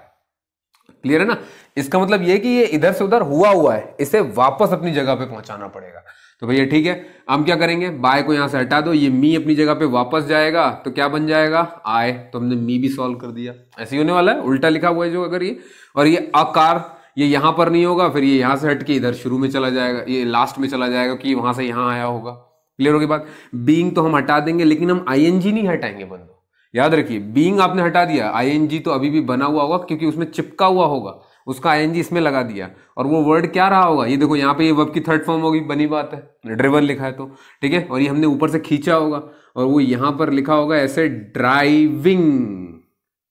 क्लियर है ना इसका मतलब ये कि ये इधर से उधर हुआ हुआ है इसे वापस अपनी जगह पे पहुंचाना पड़ेगा तो भैया ठीक है हम क्या करेंगे बाय को यहां से हटा दो ये मी अपनी जगह पे वापस जाएगा तो क्या बन जाएगा आय तो हमने मी भी सॉल्व कर दिया ऐसे ही होने वाला है उल्टा लिखा हुआ है जो अगर ये और ये अकार ये यहां पर नहीं होगा फिर ये यहां से हटके इधर शुरू में चला जाएगा ये लास्ट में चला जाएगा कि वहां से यहां आया होगा क्लियर होगी बात बींग तो हम हटा देंगे लेकिन हम आईएनजी नहीं हटाएंगे बंदो याद रखिए बींग आपने हटा दिया आईएनजी तो अभी भी बना हुआ होगा क्योंकि उसमें चिपका हुआ होगा उसका आई इसमें लगा दिया और वो वर्ड क्या रहा होगा ये देखो यहाँ पे ये वर्ब की थर्ड फॉर्म होगी बनी बात है ड्रिवन लिखा है तो ठीक है और ये हमने ऊपर से खींचा होगा और वो यहाँ पर लिखा होगा ऐसे ड्राइविंग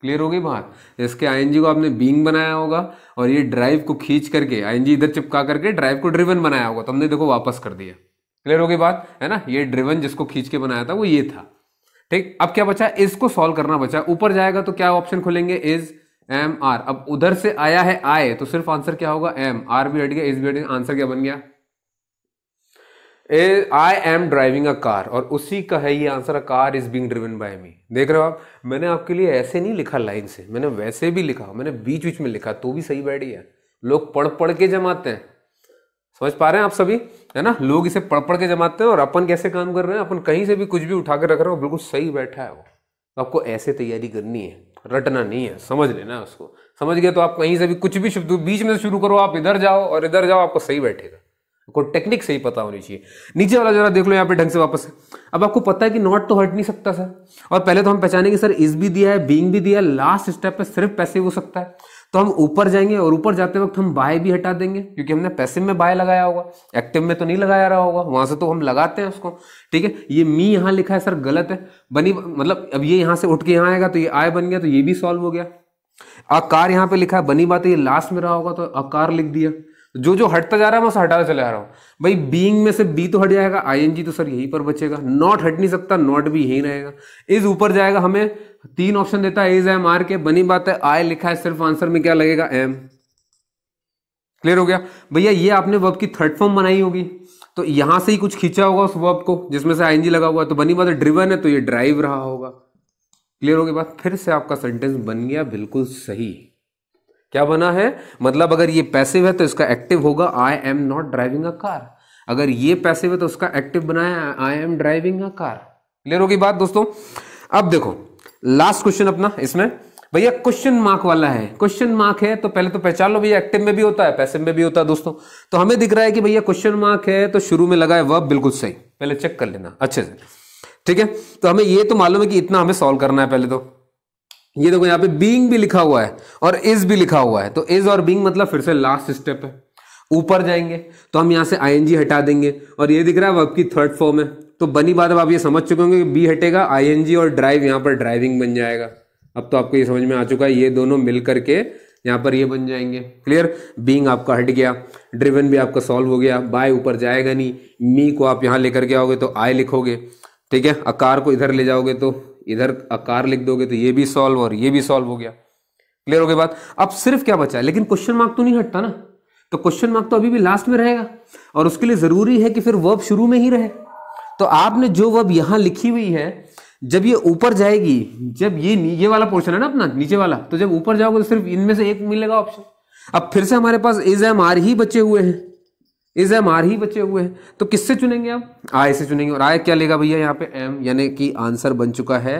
क्लियर होगी बात इसके आईएनजी को आपने बींग बनाया होगा और ये ड्राइव को खींच करके आईएनजी इधर चिपका करके ड्राइव को ड्रिवन बनाया होगा तो हमने देखो वापस कर दिया क्लियर होगी बात है ना ये ड्रिवन जिसको खींच के बनाया था वो ये था ठीक अब क्या बचा इसको सॉल्व करना बचा ऊपर जाएगा तो क्या ऑप्शन खुलेंगे इज एम आर अब उधर से आया है आए तो सिर्फ आंसर क्या होगा एम आर भी हट गया इस भी हट गया आंसर क्या बन गया I am driving a car और उसी का है ये answer a car is being driven by me देख रहे हो आप मैंने आपके लिए ऐसे नहीं लिखा लाइन से मैंने वैसे भी लिखा मैंने बीच बीच में लिखा तो भी सही बैठ गया लोग पढ़ पढ़ के जमाते हैं समझ पा रहे हैं आप सभी है ना लोग इसे पढ़ पढ़ के जमाते हैं और अपन कैसे काम कर रहे हैं अपन कहीं से भी कुछ भी उठा कर रख रहे हो बिल्कुल सही बैठा है वो आपको ऐसे तैयारी करनी है रटना नहीं है समझ लेना उसको समझ गए तो आप कहीं से भी कुछ भी शब्द बीच में से शुरू करो आप इधर जाओ और इधर जाओ आपको सही बैठेगा आपको टेक्निक सही पता होनी चाहिए नीचे वाला जरा देख लो यहाँ पे ढंग से वापस अब आपको पता है कि नॉट तो हट नहीं सकता सर और पहले तो हम पहचानेंगे सर इज भी दिया है बींग भी दिया है लास्ट स्टेप पे सिर्फ पैसे हो सकता है तो हम ऊपर जाएंगे और ऊपर जाते वक्त हम बाय भी हटा देंगे क्योंकि हमने पैसिव में बाय लगाया होगा एक्टिव में तो नहीं लगाया रहा होगा वहां से तो हम लगाते हैं उसको ठीक है ये मी यहाँ लिखा है सर गलत है बनी मतलब अब ये यहां से उठ के यहां आएगा तो ये आय बन गया तो ये भी सॉल्व हो गया आकार यहाँ पे लिखा है बनी बात ये लास्ट में रहा होगा तो आकार लिख दिया जो जो हटता जा रहा है मैं उसे हटाता चले आ रहा हूं भाई बींग में से बी तो हट जाएगा आई तो सर यहीं पर बचेगा नॉट हट नहीं सकता नॉट भी यहीं रहेगा इस ऊपर जाएगा हमें तीन ऑप्शन देता है इज एम आर के बनी बात है आई लिखा है सिर्फ आंसर में क्या लगेगा एम क्लियर हो गया भैया ये आपने वर्ब की थर्ड फॉर्म बनाई होगी तो यहां से ही कुछ खींचा होगा उस वर्ब को जिसमें से आईएनजी लगा हुआ है तो बनी बात है ड्रिवन है तो ये ड्राइव रहा होगा क्लियर हो गया बात फिर से आपका सेंटेंस बन गया बिल्कुल सही क्या बना है मतलब अगर ये पैसिव है तो इसका एक्टिव होगा I am not driving a car अगर ये पैसिव है तो उसका एक्टिव बनाया I am driving a car clear होगी बात दोस्तों अब देखो लास्ट क्वेश्चन अपना इसमें भैया क्वेश्चन मार्क वाला है क्वेश्चन मार्क है तो पहले तो पहचान लो भैया एक्टिव में भी होता है पैसे में भी होता है दोस्तों तो हमें दिख रहा है कि भैया क्वेश्चन मार्क है तो शुरू में लगा है वह बिल्कुल सही पहले चेक कर लेना अच्छे से ठीक है तो हमें ये तो मालूम है कि इतना हमें सॉल्व करना है पहले तो ये देखो यहाँ पे बींग भी लिखा हुआ है और इज भी लिखा हुआ है तो इज और बींग मतलब फिर से लास्ट स्टेप है ऊपर जाएंगे तो हम यहां से आई हटा देंगे और ये दिख रहा है वर्ब की थर्ड फॉर्म है तो बनी बात अब आप ये समझ चुके होंगे कि बी हटेगा आईएनजी और ड्राइव यहाँ पर ड्राइविंग बन जाएगा अब तो आपको ये समझ में आ चुका है ये दोनों मिल करके यहाँ पर ये बन जाएंगे क्लियर बींग आपका हट गया ड्रिवन भी आपका सॉल्व हो गया बाय ऊपर जाएगा नहीं मी को आप यहाँ लेकर के आओगे तो आई लिखोगे ठीक है अकार को इधर ले जाओगे तो इधर अकार लिख दोगे तो ये भी सॉल्व और ये भी सॉल्व हो गया क्लियर हो गया बात अब सिर्फ क्या बचा है लेकिन क्वेश्चन मार्क तो नहीं हटता ना तो क्वेश्चन मार्क तो अभी भी लास्ट में रहेगा और उसके लिए जरूरी है कि फिर वर्ब शुरू में ही रहे तो आपने जो वर्ब यहां लिखी हुई है जब ये ऊपर जाएगी जब ये ये वाला पोर्शन है ना अपना नीचे वाला तो जब ऊपर जाओगे तो सिर्फ इनमें से एक मिलेगा ऑप्शन अब फिर से हमारे पास इज एम आर ही बचे हुए हैं इज एम आर ही बचे हुए हैं तो किससे चुनेंगे आप आई से चुनेंगे और आय क्या लेगा भैया यहाँ पे एम यानी कि आंसर बन चुका है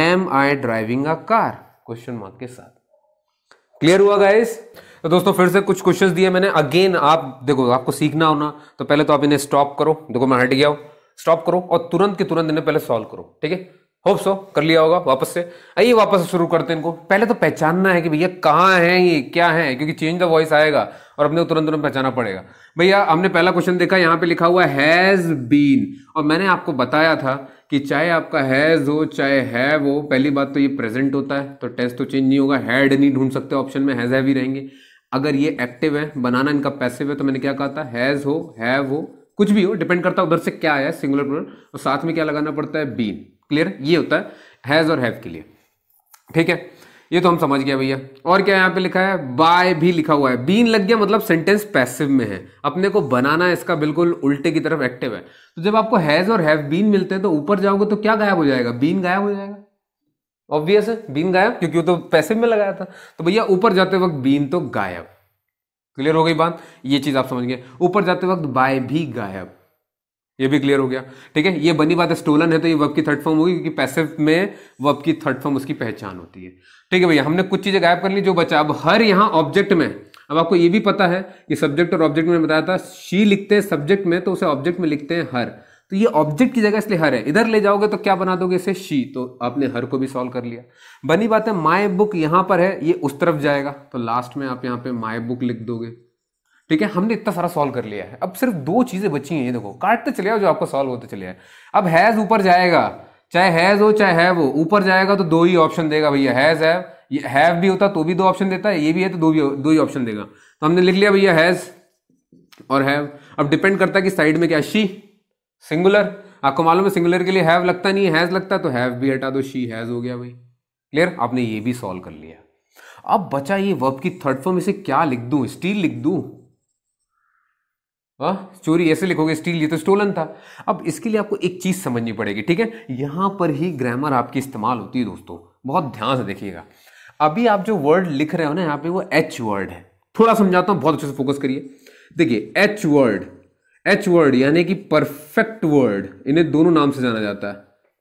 am I driving a car question mark के साथ क्लियर हुआ गाइस तो दोस्तों फिर से कुछ क्वेश्चंस दिए मैंने अगेन आप देखो आपको सीखना होना तो पहले तो आप इन्हें स्टॉप करो देखो मैं हट गया हूं स्टॉप करो और तुरंत के तुरंत इन्हें पहले सॉल्व करो ठीक है होप सो कर लिया होगा वापस से आइए वापस शुरू करते हैं इनको पहले तो पहचानना है कि भैया कहाँ है ये क्या है क्योंकि चेंज द वॉइस आएगा और अपने तुरंत तुरंत पहचाना पड़ेगा भैया हमने पहला क्वेश्चन देखा यहाँ पे लिखा हुआ हैज़ बीन और मैंने आपको बताया था कि चाहे आपका हैज़ हो चाहे है वो पहली बात तो ये प्रेजेंट होता है तो टेस्ट तो चेंज नहीं होगा हैड नहीं ढूंढ सकते ऑप्शन में हैज़ हैवी रहेंगे अगर ये एक्टिव है बनाना इनका पैसिव है तो मैंने क्या कहा था हैज़ हो हैव हो कुछ भी हो डिपेंड करता है उधर से क्या आया सिंगुलर प्लूरल और साथ में क्या लगाना पड़ता है बीन क्लियर ये होता है हैज़ और हैव के लिए ठीक है ये तो हम समझ गया भैया और क्या यहाँ पे लिखा है बाय भी लिखा हुआ है बीन लग गया मतलब सेंटेंस पैसिव में है अपने को बनाना इसका बिल्कुल उल्टे की तरफ एक्टिव है तो जब आपको हैज और हैव बीन मिलते हैं तो ऊपर जाओगे तो क्या गायब हो जाएगा बीन गायब हो जाएगा ऑब्वियस है बीन गायब क्योंकि वो तो पैसिव में लगाया था तो भैया ऊपर जाते वक्त बीन तो गायब क्लियर हो गई बात ये चीज आप समझ गए ऊपर जाते वक्त बाय भी गायब ये भी क्लियर हो गया ठीक है ये बनी बात है स्टोलन है तो ये वर्ब की थर्ड फॉर्म होगी क्योंकि पैसे में वर्ब की थर्ड फॉर्म उसकी पहचान होती है ठीक है भैया हमने कुछ चीजें गायब कर ली जो बचा अब हर यहां ऑब्जेक्ट में अब आपको ये भी पता है कि सब्जेक्ट और ऑब्जेक्ट में बताया था शी लिखते हैं सब्जेक्ट में तो उसे ऑब्जेक्ट में लिखते हैं हर तो ये ऑब्जेक्ट की जगह इसलिए हर है इधर ले जाओगे तो क्या बना दोगे इसे शी तो आपने हर को भी सॉल्व कर लिया बनी बात है माय बुक यहां पर है ये उस तरफ जाएगा तो लास्ट में आप यहाँ पे माय बुक लिख दोगे ठीक है हमने इतना सारा सॉल्व कर लिया है अब सिर्फ दो चीज़ें बची हैं ये देखो काटते चले आओ जो आपको सॉल्व होते चले आए अब हैज़ ऊपर जाएगा चाहे हैज़ हो चाहे है वो ऊपर जाएगा तो दो ही ऑप्शन देगा भैया हैज़ है ये हैव भी होता तो भी दो ऑप्शन देता है ये भी है तो दो भी दो ही ऑप्शन देगा तो हमने लिख लिया भैया हैज़ और हैव अब डिपेंड करता है कि साइड में क्या शी सिंगुलर आपको मालूम है सिंगुलर के लिए हैव लगता नहीं हैज लगता तो हैव भी हटा दो शी हैज हो गया भाई क्लियर आपने ये भी सॉल्व कर लिया अब बचा ये वर्ब की थर्ड फॉर्म इसे क्या लिख दूं स्टील लिख दूं वाह हाँ? चोरी ऐसे लिखोगे स्टील ये तो स्टोलन था अब इसके लिए आपको एक चीज समझनी पड़ेगी ठीक है यहां पर ही ग्रामर आपकी इस्तेमाल होती है दोस्तों बहुत ध्यान से देखिएगा अभी आप जो वर्ड लिख रहे हो ना यहाँ पे वो एच वर्ड है थोड़ा समझाता हूं बहुत अच्छे से फोकस करिए देखिए एच वर्ड एच वर्ड यानी कि परफेक्ट वर्ड इन्हें दोनों नाम से जाना जाता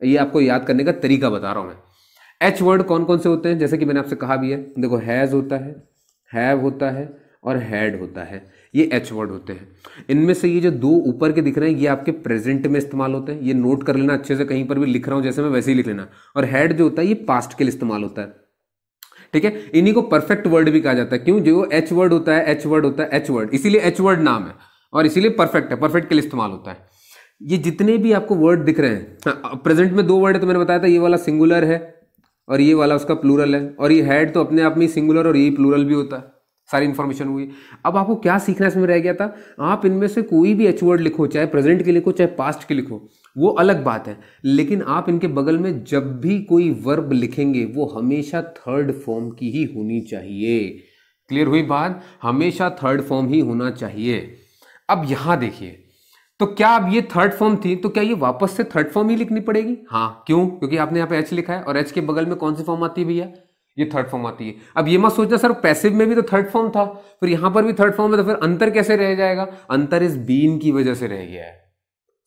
है ये आपको याद करने का तरीका बता रहा हूं मैं एच वर्ड कौन कौन से होते हैं जैसे कि मैंने आपसे कहा भी है देखो हैज़ होता है हैव होता है और हैड होता है ये एच वर्ड होते हैं इनमें से ये जो दो ऊपर के दिख रहे हैं ये आपके प्रेजेंट में इस्तेमाल होते हैं ये नोट कर लेना अच्छे से कहीं पर भी लिख रहा हूं जैसे मैं वैसे ही लिख लेना और हैड जो होता है ये पास्ट के लिए इस्तेमाल होता है ठीक है इन्हीं को परफेक्ट वर्ड भी कहा जाता है क्यों जो एच वर्ड होता है एच वर्ड होता है एच वर्ड इसीलिए एच वर्ड नाम है और इसीलिए परफेक्ट है परफेक्ट के लिए इस्तेमाल होता है ये जितने भी आपको वर्ड दिख रहे हैं प्रेजेंट हाँ, में दो वर्ड है तो मैंने बताया था ये वाला सिंगुलर है और ये वाला उसका प्लूरल है और ये हेड तो अपने आप में ही सिंगुलर और ये प्लूरल भी होता है सारी इन्फॉर्मेशन हुई अब आपको क्या सीखना इसमें रह गया था आप इनमें से कोई भी एच वर्ड लिखो चाहे प्रेजेंट के लिखो चाहे पास्ट के लिखो वो अलग बात है लेकिन आप इनके बगल में जब भी कोई वर्ब लिखेंगे वो हमेशा थर्ड फॉर्म की ही होनी चाहिए क्लियर हुई बात हमेशा थर्ड फॉर्म ही होना चाहिए अब यहां देखिए तो क्या अब ये थर्ड फॉर्म थी तो क्या ये वापस से थर्ड फॉर्म ही लिखनी पड़ेगी हाँ क्यों क्योंकि आपने यहाँ पे एच लिखा है और एच के बगल में कौन सी फॉर्म आती है भैया ये थर्ड फॉर्म आती है अब ये मत सोचना सर पैसिव में भी तो थर्ड फॉर्म था फिर यहां पर भी थर्ड फॉर्म है तो फिर अंतर कैसे रह जाएगा अंतर इस बीन की वजह से रह गया है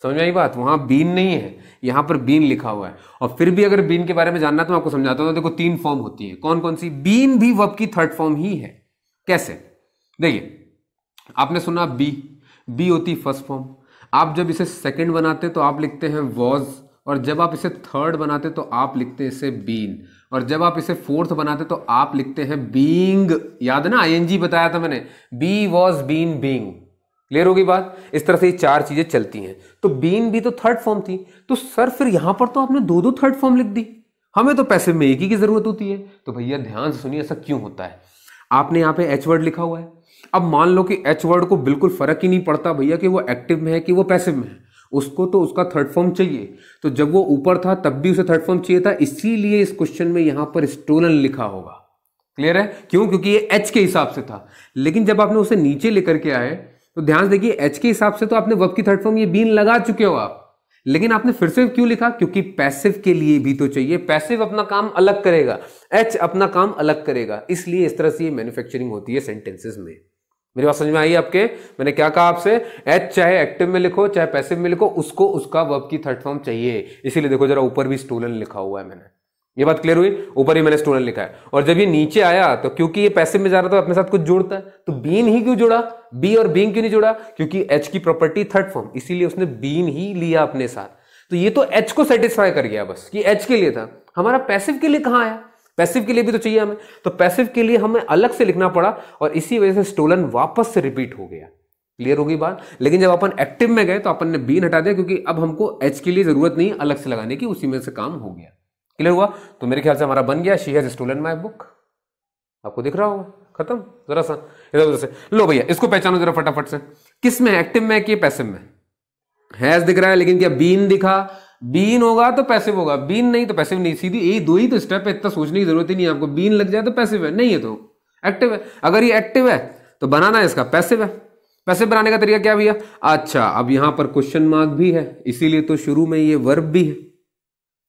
समझ में आई बात वहां बीन नहीं है यहां पर बीन लिखा हुआ है और फिर भी अगर बीन के बारे में जानना तो आपको समझाता हूं देखो तीन फॉर्म होती है कौन कौन सी बीन भी वब की थर्ड फॉर्म ही है कैसे देखिए आपने सुना बी बी होती फर्स्ट फॉर्म आप जब इसे सेकंड बनाते तो आप लिखते हैं वॉज और जब आप इसे थर्ड बनाते तो आप लिखते हैं इसे बीन और जब आप इसे फोर्थ बनाते तो आप लिखते हैं बींग याद है ना एनजी बताया था मैंने be was been being clear होगी बात इस तरह से ये चार चीजें चलती हैं तो बीन भी तो थर्ड फॉर्म थी तो सर फिर यहां पर तो आपने दो दो थर्ड फॉर्म लिख दी हमें तो पैसे में एक ही की जरूरत होती है तो भैया ध्यान से सुनिए ऐसा क्यों होता है आपने यहाँ पे एच वर्ड लिखा हुआ है अब मान लो कि एच वर्ड को बिल्कुल फर्क ही नहीं पड़ता भैया कि वो एक्टिव में है कि वो पैसिव में है उसको तो उसका थर्ड फॉर्म चाहिए तो जब वो ऊपर था तब भी उसे थर्ड फॉर्म चाहिए था इसीलिए इस क्वेश्चन में यहां पर स्टोलन लिखा होगा क्लियर है क्यों क्योंकि ये एच के हिसाब से था लेकिन जब आपने उसे नीचे लेकर के आए तो ध्यान देखिए एच के हिसाब से तो आपने वब की थर्ड फॉर्म ये बीन लगा चुके हो आप लेकिन आपने फिर से क्यों लिखा क्योंकि पैसिव के लिए भी तो चाहिए पैसिव अपना काम अलग करेगा एच अपना काम अलग करेगा इसलिए इस तरह से ये मैन्युफैक्चरिंग होती है सेंटेंसेस में मेरी बात समझ में आई आपके मैंने क्या कहा आपसे एच चाहे एक्टिव में लिखो चाहे पैसिव में लिखो उसको उसका वर्ब की थर्ड फॉर्म चाहिए इसीलिए देखो जरा ऊपर भी स्टोलन लिखा हुआ है मैंने ये बात क्लियर हुई ऊपर ही मैंने स्टूडेंट लिखा है और जब ये नीचे आया तो क्योंकि ये पैसिव में जा रहा था तो अपने साथ कुछ जुड़ता है तो बीन ही क्यों जुड़ा बी और बीन क्यों नहीं जुड़ा क्योंकि एच की प्रॉपर्टी थर्ड फॉर्म इसीलिए उसने बीन ही लिया अपने साथ तो ये तो एच को सेटिस्फाई कर गया बस कि एच के लिए था हमारा पैसिव के लिए कहाँ आया पैसिव के लिए भी तो चाहिए हमें तो पैसिव के लिए हमें अलग से लिखना पड़ा और इसी वजह से स्टोलन वापस से रिपीट हो गया क्लियर होगी बात लेकिन जब अपन एक्टिव में गए तो अपन ने बीन हटा दिया क्योंकि अब हमको एच के लिए जरूरत नहीं अलग से लगाने की उसी में से काम हो गया क्लियर हुआ तो मेरे ख्याल से हमारा बन गया she has stolen my book आपको दिख रहा होगा खत्म जरा सा इधर उधर से लो भैया इसको पहचानो जरा फटाफट से किस में एक्टिव में कि पैसिव में हैज दिख रहा है लेकिन क्या बीन दिखा बीन होगा तो पैसिव होगा बीन नहीं तो पैसिव नहीं सीधी यही दो ही तो स्टेप है इतना सोचने की जरूरत ही नहीं है आपको बीन लग जाए तो पैसिव है नहीं है तो एक्टिव है अगर ये एक्टिव है तो बनाना है इसका पैसिव है पैसिव बनाने का तरीका क्या भैया अच्छा अब यहां पर क्वेश्चन मार्क भी है इसीलिए तो शुरू में ये वर्ब भी है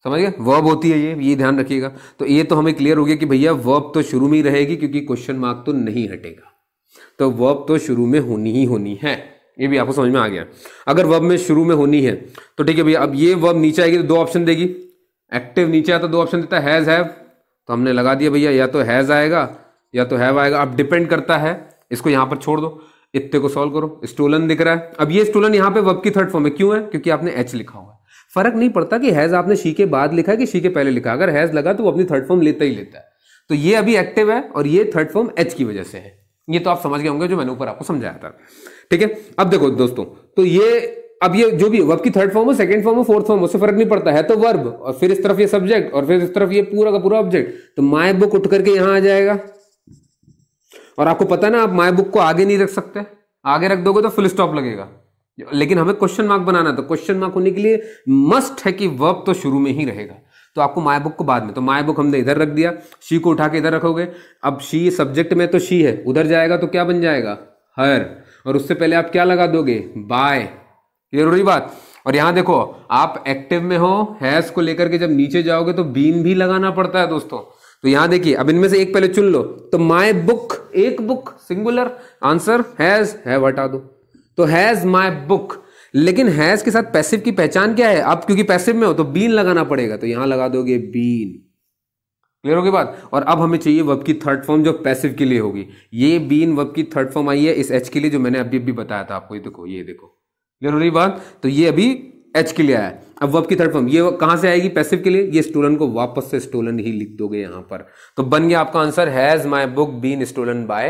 समझिए वर्ब होती है ये ये ध्यान रखिएगा तो ये तो हमें क्लियर हो गया कि भैया वर्ब तो शुरू में ही रहेगी क्योंकि क्वेश्चन मार्क तो नहीं हटेगा तो वर्ब तो शुरू में होनी ही होनी है ये भी आपको समझ में आ गया अगर वर्ब में शुरू में होनी है तो ठीक है भैया अब ये वर्ब नीचे आएगी तो दो ऑप्शन देगी एक्टिव नीचे आता तो दो ऑप्शन देता हैज़ हैव तो हमने लगा दिया भैया या तो हैज़ आएगा या तो हैव आएगा अब डिपेंड करता है इसको यहाँ पर छोड़ दो इतने को सॉल्व करो स्टोलन दिख रहा है अब ये स्टोलन यहाँ पे वब की थर्ड फॉर्म है क्यों है क्योंकि आपने एच लिखा हुआ है फर्क नहीं पड़ता कि हैज़ आपने शी के बाद लिखा है कि शी के पहले लिखा अगर हैज़ लगा तो वो अपनी थर्ड फॉर्म लेता ही लेता है तो ये अभी एक्टिव है और ये थर्ड फॉर्म एच की वजह से है ये तो आप समझ गए होंगे जो मैंने ऊपर आपको समझाया था ठीक है अब देखो दोस्तों तो ये अब ये जो भी वर्ब की थर्ड फॉर्म हो सेकंड फॉर्म हो फोर्थ फॉर्म उससे फर्क नहीं पड़ता है तो वर्ब और फिर इस तरफ ये सब्जेक्ट और फिर इस तरफ ये पूरा का पूरा ऑब्जेक्ट तो माई बुक उठ करके यहां आ जाएगा और आपको पता है ना आप माई बुक को आगे नहीं रख सकते आगे रख दोगे तो फुल स्टॉप लगेगा लेकिन हमें क्वेश्चन मार्क बनाना तो क्वेश्चन मार्क होने के लिए मस्ट है कि वर्ब तो शुरू में ही रहेगा तो आपको माया बुक को बाद में तो माई बुक हमने इधर रख दिया शी को उठा के इधर रखोगे अब शी सब्जेक्ट में तो शी है उधर जाएगा तो क्या बन जाएगा हर और उससे पहले आप क्या लगा दोगे बाय जरूरी बात और यहां देखो आप एक्टिव में हो हैज को लेकर के जब नीचे जाओगे तो बीन भी लगाना पड़ता है दोस्तों तो यहां देखिए अब इनमें से एक पहले चुन लो तो माय बुक एक बुक सिंगुलर आंसर हैज है हटा दो तो हैज माय बुक लेकिन हैज के साथ पैसिव की पहचान क्या है आप क्योंकि पैसिव में हो तो बीन लगाना पड़ेगा तो यहां लगा दोगे बीन क्लियर होगी बात और अब हमें चाहिए वर्ब की थर्ड फॉर्म जो पैसिव के लिए होगी ये बीन वर्ब की थर्ड फॉर्म आई है इस एच के लिए जो मैंने अभी अभी बताया था आपको ये देखो ये देखो क्लियर हो रही बात तो ये अभी एच के लिए आया अब वर्ब की थर्ड फॉर्म ये कहां से आएगी पैसिव के लिए ये स्टोलन को वापस से स्टोलन ही लिख दोगे यहाँ पर तो बन गया आपका answer has my book been stolen by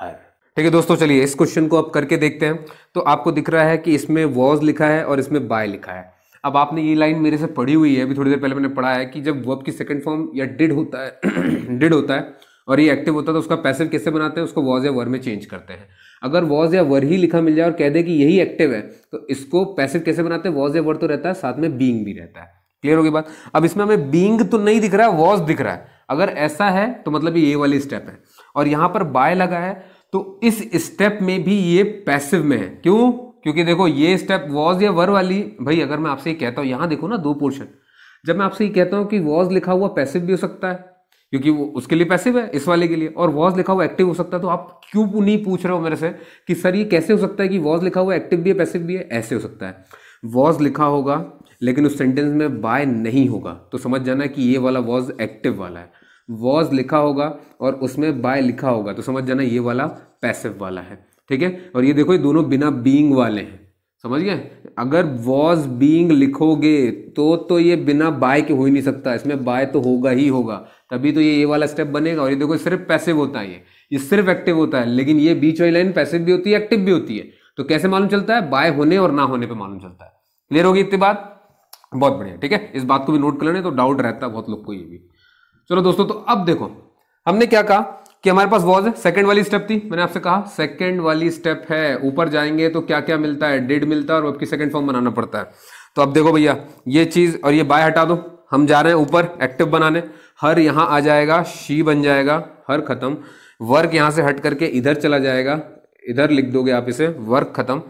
her ठीक है दोस्तों चलिए इस क्वेश्चन को आप करके देखते हैं तो आपको दिख रहा है कि इसमें वॉज लिखा है और इसमें बाय लिखा है अब आपने ये लाइन मेरे से पढ़ी हुई है अभी थोड़ी देर पहले मैंने पढ़ा है कि जब वर्ब की सेकंड फॉर्म या डिड होता है डिड होता है और ये एक्टिव होता है तो उसका पैसिव कैसे बनाते हैं उसको वॉज या वर में चेंज करते हैं अगर वॉज या वर ही लिखा मिल जाए और कह दे कि यही एक्टिव है तो इसको पैसिव कैसे बनाते हैं वॉज या वर तो रहता है साथ में बींग भी रहता है क्लियर होगी बात अब इसमें हमें बींग तो नहीं दिख रहा है वॉज दिख रहा है अगर ऐसा है तो मतलब ये वाली स्टेप है और यहां पर बाय लगा है तो इस स्टेप में भी ये पैसिव में है क्यों क्योंकि देखो ये स्टेप वॉज या वर वाली भाई अगर मैं आपसे ये कहता हूँ यहाँ देखो ना दो पोर्शन जब मैं आपसे ये कहता हूँ कि वॉज लिखा हुआ पैसिव भी हो सकता है क्योंकि वो उसके लिए पैसिव है इस वाले के लिए और वॉज लिखा हुआ एक्टिव हो सकता है तो आप क्यों नहीं पूछ रहे हो मेरे से कि सर ये कैसे हो सकता है कि वॉज लिखा हुआ एक्टिव भी है पैसिव भी है ऐसे हो सकता है वॉज लिखा होगा लेकिन उस सेंटेंस में बाय नहीं होगा तो समझ जाना कि ये वाला वॉज एक्टिव वाला है वॉज लिखा होगा और उसमें बाय लिखा होगा तो समझ जाना ये वाला पैसिव वाला है ठीक है और ये देखो ये दोनों बिना बींग वाले हैं समझ गए अगर वॉज बींग लिखोगे तो तो ये बिना बाय के हो ही नहीं सकता इसमें बाय तो होगा ही होगा तभी तो ये ये वाला स्टेप बनेगा और ये देखो सिर्फ पैसिव होता है ये ये सिर्फ एक्टिव होता है लेकिन ये बीच वाली लाइन पैसिव भी होती है एक्टिव भी होती है तो कैसे मालूम चलता है बाय होने और ना होने पर मालूम चलता है क्लियर होगी इतनी बात बहुत बढ़िया ठीक है इस बात को भी नोट कर लेना तो डाउट रहता है बहुत लोग को ये भी चलो दोस्तों तो अब देखो हमने क्या कहा कि हमारे पास वॉज है सेकंड वाली स्टेप थी मैंने आपसे कहा सेकंड वाली स्टेप है ऊपर जाएंगे तो क्या क्या मिलता है डेड मिलता है और आपकी सेकंड फॉर्म बनाना पड़ता है तो अब देखो भैया ये चीज और ये बाय हटा दो हम जा रहे हैं ऊपर एक्टिव बनाने हर यहां आ जाएगा शी बन जाएगा हर खत्म वर्क यहां से हट करके इधर चला जाएगा इधर लिख दोगे आप इसे वर्क खत्म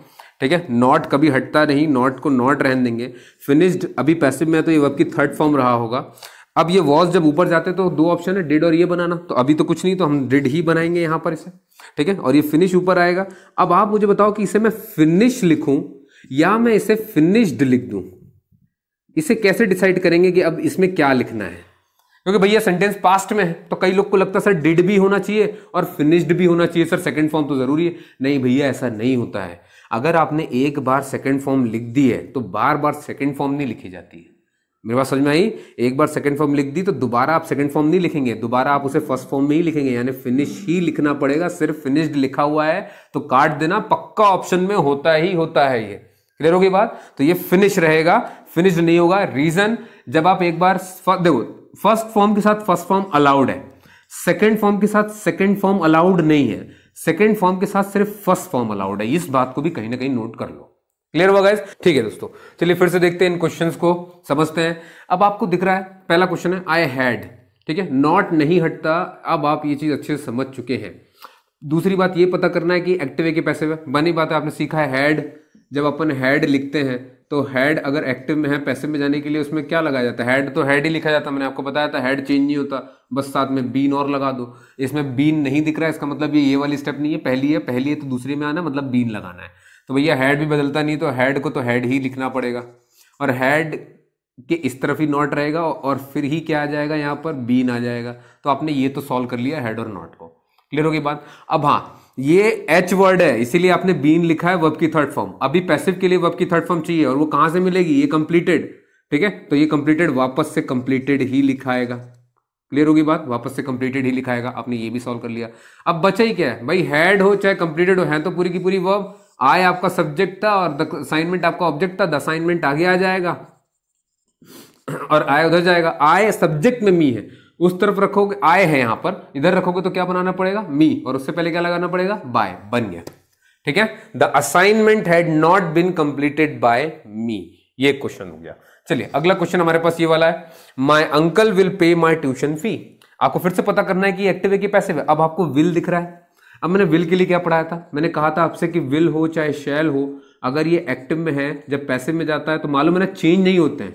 ठीक है नॉट कभी हटता नहीं नॉट को नॉट रहने देंगे फिनिश्ड अभी पैसिव में तो ये वर्क की थर्ड फॉर्म रहा होगा अब ये वॉज जब ऊपर जाते तो दो ऑप्शन है डिड और ये बनाना तो अभी तो कुछ नहीं तो हम डिड ही बनाएंगे यहां पर इसे ठीक है और ये फिनिश ऊपर आएगा अब आप मुझे बताओ कि इसे मैं फिनिश लिखूं या मैं इसे फिनिश्ड लिख दूं इसे कैसे डिसाइड करेंगे कि अब इसमें क्या लिखना है क्योंकि भैया सेंटेंस पास्ट में है तो कई लोग को लगता है सर डिड भी होना चाहिए और फिनिश्ड भी होना चाहिए सर सेकंड फॉर्म तो जरूरी है नहीं भैया ऐसा नहीं होता है अगर आपने एक बार सेकंड फॉर्म लिख दी है तो बार बार सेकंड फॉर्म नहीं लिखी जाती है मेरे बात समझ में आई एक बार सेकंड फॉर्म लिख दी तो दोबारा आप सेकंड फॉर्म नहीं लिखेंगे दोबारा आप उसे फर्स्ट फॉर्म में ही लिखेंगे यानी फिनिश ही लिखना पड़ेगा सिर्फ फिनिश्ड लिखा हुआ है तो काट देना पक्का ऑप्शन में होता ही होता है ये क्लियर होगी बात तो ये फिनिश रहेगा फिनिश नहीं होगा रीजन जब आप एक बार देखो फर्स्ट फॉर्म के साथ फर्स्ट फॉर्म अलाउड है सेकेंड फॉर्म के साथ सेकेंड फॉर्म अलाउड नहीं है सेकेंड फॉर्म के साथ सिर्फ फर्स्ट फॉर्म अलाउड है इस बात को भी कहीं ना कहीं नोट कर लो क्लियर हुआ गाइस ठीक है दोस्तों चलिए फिर से देखते हैं इन क्वेश्चंस को समझते हैं अब आपको दिख रहा है पहला क्वेश्चन है आई हैड ठीक है नॉट नहीं हटता अब आप ये चीज अच्छे से समझ चुके हैं दूसरी बात ये पता करना है कि एक्टिव के पैसे में बनी बात है आपने सीखा है हैड जब अपन हैड लिखते हैं तो हैड अगर एक्टिव में है पैसे में जाने के लिए उसमें क्या लगाया जाता है हैड तो हैड ही लिखा जाता है मैंने आपको बताया था हैड चेंज नहीं होता बस साथ में बीन और लगा दो इसमें बीन नहीं दिख रहा है इसका मतलब ये ये वाली स्टेप नहीं है पहली है पहली है तो दूसरे में आना मतलब बीन लगाना है तो भैया हेड भी बदलता नहीं तो हेड को तो हेड ही लिखना पड़ेगा और हेड के इस तरफ ही नॉट रहेगा और फिर ही क्या आ जाएगा यहाँ पर बीन आ जाएगा तो आपने ये तो सॉल्व कर लिया हेड और नॉट को क्लियर होगी बात अब हाँ ये एच वर्ड है इसीलिए आपने बीन लिखा है वर्ब की थर्ड फॉर्म अभी पैसिव के लिए वर्ब की थर्ड फॉर्म चाहिए और वो कहां से मिलेगी ये कंप्लीटेड ठीक है तो ये कंप्लीटेड वापस से कंप्लीटेड ही लिखाएगा क्लियर होगी बात वापस से कंप्लीटेड ही लिखाएगा आपने ये भी सॉल्व कर लिया अब बचा ही क्या है भाई हैड हो चाहे कंप्लीटेड हो है तो पूरी की पूरी वर्ब आई आपका सब्जेक्ट था और द असाइनमेंट आपका ऑब्जेक्ट था द असाइनमेंट आगे आ जाएगा और आय उधर जाएगा आय सब्जेक्ट में मी है उस तरफ रखोगे आय है यहां पर इधर रखोगे तो क्या बनाना पड़ेगा मी और उससे पहले क्या लगाना पड़ेगा बाय बन गया ठीक है the assignment had not been completed by me ये क्वेश्चन हो गया चलिए अगला क्वेश्चन हमारे पास ये वाला है my uncle will pay my tuition फी आपको फिर से पता करना है कि एक्टिव है कि पैसे अब आपको विल दिख रहा है अब मैंने विल के लिए क्या पढ़ाया था मैंने कहा था आपसे कि विल हो चाहे शैल हो अगर ये एक्टिव में है जब पैसे में जाता है तो मालूम है ना चेंज नहीं होते हैं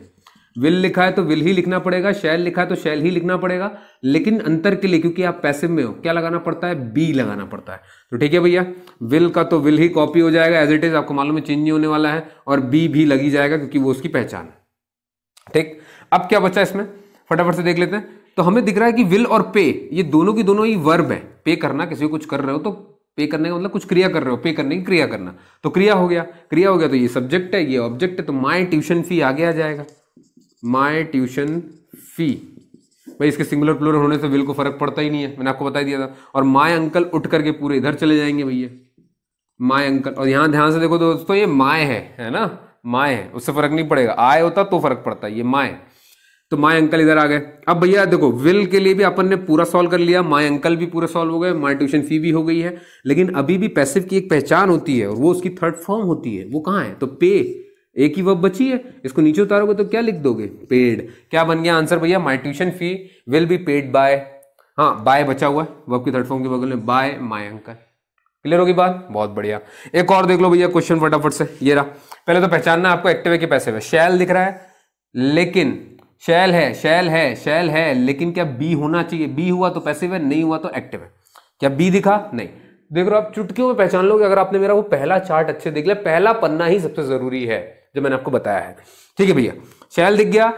विल लिखा है तो विल ही लिखना पड़ेगा शैल लिखा है तो शैल ही लिखना पड़ेगा लेकिन अंतर के लिए क्योंकि आप पैसे में हो क्या लगाना पड़ता है बी लगाना पड़ता है तो ठीक है भैया विल का तो विल ही कॉपी हो जाएगा एज इट इज आपको मालूम है चेंज नहीं होने वाला है और बी भी लगी जाएगा क्योंकि वो उसकी पहचान है ठीक अब क्या बचा इसमें फटाफट से देख लेते हैं तो हमें दिख रहा है कि विल और पे ये दोनों की दोनों ही वर्ब है पे करना किसी को कुछ कर रहे हो तो पे करने का मतलब कुछ क्रिया कर रहे हो पे करने की क्रिया करना तो क्रिया हो गया क्रिया हो गया तो ये सब्जेक्ट है ये ऑब्जेक्ट है तो माय ट्यूशन फी आगे आ जाएगा माय ट्यूशन फी भाई इसके सिंगुलर प्लोर होने से विल को फर्क पड़ता ही नहीं है मैंने आपको बता दिया था और माए अंकल उठ करके पूरे इधर चले जाएंगे भैया माए अंकल और यहां ध्यान से देखो दोस्तों ये माए है है ना माए है उससे फर्क नहीं पड़ेगा आय होता तो फर्क पड़ता है ये माए तो माय अंकल इधर आ गए अब भैया देखो विल के लिए भी अपन ने पूरा सॉल्व कर लिया माय अंकल भी पूरा सॉल्व हो गए माय ट्यूशन फी भी हो गई है लेकिन अभी भी पैसिव की एक पहचान होती है और वो उसकी थर्ड फॉर्म होती है वो कहाँ है तो पे एक ही वर्ब बची है इसको नीचे उतारोगे तो क्या लिख दोगे पेड क्या बन गया आंसर भैया my tuition fee will be paid by हाँ बाय बचा हुआ है की थर्ड फॉर्म के बगल में बाय माई अंकल क्लियर होगी बात बहुत बढ़िया एक और देख लो भैया क्वेश्चन फटाफट से ये रहा पहले तो पहचानना आपको एक्टिवे के पैसे में शैल दिख रहा है लेकिन शैल है शैल है शैल है लेकिन क्या बी होना चाहिए बी हुआ तो पैसिव है नहीं हुआ तो एक्टिव है क्या बी दिखा नहीं देख रहे आप चुटकियों में पहचान लोगे अगर आपने मेरा वो पहला चार्ट अच्छे देख लिया पहला पन्ना ही सबसे जरूरी है जो मैंने आपको बताया है ठीक है भैया शैल दिख गया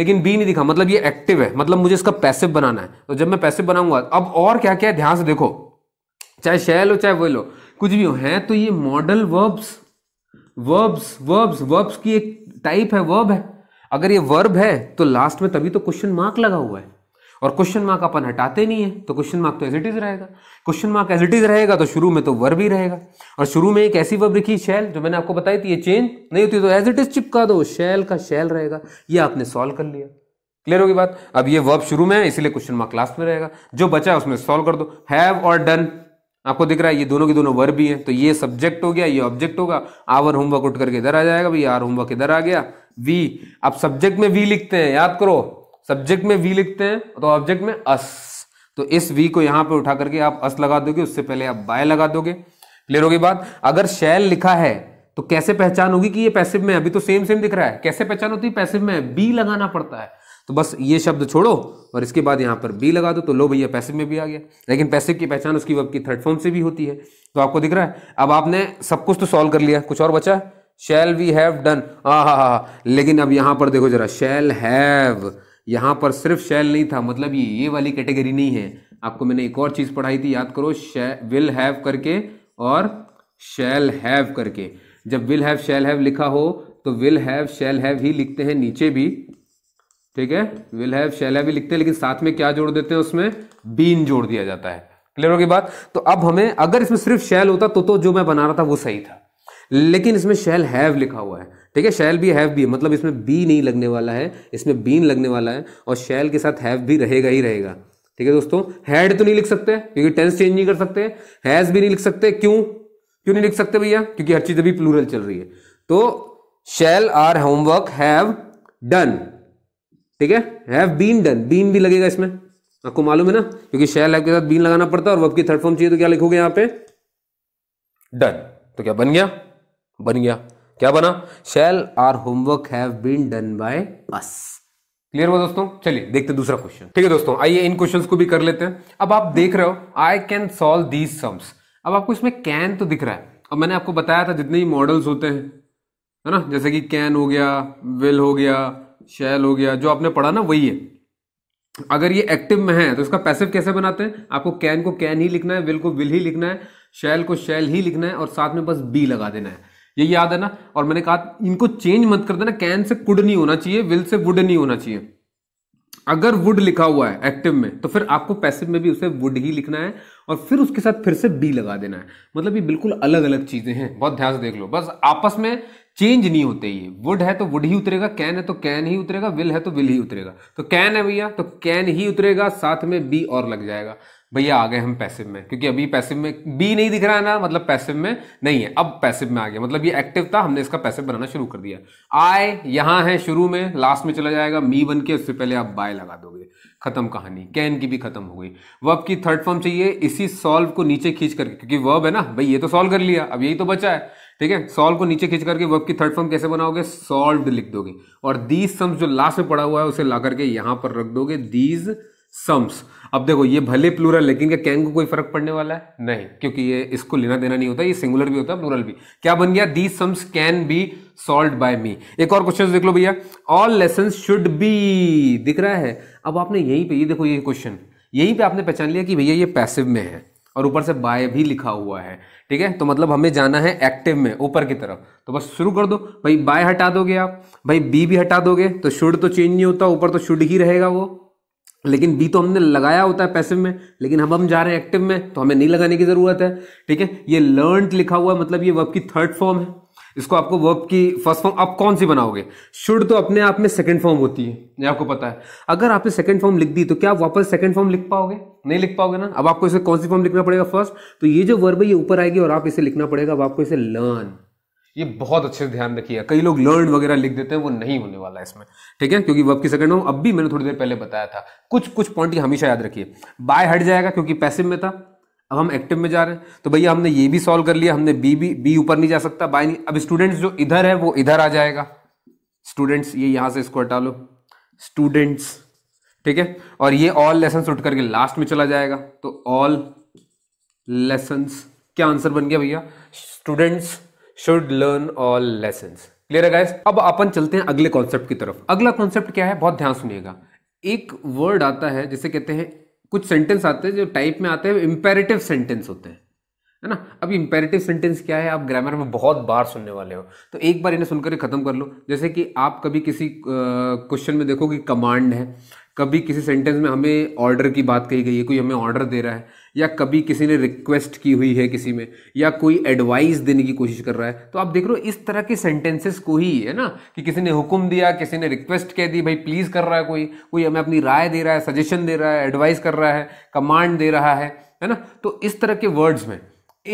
लेकिन बी नहीं दिखा मतलब ये एक्टिव है मतलब मुझे इसका पैसिव बनाना है तो जब मैं पैसिव बनाऊंगा अब और क्या क्या ध्यान से देखो चाहे शैल हो चाहे वो लो कुछ भी हो है तो ये modal verbs verbs verbs verbs की एक टाइप है वर्ब है अगर ये वर्ब है तो लास्ट में तभी तो क्वेश्चन मार्क लगा हुआ है और क्वेश्चन मार्क अपन हटाते नहीं है तो क्वेश्चन मार्क तो एज इट इज रहेगा question mark as it is रहेगा तो शुरू में तो वर्ब ही रहेगा और शुरू में एक ऐसी वर्ब लिखी शैल जो मैंने आपको बताई थी ये चेंज नहीं होती तो एज इट इज चिपका दो शैल का शैल रहेगा ये आपने सॉल्व कर लिया क्लियर होगी बात अब ये वर्ब शुरू में है इसीलिए क्वेश्चन मार्क लास्ट में रहेगा जो बचा है उसमें सॉल्व कर दो हैव और डन आपको दिख रहा है ये दोनों के दोनों वर्ब भी हैं तो ये सब्जेक्ट हो गया ये ऑब्जेक्ट होगा आवर होमवर्क उठ करके इधर आ जाएगा भाई आर होमवर्क इधर आ गया वी आप सब्जेक्ट में वी लिखते हैं याद करो सब्जेक्ट में वी लिखते हैं तो ऑब्जेक्ट में अस तो इस वी को यहां पर उठा करके आप अस लगा दोगे उससे पहले आप बाय लगा दोगे क्लियर होगी बात अगर शैल लिखा है तो कैसे पहचान होगी कि ये पैसिव में अभी तो सेम सेम दिख रहा है कैसे पहचान होती है पैसिव में बी लगाना पड़ता है तो बस ये शब्द छोड़ो और इसके बाद यहां पर बी लगा दो तो लो भैया पैसिव में भी आ गया लेकिन पैसिव की पहचान उसकी वर्ब की थर्ड फॉर्म से भी होती है तो आपको दिख रहा है अब आपने सब कुछ तो सॉल्व कर लिया कुछ और बचा है शेल वी हैव डन हा हा हा लेकिन अब यहाँ पर देखो जरा शेल हैव यहाँ पर सिर्फ शेल नहीं था मतलब ये ये वाली कैटेगरी नहीं है आपको मैंने एक और चीज़ पढ़ाई थी याद करो विल हैव करके और शेल हैव करके जब विल हैव शेल हैव लिखा हो तो विल हैव शेल हैव ही लिखते हैं नीचे भी ठीक है विल हैव शेल हैव ही लिखते हैं लेकिन साथ में क्या जोड़ देते हैं उसमें बीन जोड़ दिया जाता है क्लियर होगी बात तो अब हमें अगर इसमें सिर्फ शेल होता तो तो जो मैं बना रहा था वो सही था लेकिन इसमें शेल हैव लिखा हुआ है ठीक है शेल भी हैव भी मतलब इसमें बी नहीं लगने वाला है इसमें बीन लगने वाला है और शेल के साथ हैव भी रहेगा ही रहेगा ठीक है दोस्तों हैड तो नहीं लिख सकते क्योंकि टेंस चेंज नहीं कर सकते हैज भी नहीं लिख सकते क्यों क्यों नहीं लिख सकते भैया क्योंकि हर चीज अभी प्लूरल चल रही है तो shall are homework have done ठीक है हैव बीन डन बीन भी लगेगा इसमें आपको मालूम है ना क्योंकि शेल हैव के साथ बीन लगाना पड़ता है और वर्ब की थर्ड फॉर्म चाहिए तो क्या लिखोगे यहां पे डन तो क्या बन गया बन गया क्या बना shall are homework have been done by us clear हुआ दोस्तों चलिए देखते दूसरा क्वेश्चन ठीक है दोस्तों आइए इन क्वेश्चंस को भी कर लेते हैं अब आप देख रहे हो I can solve these sums अब आपको इसमें कैन तो दिख रहा है अब मैंने आपको बताया था जितने भी मॉडल्स होते हैं है ना जैसे कि कैन हो गया विल हो गया शेल हो गया जो आपने पढ़ा ना वही है अगर ये एक्टिव में है तो इसका पैसिव कैसे बनाते हैं आपको कैन को कैन ही लिखना है विल को विल ही लिखना है शेल को शेल ही लिखना है और साथ में बस बी लगा देना है ये याद है ना और मैंने कहा इनको चेंज मत कर देना कैन से कुड नहीं होना चाहिए विल से वुड नहीं होना चाहिए अगर वुड लिखा हुआ है एक्टिव में तो फिर आपको पैसिव में भी उसे वुड ही लिखना है और फिर उसके साथ फिर से बी लगा देना है मतलब ये बिल्कुल अलग अलग चीजें हैं बहुत ध्यान से देख लो बस आपस में चेंज नहीं होते ये वुड है तो वुड ही उतरेगा कैन है तो कैन ही उतरेगा विल है तो विल ही उतरेगा तो कैन है भैया तो कैन ही उतरेगा साथ में बी और लग जाएगा भैया आ गए हम पैसिव में क्योंकि अभी पैसिव में बी नहीं दिख रहा है ना मतलब पैसिव में नहीं है अब पैसिव में आ गया मतलब ये एक्टिव था हमने इसका पैसिव बनाना शुरू कर दिया आय यहाँ है शुरू में लास्ट में चला जाएगा मी बन के उससे पहले आप बाय लगा दोगे खत्म कहानी कैन की भी खत्म हो गई वर्ब की थर्ड फॉर्म चाहिए इसी सॉल्व को नीचे खींच करके क्योंकि वर्ब है ना भाई ये तो सॉल्व कर लिया अब यही तो बचा है ठीक है सॉल्व को नीचे खींच करके वर्ब की थर्ड फॉर्म कैसे बनाओगे सॉल्व लिख दोगे और दीज सम्स जो लास्ट में पड़ा हुआ है उसे ला करके यहां पर रख दोगे दीज सम्स अब देखो ये भले प्लूरल लेकिन क्या कैन को कोई फर्क पड़ने वाला है नहीं क्योंकि ये इसको लेना देना नहीं होता ये सिंगुलर भी होता है प्लूरल भी क्या बन गया the sums can be solve by me एक और क्वेश्चन देख लो भैया ऑल लेसन शुड बी दिख रहा है अब आपने यहीं पे ये देखो ये क्वेश्चन यहीं पे आपने पहचान लिया कि भैया ये पैसिव में है और ऊपर से बाय भी लिखा हुआ है ठीक है तो मतलब हमें जाना है एक्टिव में ऊपर की तरफ तो बस शुरू कर दो भाई बाय हटा दोगे आप भाई बी भी हटा दोगे तो शुड तो चेंज नहीं होता ऊपर तो शुड ही रहेगा वो लेकिन बी तो हमने लगाया होता है पैसिव में लेकिन हम हम जा रहे हैं एक्टिव में तो हमें नहीं लगाने की ज़रूरत है ठीक है ये लर्न लिखा हुआ है मतलब ये वर्ब की थर्ड फॉर्म है इसको आपको वर्ब की फर्स्ट फॉर्म आप कौन सी बनाओगे शुड तो अपने आप में सेकंड फॉर्म होती है ये आपको पता है अगर आपने सेकंड फॉर्म लिख दी तो क्या आप वापस सेकंड फॉर्म लिख पाओगे नहीं लिख पाओगे ना अब आपको इसे कौन सी फॉर्म लिखना पड़ेगा फर्स्ट तो ये जो वर्ब है ये ऊपर आएगी और आप इसे लिखना पड़ेगा अब आपको इसे लर्न ये बहुत अच्छे से ध्यान रखिएगा कई लोग लर्न वगैरह लिख देते हैं वो नहीं होने वाला है इसमें ठीक है क्योंकि वर्ब की सेकंड में अब भी मैंने थोड़ी देर पहले बताया था कुछ कुछ पॉइंट हमेशा याद रखिए बाय हट जाएगा क्योंकि पैसिव में था अब हम एक्टिव में जा रहे हैं तो भैया हमने ये भी सॉल्व कर लिया हमने बी बी बी ऊपर नहीं जा सकता बाय नहीं अब स्टूडेंट्स जो इधर है वो इधर आ जाएगा स्टूडेंट्स ये यहां से इसको हटा लो स्टूडेंट्स ठीक है और ये ऑल लेसन उठ करके लास्ट में चला जाएगा तो ऑल लेसन क्या आंसर बन गया भैया students should learn all lesson clear है गाइस अब अपन चलते हैं अगले कॉन्सेप्ट की तरफ अगला कॉन्सेप्ट क्या है बहुत ध्यान सुनिएगा एक वर्ड आता है जिसे कहते हैं कुछ सेंटेंस आते हैं जो टाइप में आते हैं इंपेरेटिव सेंटेंस होते हैं है ना अब इम्पेरेटिव सेंटेंस क्या है आप ग्रामर में बहुत बार सुनने वाले हो तो एक बार इन्हें सुनकर खत्म कर लो जैसे कि आप कभी किसी क्वेश्चन में देखो कि कमांड है कभी किसी सेंटेंस में हमें ऑर्डर की बात कही गई है कोई हमें ऑर्डर दे रहा है या कभी किसी ने रिक्वेस्ट की हुई है किसी में या कोई एडवाइस देने की कोशिश कर रहा है तो आप देख रहे हो इस तरह के सेंटेंसेस को ही है ना कि किसी ने हुक्म दिया किसी ने रिक्वेस्ट कह दी भाई प्लीज़ कर रहा है कोई कोई हमें अपनी राय दे रहा है सजेशन दे रहा है एडवाइस कर रहा है कमांड दे रहा है है ना तो इस तरह के वर्ड्स में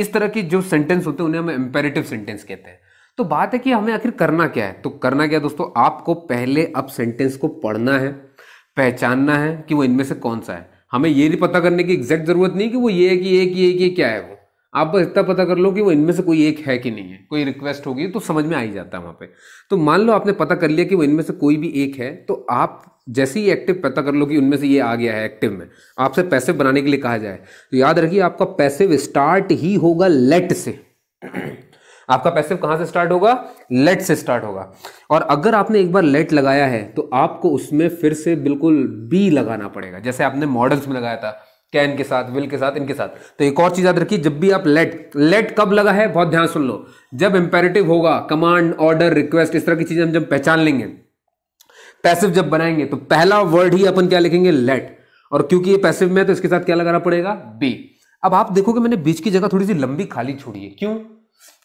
इस तरह के जो सेंटेंस होते हैं उन्हें हम एम्पेरेटिव सेंटेंस कहते हैं तो बात है कि हमें आखिर करना क्या है तो करना क्या है दोस्तों आपको पहले अब सेंटेंस को पढ़ना है पहचानना है कि वो इनमें से कौन सा है हमें ये नहीं पता करने की एग्जैक्ट जरूरत नहीं कि वो ये है कि एक ये कि क्या है वो आप बस इतना पता कर लो कि वो इनमें से कोई एक है कि नहीं है कोई रिक्वेस्ट होगी तो समझ में आ ही जाता है वहाँ पे तो मान लो आपने पता कर लिया कि वो इनमें से कोई भी एक है तो आप जैसे ही एक्टिव पता कर लो कि उनमें से ये आ गया है एक्टिव में आपसे पैसे बनाने के लिए कहा जाए तो याद रखिए आपका पैसे स्टार्ट ही होगा लेट से आपका पैसिव कहां से स्टार्ट होगा लेट से स्टार्ट होगा और अगर आपने एक बार लेट लगाया है तो आपको उसमें फिर से बिल्कुल बी लगाना पड़ेगा जैसे आपने मॉडल्स में लगाया था कैन के साथ विल के साथ इनके साथ तो एक और चीज याद रखिए जब भी आप लेट लेट कब लगा है बहुत ध्यान सुन लो जब इंपेरेटिव होगा कमांड ऑर्डर रिक्वेस्ट इस तरह की चीजें हम जब पहचान लेंगे पैसिव जब बनाएंगे तो पहला वर्ड ही अपन क्या लिखेंगे लेट और क्योंकि ये पैसिव में है तो इसके साथ क्या लगाना पड़ेगा बी अब आप देखोगे मैंने बीच की जगह थोड़ी सी लंबी खाली छोड़ी है क्यों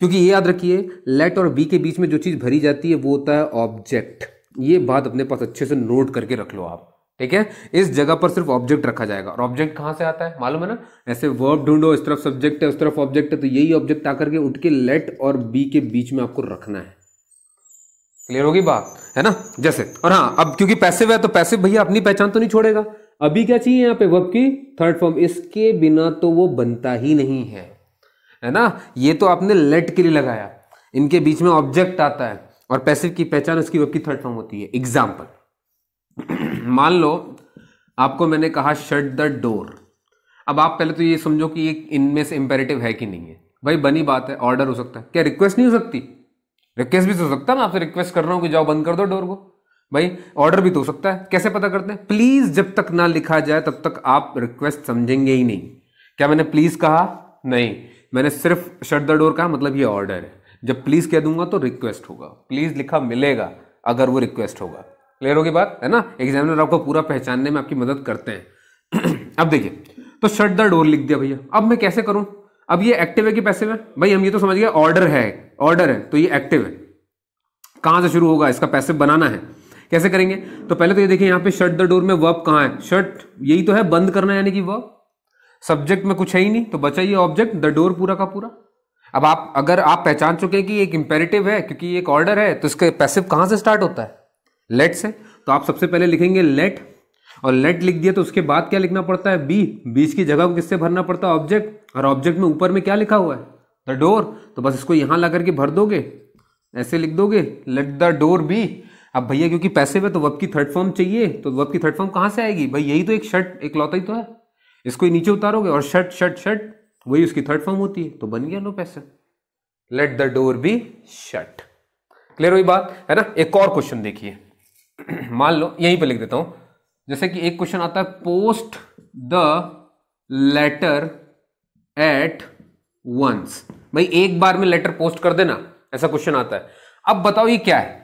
क्योंकि ये याद रखिए लेट और बी के बीच में जो चीज़ भरी जाती है वो होता है ऑब्जेक्ट ये बात अपने पास अच्छे से नोट करके रख लो आप ठीक है इस जगह पर सिर्फ ऑब्जेक्ट रखा जाएगा और ऑब्जेक्ट कहाँ से आता है मालूम है ना ऐसे वर्ब ढूंढो इस तरफ सब्जेक्ट है उस तरफ ऑब्जेक्ट है तो यही ऑब्जेक्ट आकर के उठ के लेट और बी के बीच में आपको रखना है क्लियर होगी बात है ना जैसे और हाँ अब क्योंकि पैसे वह तो पैसे भैया अपनी पहचान तो नहीं छोड़ेगा अभी क्या चाहिए यहाँ पे वर्ब की थर्ड फॉर्म इसके बिना तो वो बनता ही नहीं है है ना ये तो आपने लेट के लिए लगाया इनके बीच में ऑब्जेक्ट आता है और पैसिव की पहचान उसकी वेब की थर्ड फॉर्म होती है एग्जाम्पल मान लो आपको मैंने कहा शट द डोर अब आप पहले तो ये समझो कि ये इनमें से इंपेरेटिव है कि नहीं है भाई बनी बात है ऑर्डर हो सकता है क्या रिक्वेस्ट नहीं हो सकती रिक्वेस्ट भी तो हो सकता है ना आपसे रिक्वेस्ट कर रहा हूँ कि जाओ बंद कर दो डोर को भाई ऑर्डर भी तो हो सकता है कैसे पता करते हैं प्लीज जब तक ना लिखा जाए तब तक आप रिक्वेस्ट समझेंगे ही नहीं क्या मैंने प्लीज कहा नहीं मैंने सिर्फ शट द डोर कहा मतलब ये ऑर्डर है जब प्लीज़ कह दूंगा तो रिक्वेस्ट होगा प्लीज़ लिखा मिलेगा अगर वो रिक्वेस्ट होगा क्लियर होगी बात है ना एग्जामिनर आपको पूरा पहचानने में आपकी मदद करते हैं अब देखिए तो शट द डोर लिख दिया भैया अब मैं कैसे करूं अब ये एक्टिव है कि पैसे में भाई हम ये तो समझ गए ऑर्डर है ऑर्डर है तो ये एक्टिव है कहां से शुरू होगा इसका पैसे बनाना है कैसे करेंगे तो पहले तो ये देखिए यहाँ पे शट द डोर में वर्ब कहां है शट यही तो है बंद करना यानी कि वर्ब सब्जेक्ट में कुछ है ही नहीं तो बचा ये ऑब्जेक्ट द डोर पूरा का पूरा अब आप अगर आप पहचान चुके कि एक इंपेरेटिव है क्योंकि एक ऑर्डर है तो इसके पैसिव कहाँ से स्टार्ट होता है लेट से तो आप सबसे पहले लिखेंगे लेट और लेट लिख दिया तो उसके बाद क्या लिखना पड़ता है बी बीच की जगह को किससे भरना पड़ता है ऑब्जेक्ट और ऑब्जेक्ट में ऊपर में क्या लिखा हुआ है द डोर तो बस इसको यहाँ ला करके भर दोगे ऐसे लिख दोगे लेट द डोर बी अब भैया क्योंकि पैसे में तो वब की थर्ड फॉर्म चाहिए तो वब की थर्ड फॉर्म कहाँ से आएगी भाई यही तो एक शर्ट एक लौता ही तो है इसको ही नीचे उतारोगे और शर्ट शर्ट शर्ट वही उसकी थर्ड फॉर्म होती है तो बन गया नो पैसे let the door be shut clear हुई बात है ना एक और क्वेश्चन देखिए मान लो यहीं पे लिख देता हूं जैसे कि एक क्वेश्चन आता है post the letter at once भाई एक बार में लेटर पोस्ट कर देना ऐसा क्वेश्चन आता है अब बताओ ये क्या है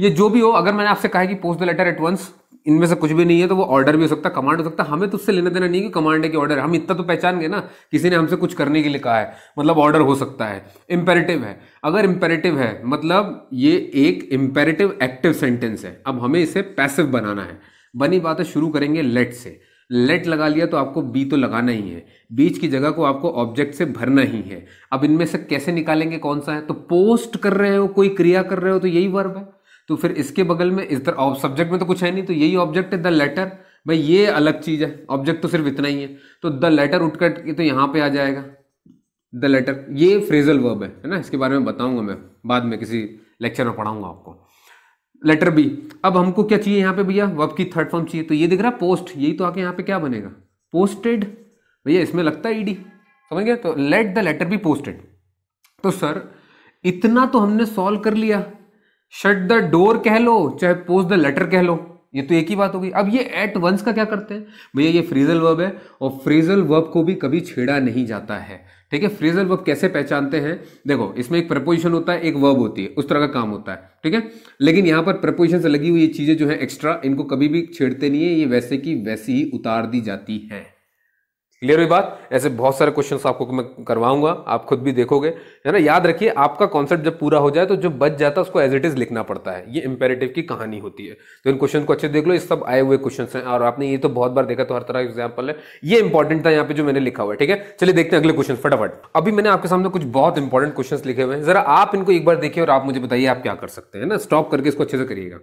ये जो भी हो अगर मैंने आपसे कहा कि post the letter at once इनमें से कुछ भी नहीं है तो वो ऑर्डर भी हो सकता है कमांड हो सकता है हमें तो उससे लेना देना नहीं कि कमांड है कि ऑर्डर हम इतना तो पहचान गए ना किसी ने हमसे कुछ करने के लिए कहा है मतलब ऑर्डर हो सकता है इम्पेरेटिव है अगर इम्पेरेटिव है मतलब ये एक इम्पेरेटिव एक्टिव सेंटेंस है अब हमें इसे पैसिव बनाना है बनी बात है शुरू करेंगे लेट से लेट लगा लिया तो आपको बी तो लगाना ही है बीच की जगह को आपको ऑब्जेक्ट से भरना ही है अब इनमें से कैसे निकालेंगे कौन सा है तो पोस्ट कर रहे हो कोई क्रिया कर रहे हो तो यही वर्ब है तो फिर इसके बगल में इस तरह सब्जेक्ट में तो कुछ है नहीं तो यही ऑब्जेक्ट है द लेटर भाई ये अलग चीज़ है ऑब्जेक्ट तो सिर्फ इतना ही है तो द लेटर उठ कर तो यहाँ पे आ जाएगा द लेटर ये फ्रेजल वर्ब है है ना इसके बारे में बताऊंगा मैं बाद में किसी लेक्चर में पढ़ाऊंगा आपको लेटर बी अब हमको क्या चाहिए यहाँ पे भैया वर्ब की थर्ड फॉर्म चाहिए तो ये दिख रहा है पोस्ट यही तो आके यहाँ पे क्या बनेगा पोस्टेड भैया इसमें लगता है ईडी समझ गया तो let the letter be posted तो सर इतना तो हमने सॉल्व कर लिया शट द डोर कह लो चाहे पोज द लेटर कह लो ये तो एक ही बात हो गई अब ये एट वंस का क्या करते हैं भैया ये फ्रीजल वर्ब है और फ्रीजल वर्ब को भी कभी छेड़ा नहीं जाता है ठीक है फ्रीजल वर्ब कैसे पहचानते हैं देखो इसमें एक प्रपोजिशन होता है एक वर्ब होती है उस तरह का काम होता है ठीक है लेकिन यहां पर प्रपोजिशन से लगी हुई ये चीज़ें जो है एक्स्ट्रा इनको कभी भी छेड़ते नहीं है ये वैसे की वैसी ही उतार दी जाती है क्लियर हुई बात ऐसे बहुत सारे क्वेश्चंस आपको मैं करवाऊंगा आप खुद भी देखोगे है ना याद रखिए आपका कॉन्सेप्ट जब पूरा हो जाए तो जो बच जाता है उसको एज इट इज लिखना पड़ता है ये इम्पेरेटिव की कहानी होती है तो इन क्वेश्चन को अच्छे देख लो इस सब आए हुए क्वेश्चन हैं और आपने ये तो बहुत बार देखा तो हर तरह का एग्जाम्पल है ये इंपॉर्टेंट था यहाँ पे जो मैंने लिखा हुआ है ठीक है चलिए देखते हैं अगले क्वेश्चन फटाफट अभी मैंने आपके सामने कुछ बहुत इंपॉर्टेंट क्वेश्चन लिखे हुए हैं जरा आप इनको एक बार देखिए और आप मुझे बताइए आप क्या कर सकते हैं ना स्टॉप करके इसको अच्छे से करिएगा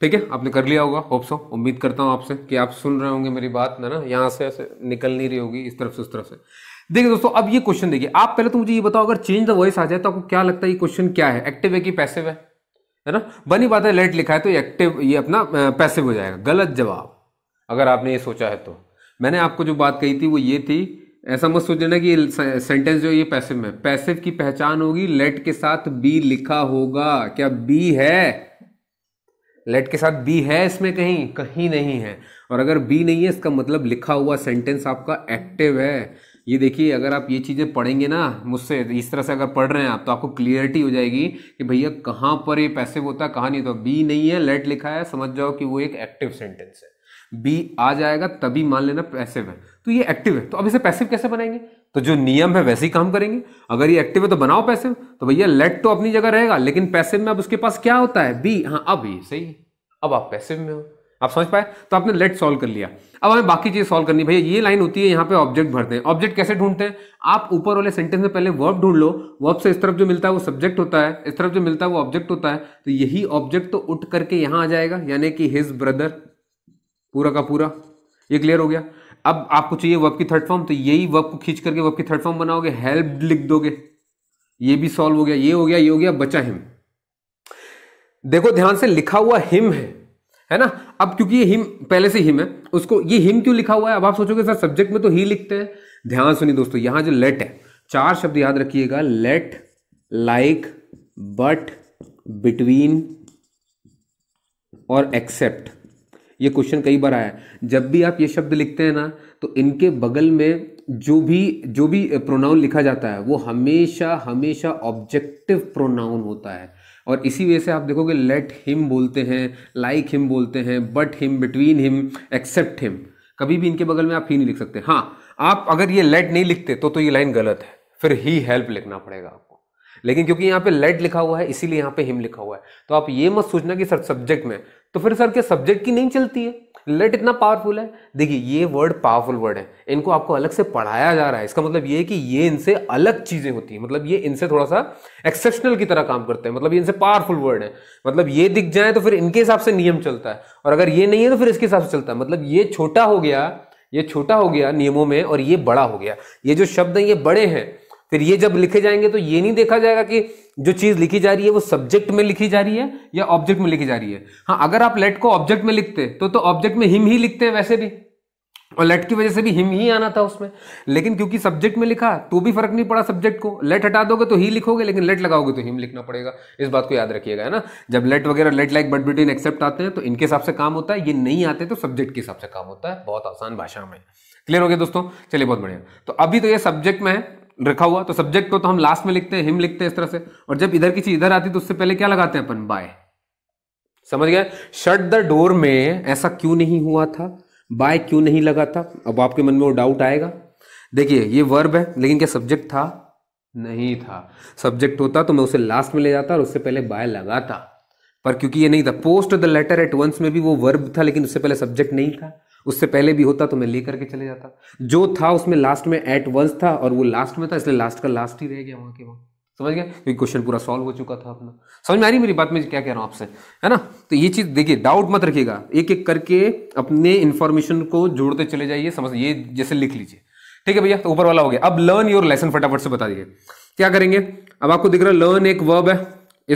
ठीक है आपने कर लिया होगा होप सो उम्मीद करता हूँ आपसे कि आप सुन रहे होंगे मेरी बात ना ना यहाँ से ऐसे निकल नहीं रही होगी इस तरफ से उस तरफ से देखिए दोस्तों अब ये क्वेश्चन देखिए आप पहले तो मुझे ये बताओ अगर चेंज द वॉइस आ जाए तो आपको क्या लगता है ये क्वेश्चन क्या है एक्टिव है कि पैसिव है है ना बनी बात है लेट लिखा है तो ये एक्टिव ये अपना पैसिव हो जाएगा गलत जवाब अगर आपने ये सोचा है तो मैंने आपको जो बात कही थी वो ये थी ऐसा मत सोच लेना कि सेंटेंस जो ये पैसिव में पैसिव की पहचान होगी लेट के साथ बी लिखा होगा क्या बी है लेट के साथ बी है इसमें कहीं कहीं नहीं है और अगर बी नहीं है इसका मतलब लिखा हुआ सेंटेंस आपका एक्टिव है ये देखिए अगर आप ये चीज़ें पढ़ेंगे ना मुझसे इस तरह से अगर पढ़ रहे हैं आप तो आपको क्लियरिटी हो जाएगी कि भैया कहाँ पर ये पैसिव होता है कहाँ नहीं होता बी नहीं है लेट लिखा है समझ जाओ कि वो एक एक्टिव सेंटेंस है बी आ जाएगा तभी मान लेना पैसिव है तो ये एक्टिव है तो अब इसे पैसिव कैसे बनाएंगे तो जो नियम है वैसे ही काम करेंगे अगर ये एक्टिव है तो बनाओ पैसिव तो भैया लेट तो अपनी जगह रहेगा लेकिन पैसे में अब उसके पास क्या होता है बी हाँ अब ये सही अब आप पैसे में हो आप समझ पाए तो आपने लेट सॉल्व कर लिया अब हमें बाकी चीज सॉल्व करनी भैया ये लाइन होती है यहाँ पे ऑब्जेक्ट भरते हैं ऑब्जेक्ट कैसे ढूंढते हैं आप ऊपर वाले सेंटेंस में पहले वर्ब ढूंढ लो वर्ब से इस तरफ जो मिलता है वो सब्जेक्ट होता है इस तरफ जो मिलता है वो ऑब्जेक्ट होता है तो यही ऑब्जेक्ट तो उठ करके यहाँ आ जाएगा यानी कि हिज ब्रदर पूरा का पूरा ये क्लियर हो गया अब आपको चाहिए वर्ब की थर्ड फॉर्म तो यही वर्ब को खींच करके वर्ब की थर्ड फॉर्म बनाओगे हेल्प लिख दोगे ये भी सॉल्व हो गया ये हो गया ये हो गया बचा हिम देखो ध्यान से लिखा हुआ हिम है है ना अब क्योंकि ये हिम पहले से हिम है उसको ये हिम क्यों लिखा हुआ है अब आप सोचोगे सर सब्जेक्ट में तो ही लिखते हैं ध्यान सुनिए दोस्तों यहां जो लेट है चार शब्द याद रखिएगा लेट लाइक बट बिटवीन और एक्सेप्ट ये क्वेश्चन कई बार आया है जब भी आप ये शब्द लिखते हैं ना तो इनके बगल में जो भी जो भी प्रोनाउन लिखा जाता है वो हमेशा हमेशा ऑब्जेक्टिव प्रोनाउन होता है और इसी वजह से आप देखोगे लेट हिम बोलते हैं लाइक like हिम बोलते हैं but him between him except him कभी भी इनके बगल में आप ही नहीं लिख सकते हाँ आप अगर ये लेट नहीं लिखते तो तो ये लाइन गलत है फिर ही हेल्प लिखना पड़ेगा आपको लेकिन क्योंकि यहाँ पे लेट लिखा हुआ है इसीलिए यहाँ पे हिम लिखा हुआ है तो आप ये मत सोचना कि सर सब्जेक्ट में तो फिर सर क्या सब्जेक्ट की नहीं चलती है लेट इतना पावरफुल है देखिए ये वर्ड पावरफुल वर्ड है इनको आपको अलग से पढ़ाया जा रहा है इसका मतलब ये है कि ये इनसे अलग चीज़ें होती है मतलब ये इनसे थोड़ा सा एक्सेप्शनल की तरह काम करते हैं मतलब ये इनसे पावरफुल वर्ड है मतलब ये दिख जाए तो फिर इनके हिसाब से नियम चलता है और अगर ये नहीं है तो फिर इसके हिसाब से चलता है मतलब ये छोटा हो गया ये छोटा हो गया नियमों में और ये बड़ा हो गया ये जो शब्द है ये बड़े हैं फिर ये जब लिखे जाएंगे तो ये नहीं देखा जाएगा कि जो चीज लिखी जा रही है वो सब्जेक्ट में लिखी जा रही है या ऑब्जेक्ट में लिखी जा रही है हाँ अगर आप लेट को ऑब्जेक्ट में लिखते तो तो ऑब्जेक्ट में हिम ही लिखते हैं वैसे भी और लेट की वजह से भी हिम ही आना था उसमें लेकिन क्योंकि सब्जेक्ट में लिखा तो भी फर्क नहीं पड़ा सब्जेक्ट को लेट हटा दोगे तो ही लिखोगे लेकिन लेट लगाओगे तो हिम लिखना पड़ेगा इस बात को याद रखिएगा है ना जब लेट वगैरह let like but between except आते हैं तो इनके हिसाब से काम होता है ये नहीं आते तो सब्जेक्ट के हिसाब से काम होता है बहुत आसान भाषा में क्लियर हो गया दोस्तों चलिए बहुत बढ़िया तो अभी तो ये सब्जेक्ट में है रखा हुआ तो सब्जेक्ट को तो हम लास्ट में लिखते हैं हिम लिखते हैं इस तरह से और जब इधर की चीज इधर आती है तो उससे पहले क्या लगाते हैं अपन बाय समझ गए शट द डोर में ऐसा क्यों नहीं हुआ था बाय क्यों नहीं लगा था अब आपके मन में वो डाउट आएगा देखिए ये वर्ब है लेकिन क्या सब्जेक्ट था नहीं था सब्जेक्ट होता तो मैं उसे लास्ट में ले जाता और उससे पहले बाय लगाता पर क्योंकि ये नहीं था post the letter at once में भी वो वर्ब था लेकिन उससे पहले सब्जेक्ट नहीं था उससे पहले भी होता तो मैं ले करके चले जाता जो था उसमें लास्ट में एट वंस था और वो लास्ट में था इसलिए लास्ट का लास्ट ही रह गया वहाँ के वहाँ समझ गया क्योंकि क्वेश्चन पूरा सॉल्व हो चुका था अपना समझ में आ रही मेरी बात में क्या कह रहा हूँ आपसे है ना तो ये चीज़ देखिए डाउट मत रखिएगा एक एक करके अपने इन्फॉर्मेशन को जोड़ते चले जाइए समझ ये जैसे लिख लीजिए ठीक है भैया तो ऊपर वाला हो गया अब लर्न योर लेसन फटाफट से बता दिए क्या करेंगे अब आपको दिख रहा है लर्न एक वर्ब है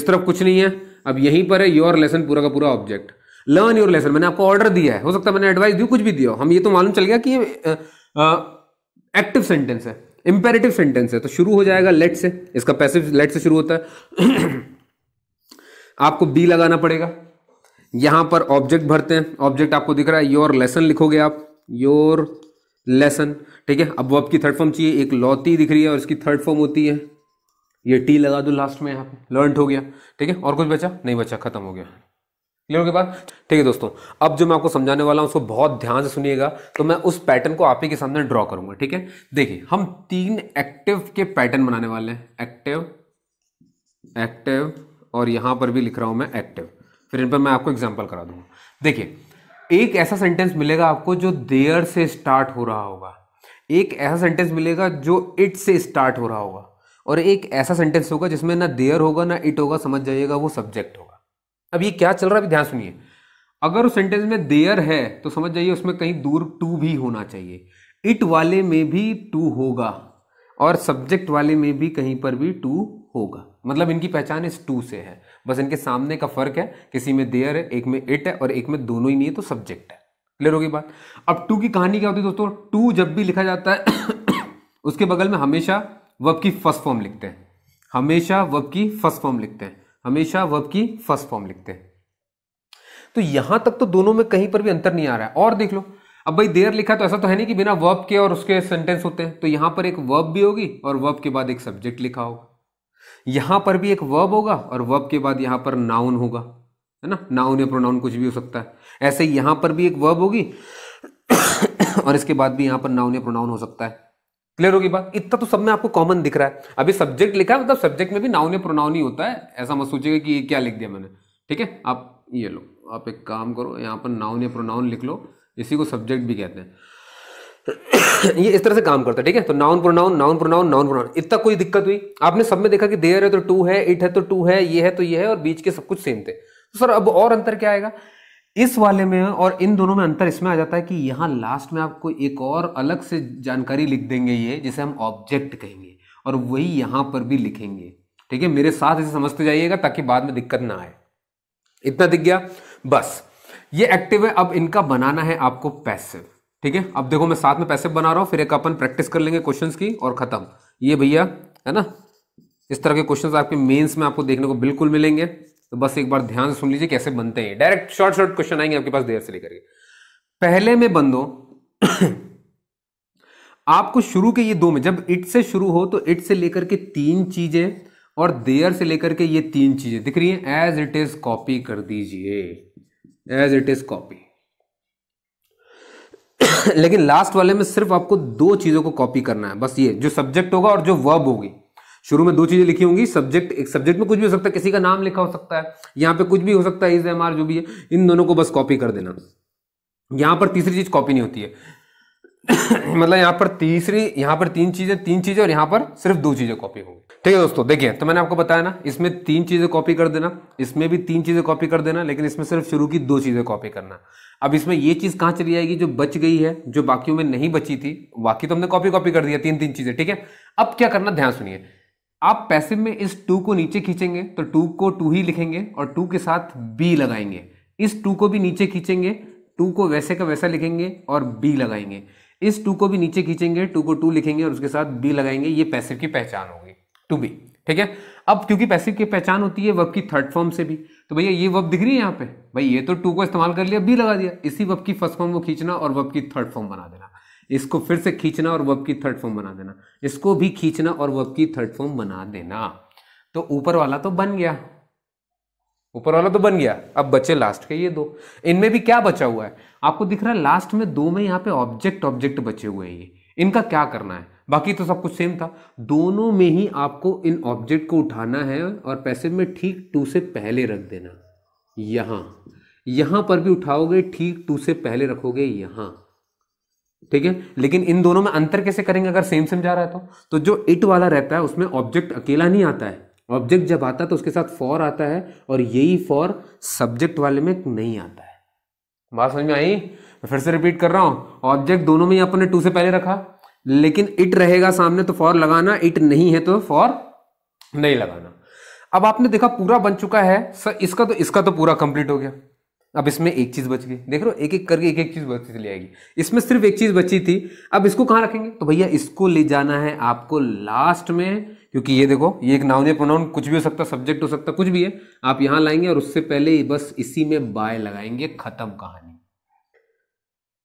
इस तरफ कुछ नहीं है अब यहीं पर है योर लेसन पूरा का पूरा ऑब्जेक्ट लर्न योर लेसन मैंने आपको ऑर्डर दिया है हो सकता है मैंने एडवाइस दी कुछ भी दिया हम ये तो मालूम चल गया कि एक्टिव सेंटेंस है इंपेरेटिव सेंटेंस है तो शुरू हो जाएगा लेट से इसका पैसिव लेट से शुरू होता है आपको बी लगाना पड़ेगा यहां पर ऑब्जेक्ट भरते हैं ऑब्जेक्ट आपको दिख रहा है योर लेसन लिखोगे आप योर लेसन ठीक है अब वो आपकी थर्ड फॉर्म चाहिए एक लौती दिख रही है और इसकी थर्ड फॉर्म होती है ये टी लगा दो लास्ट में यहाँ पे लर्न हो गया ठीक है और कुछ बचा नहीं बचा खत्म हो गया क्लियर के बाद ठीक है दोस्तों अब जो मैं आपको समझाने वाला हूँ उसको बहुत ध्यान से सुनिएगा तो मैं उस पैटर्न को आप ही के सामने ड्रॉ करूंगा ठीक है देखिए हम तीन एक्टिव के पैटर्न बनाने वाले हैं एक्टिव एक्टिव और यहां पर भी लिख रहा हूं मैं एक्टिव फिर इन पर मैं आपको एग्जाम्पल करा दूंगा देखिए एक ऐसा सेंटेंस मिलेगा आपको जो देयर से स्टार्ट हो रहा होगा एक ऐसा सेंटेंस मिलेगा जो इट से स्टार्ट हो रहा होगा और एक ऐसा सेंटेंस होगा जिसमें ना देयर होगा ना इट होगा समझ जाइएगा वो सब्जेक्ट होगा अब ये क्या चल रहा है अभी ध्यान सुनिए अगर उस सेंटेंस में देयर है तो समझ जाइए उसमें कहीं दूर टू भी होना चाहिए इट वाले में भी टू होगा और सब्जेक्ट वाले में भी कहीं पर भी टू होगा मतलब इनकी पहचान इस टू से है बस इनके सामने का फर्क है किसी में देयर है एक में इट है और एक में दोनों ही नहीं है तो सब्जेक्ट है क्लियर होगी बात अब टू की कहानी क्या होती है दोस्तों टू जब भी लिखा जाता है उसके बगल में हमेशा वब की फर्स्ट फॉर्म लिखते हैं हमेशा वब की फर्स्ट फॉर्म लिखते हैं हमेशा वर्ब की फर्स्ट फॉर्म लिखते हैं तो यहां तक तो दोनों में कहीं पर भी अंतर नहीं आ रहा है और देख लो अब भाई देर लिखा तो ऐसा तो है नहीं कि बिना वर्ब के और उसके सेंटेंस होते हैं तो यहां पर एक वर्ब भी होगी और वर्ब के बाद एक सब्जेक्ट लिखा होगा यहां पर भी एक वर्ब होगा और वर्ब के बाद यहां पर नाउन होगा है ना नाउन या प्रोनाउन कुछ भी हो सकता है ऐसे यहां पर भी एक वर्ब होगी और इसके बाद भी यहां पर नाउन या प्रोनाउन हो सकता है क्लियर होगी बात इतना तो सब में आपको कॉमन दिख रहा है अभी सब्जेक्ट लिखा है मतलब सब्जेक्ट में भी नाउन या प्रोनाउन ही होता है ऐसा मत सोचिएगा कि क्या लिख दिया मैंने ठीक है आप ये लो आप एक काम करो यहाँ पर नाउन या प्रोनाउन लिख लो इसी को सब्जेक्ट भी कहते हैं ये इस तरह से काम करता है ठीक है तो noun pronoun noun pronoun noun pronoun इतना कोई दिक्कत हुई आपने सब में देखा कि देयर है तो टू है इट है तो टू है ये है तो ये है और बीच के सब कुछ सेम थे तो सर अब और अंतर क्या आएगा इस वाले में और इन दोनों में अंतर इसमें आ जाता है कि यहाँ लास्ट में आपको एक और अलग से जानकारी लिख देंगे ये जिसे हम ऑब्जेक्ट कहेंगे और वही यहाँ पर भी लिखेंगे ठीक है मेरे साथ इसे समझते जाइएगा ताकि बाद में दिक्कत ना आए इतना दिख गया बस ये एक्टिव है अब इनका बनाना है आपको पैसिव ठीक है अब देखो मैं साथ में पैसिव बना रहा हूँ फिर एक अपन प्रैक्टिस कर लेंगे क्वेश्चंस की और ख़त्म ये भैया है ना इस तरह के क्वेश्चंस आपके मेंस में आपको देखने को बिल्कुल मिलेंगे तो बस एक बार ध्यान से सुन लीजिए कैसे बनते हैं डायरेक्ट शॉर्ट शॉर्ट क्वेश्चन आएंगे आपके पास देर से लेकर के पहले में बंदो आपको शुरू के ये दो में जब इट से शुरू हो तो इट से लेकर के तीन चीजें और देयर से लेकर के ये तीन चीजें दिख रही हैं एज इट इज कॉपी कर दीजिए एज इट इज कॉपी लेकिन लास्ट वाले में सिर्फ आपको दो चीजों को कॉपी करना है बस ये जो सब्जेक्ट होगा और जो वर्ब होगी शुरू में दो चीजें लिखी होंगी सब्जेक्ट एक सब्जेक्ट में कुछ भी हो सकता है किसी का नाम लिखा हो सकता है यहाँ पे कुछ भी हो सकता है इज एम आर जो भी है इन दोनों को बस कॉपी कर देना यहाँ पर तीसरी चीज कॉपी नहीं होती है मतलब यहाँ पर तीसरी यहाँ पर तीन चीजें तीन चीजें और यहाँ पर सिर्फ दो चीजें कॉपी होंगी ठीक है दोस्तों देखिए तो मैंने आपको बताया ना इसमें तीन चीजें कॉपी कर देना इसमें भी तीन चीजें कॉपी कर देना लेकिन इसमें सिर्फ शुरू की दो चीजें कॉपी करना अब इसमें ये चीज कहाँ चली जाएगी जो बच गई है जो बाकियों में नहीं बची थी बाकी तो हमने कॉपी कॉपी कर दिया तीन तीन चीजें ठीक है अब क्या करना ध्यान सुनिए आप पैसिव में इस टू को नीचे खींचेंगे तो टू को टू ही लिखेंगे और टू के साथ बी लगाएंगे इस टू को भी नीचे खींचेंगे टू को वैसे का वैसा लिखेंगे और बी लगाएंगे इस टू को भी नीचे खींचेंगे टू को टू लिखेंगे और उसके साथ बी लगाएंगे ये पैसिव की पहचान होगी टू बी ठीक है अब क्योंकि पैसिव की पहचान होती है वर्ब की थर्ड फॉर्म से भी तो भैया ये वर्ब दिख रही है यहाँ पे भाई ये तो टू को इस्तेमाल कर लिया बी लगा दिया इसी वर्ब की फर्स्ट फॉर्म को खींचना और वर्ब की थर्ड फॉर्म बना देना इसको फिर से खींचना और वर्ब की थर्ड फॉर्म बना देना इसको भी खींचना और वर्ब की थर्ड फॉर्म बना देना तो ऊपर वाला तो बन गया ऊपर वाला तो बन गया अब बचे लास्ट के ये दो इनमें भी क्या बचा हुआ है आपको दिख रहा है लास्ट में दो में यहाँ पे ऑब्जेक्ट ऑब्जेक्ट बचे हुए हैं ये इनका क्या करना है बाकी तो सब कुछ सेम था दोनों में ही आपको इन ऑब्जेक्ट को उठाना है और पैसे में ठीक टू से पहले रख देना यहाँ यहाँ पर भी उठाओगे ठीक टू से पहले रखोगे यहाँ ठीक है लेकिन इन दोनों में अंतर कैसे करेंगे अगर सेम सेम जा रहा है तो तो जो इट वाला रहता है उसमें ऑब्जेक्ट अकेला नहीं आता है ऑब्जेक्ट जब आता है तो उसके साथ फॉर आता है और यही फॉर सब्जेक्ट वाले में नहीं आता है बात समझ में आई फिर से रिपीट कर रहा हूं ऑब्जेक्ट दोनों में ही अपन ने टू से पहले रखा लेकिन इट रहेगा सामने तो फॉर लगाना इट नहीं है तो फॉर नहीं लगाना अब आपने देखा पूरा बन चुका है सर इसका तो इसका तो पूरा कंप्लीट हो गया अब इसमें एक चीज़ बच गई देख रहे हो एक एक करके एक एक चीज़ बच चली आएगी इसमें सिर्फ एक चीज़ बची थी अब इसको कहाँ रखेंगे तो भैया इसको ले जाना है आपको लास्ट में क्योंकि ये देखो ये एक नाउन या प्रोनाउन कुछ भी हो सकता है सब्जेक्ट हो सकता है कुछ भी है आप यहाँ लाएंगे और उससे पहले बस इसी में बाय लगाएंगे खत्म कहानी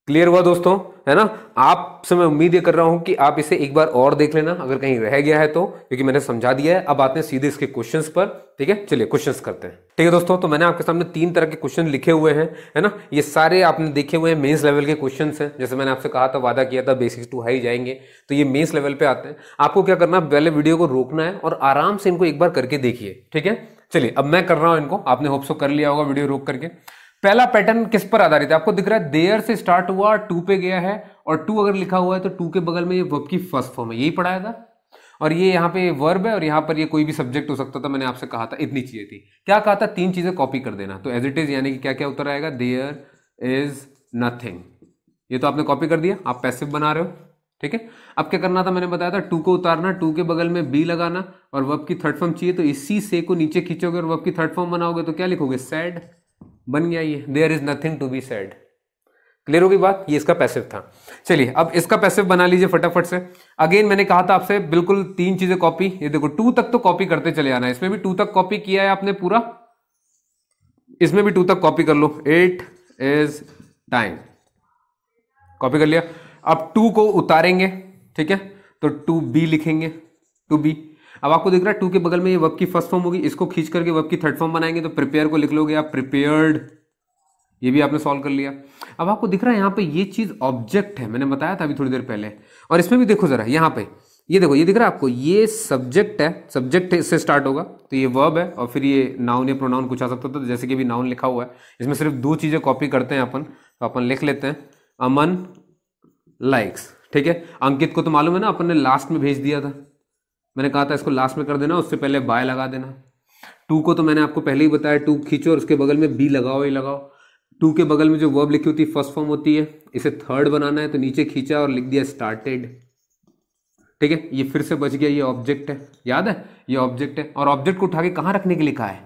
क्लियर हुआ दोस्तों है ना आप से मैं उम्मीद ये कर रहा हूं कि आप इसे एक बार और देख लेना अगर कहीं रह गया है तो क्योंकि मैंने समझा दिया है अब आते हैं सीधे इसके क्वेश्चंस पर ठीक है चलिए क्वेश्चंस करते हैं ठीक है दोस्तों तो मैंने आपके सामने तीन तरह के क्वेश्चन लिखे हुए हैं है ना ये सारे आपने देखे हुए हैं मेन्स लेवल के क्वेश्चन हैं जैसे मैंने आपसे कहा था वादा किया था बेसिक्स टू हाई जाएंगे तो ये मेन्स लेवल पे आते हैं आपको क्या करना है पहले वीडियो को रोकना है और आराम से इनको एक बार करके देखिए ठीक है चलिए अब मैं कर रहा हूं इनको आपने होप्सो तो कर लिया होगा वीडियो रोक करके पहला पैटर्न किस पर आधारित है आपको दिख रहा है देयर से स्टार्ट हुआ टू पे गया है और टू अगर लिखा हुआ है तो टू के बगल में ये वर्ब की फर्स्ट फॉर्म है यही पढ़ाया था और ये यहाँ पे वर्ब है और यहाँ पर ये कोई भी सब्जेक्ट हो सकता था मैंने आपसे कहा था इतनी चीजें थी क्या कहा था तीन चीजें कॉपी कर देना तो एज इट इज यानी कि क्या क्या उतर आएगा देयर इज नथिंग ये तो आपने कॉपी कर दिया आप पैसिव बना रहे हो ठीक है अब क्या करना था मैंने बताया था टू को उतारना टू के बगल में बी लगाना और वर्ब की थर्ड फॉर्म चाहिए तो इसी से को नीचे खींचोगे और वर्ब की थर्ड फॉर्म बनाओगे तो क्या लिखोगे सैड बन गया ये there is nothing to be said clear होगी बात ये इसका पैसिव था चलिए अब इसका पैसिव बना लीजिए फटाफट से अगेन मैंने कहा था आपसे बिल्कुल तीन चीजें कॉपी ये देखो टू तक तो कॉपी करते चले आना है इसमें भी टू तक कॉपी किया है आपने पूरा इसमें भी टू तक कॉपी कर लो एट इज टाइम कॉपी कर लिया अब टू को उतारेंगे ठीक है तो टू बी लिखेंगे टू बी अब आपको दिख रहा है टू के बगल में ये वर्ब की फर्स्ट फॉर्म होगी इसको खींच करके वर्ब की थर्ड फॉर्म बनाएंगे तो प्रिपेयर को लिख लोगे आप प्रिपेयर्ड ये भी आपने सॉल्व कर लिया अब आपको दिख रहा है यहाँ पे ये चीज ऑब्जेक्ट है मैंने बताया था अभी थोड़ी देर पहले और इसमें भी देखो जरा यहाँ पे ये देखो ये दिख रहा है आपको ये सब्जेक्ट है सब्जेक्ट से स्टार्ट होगा तो ये वर्ब है और फिर ये नाउन या प्रोनाउन कुछ आ सकता था जैसे कि अभी नाउन लिखा हुआ है इसमें सिर्फ दो चीज़ें कॉपी करते हैं अपन तो अपन लिख लेते हैं अमन लाइक्स ठीक है अंकित को तो मालूम है ना अपन ने लास्ट में भेज दिया था मैंने कहा था इसको लास्ट में कर देना उससे पहले बाय लगा देना टू को तो मैंने आपको पहले ही बताया टू खींचो और उसके बगल में बी लगाओ ये लगाओ टू के बगल में जो वर्ब लिखी होती है फर्स्ट फॉर्म होती है इसे थर्ड बनाना है तो नीचे खींचा और लिख दिया स्टार्टेड ठीक है ये फिर से बच गया ये ऑब्जेक्ट है याद है ये ऑब्जेक्ट है और ऑब्जेक्ट को उठा के कहाँ रखने के लिए कहा है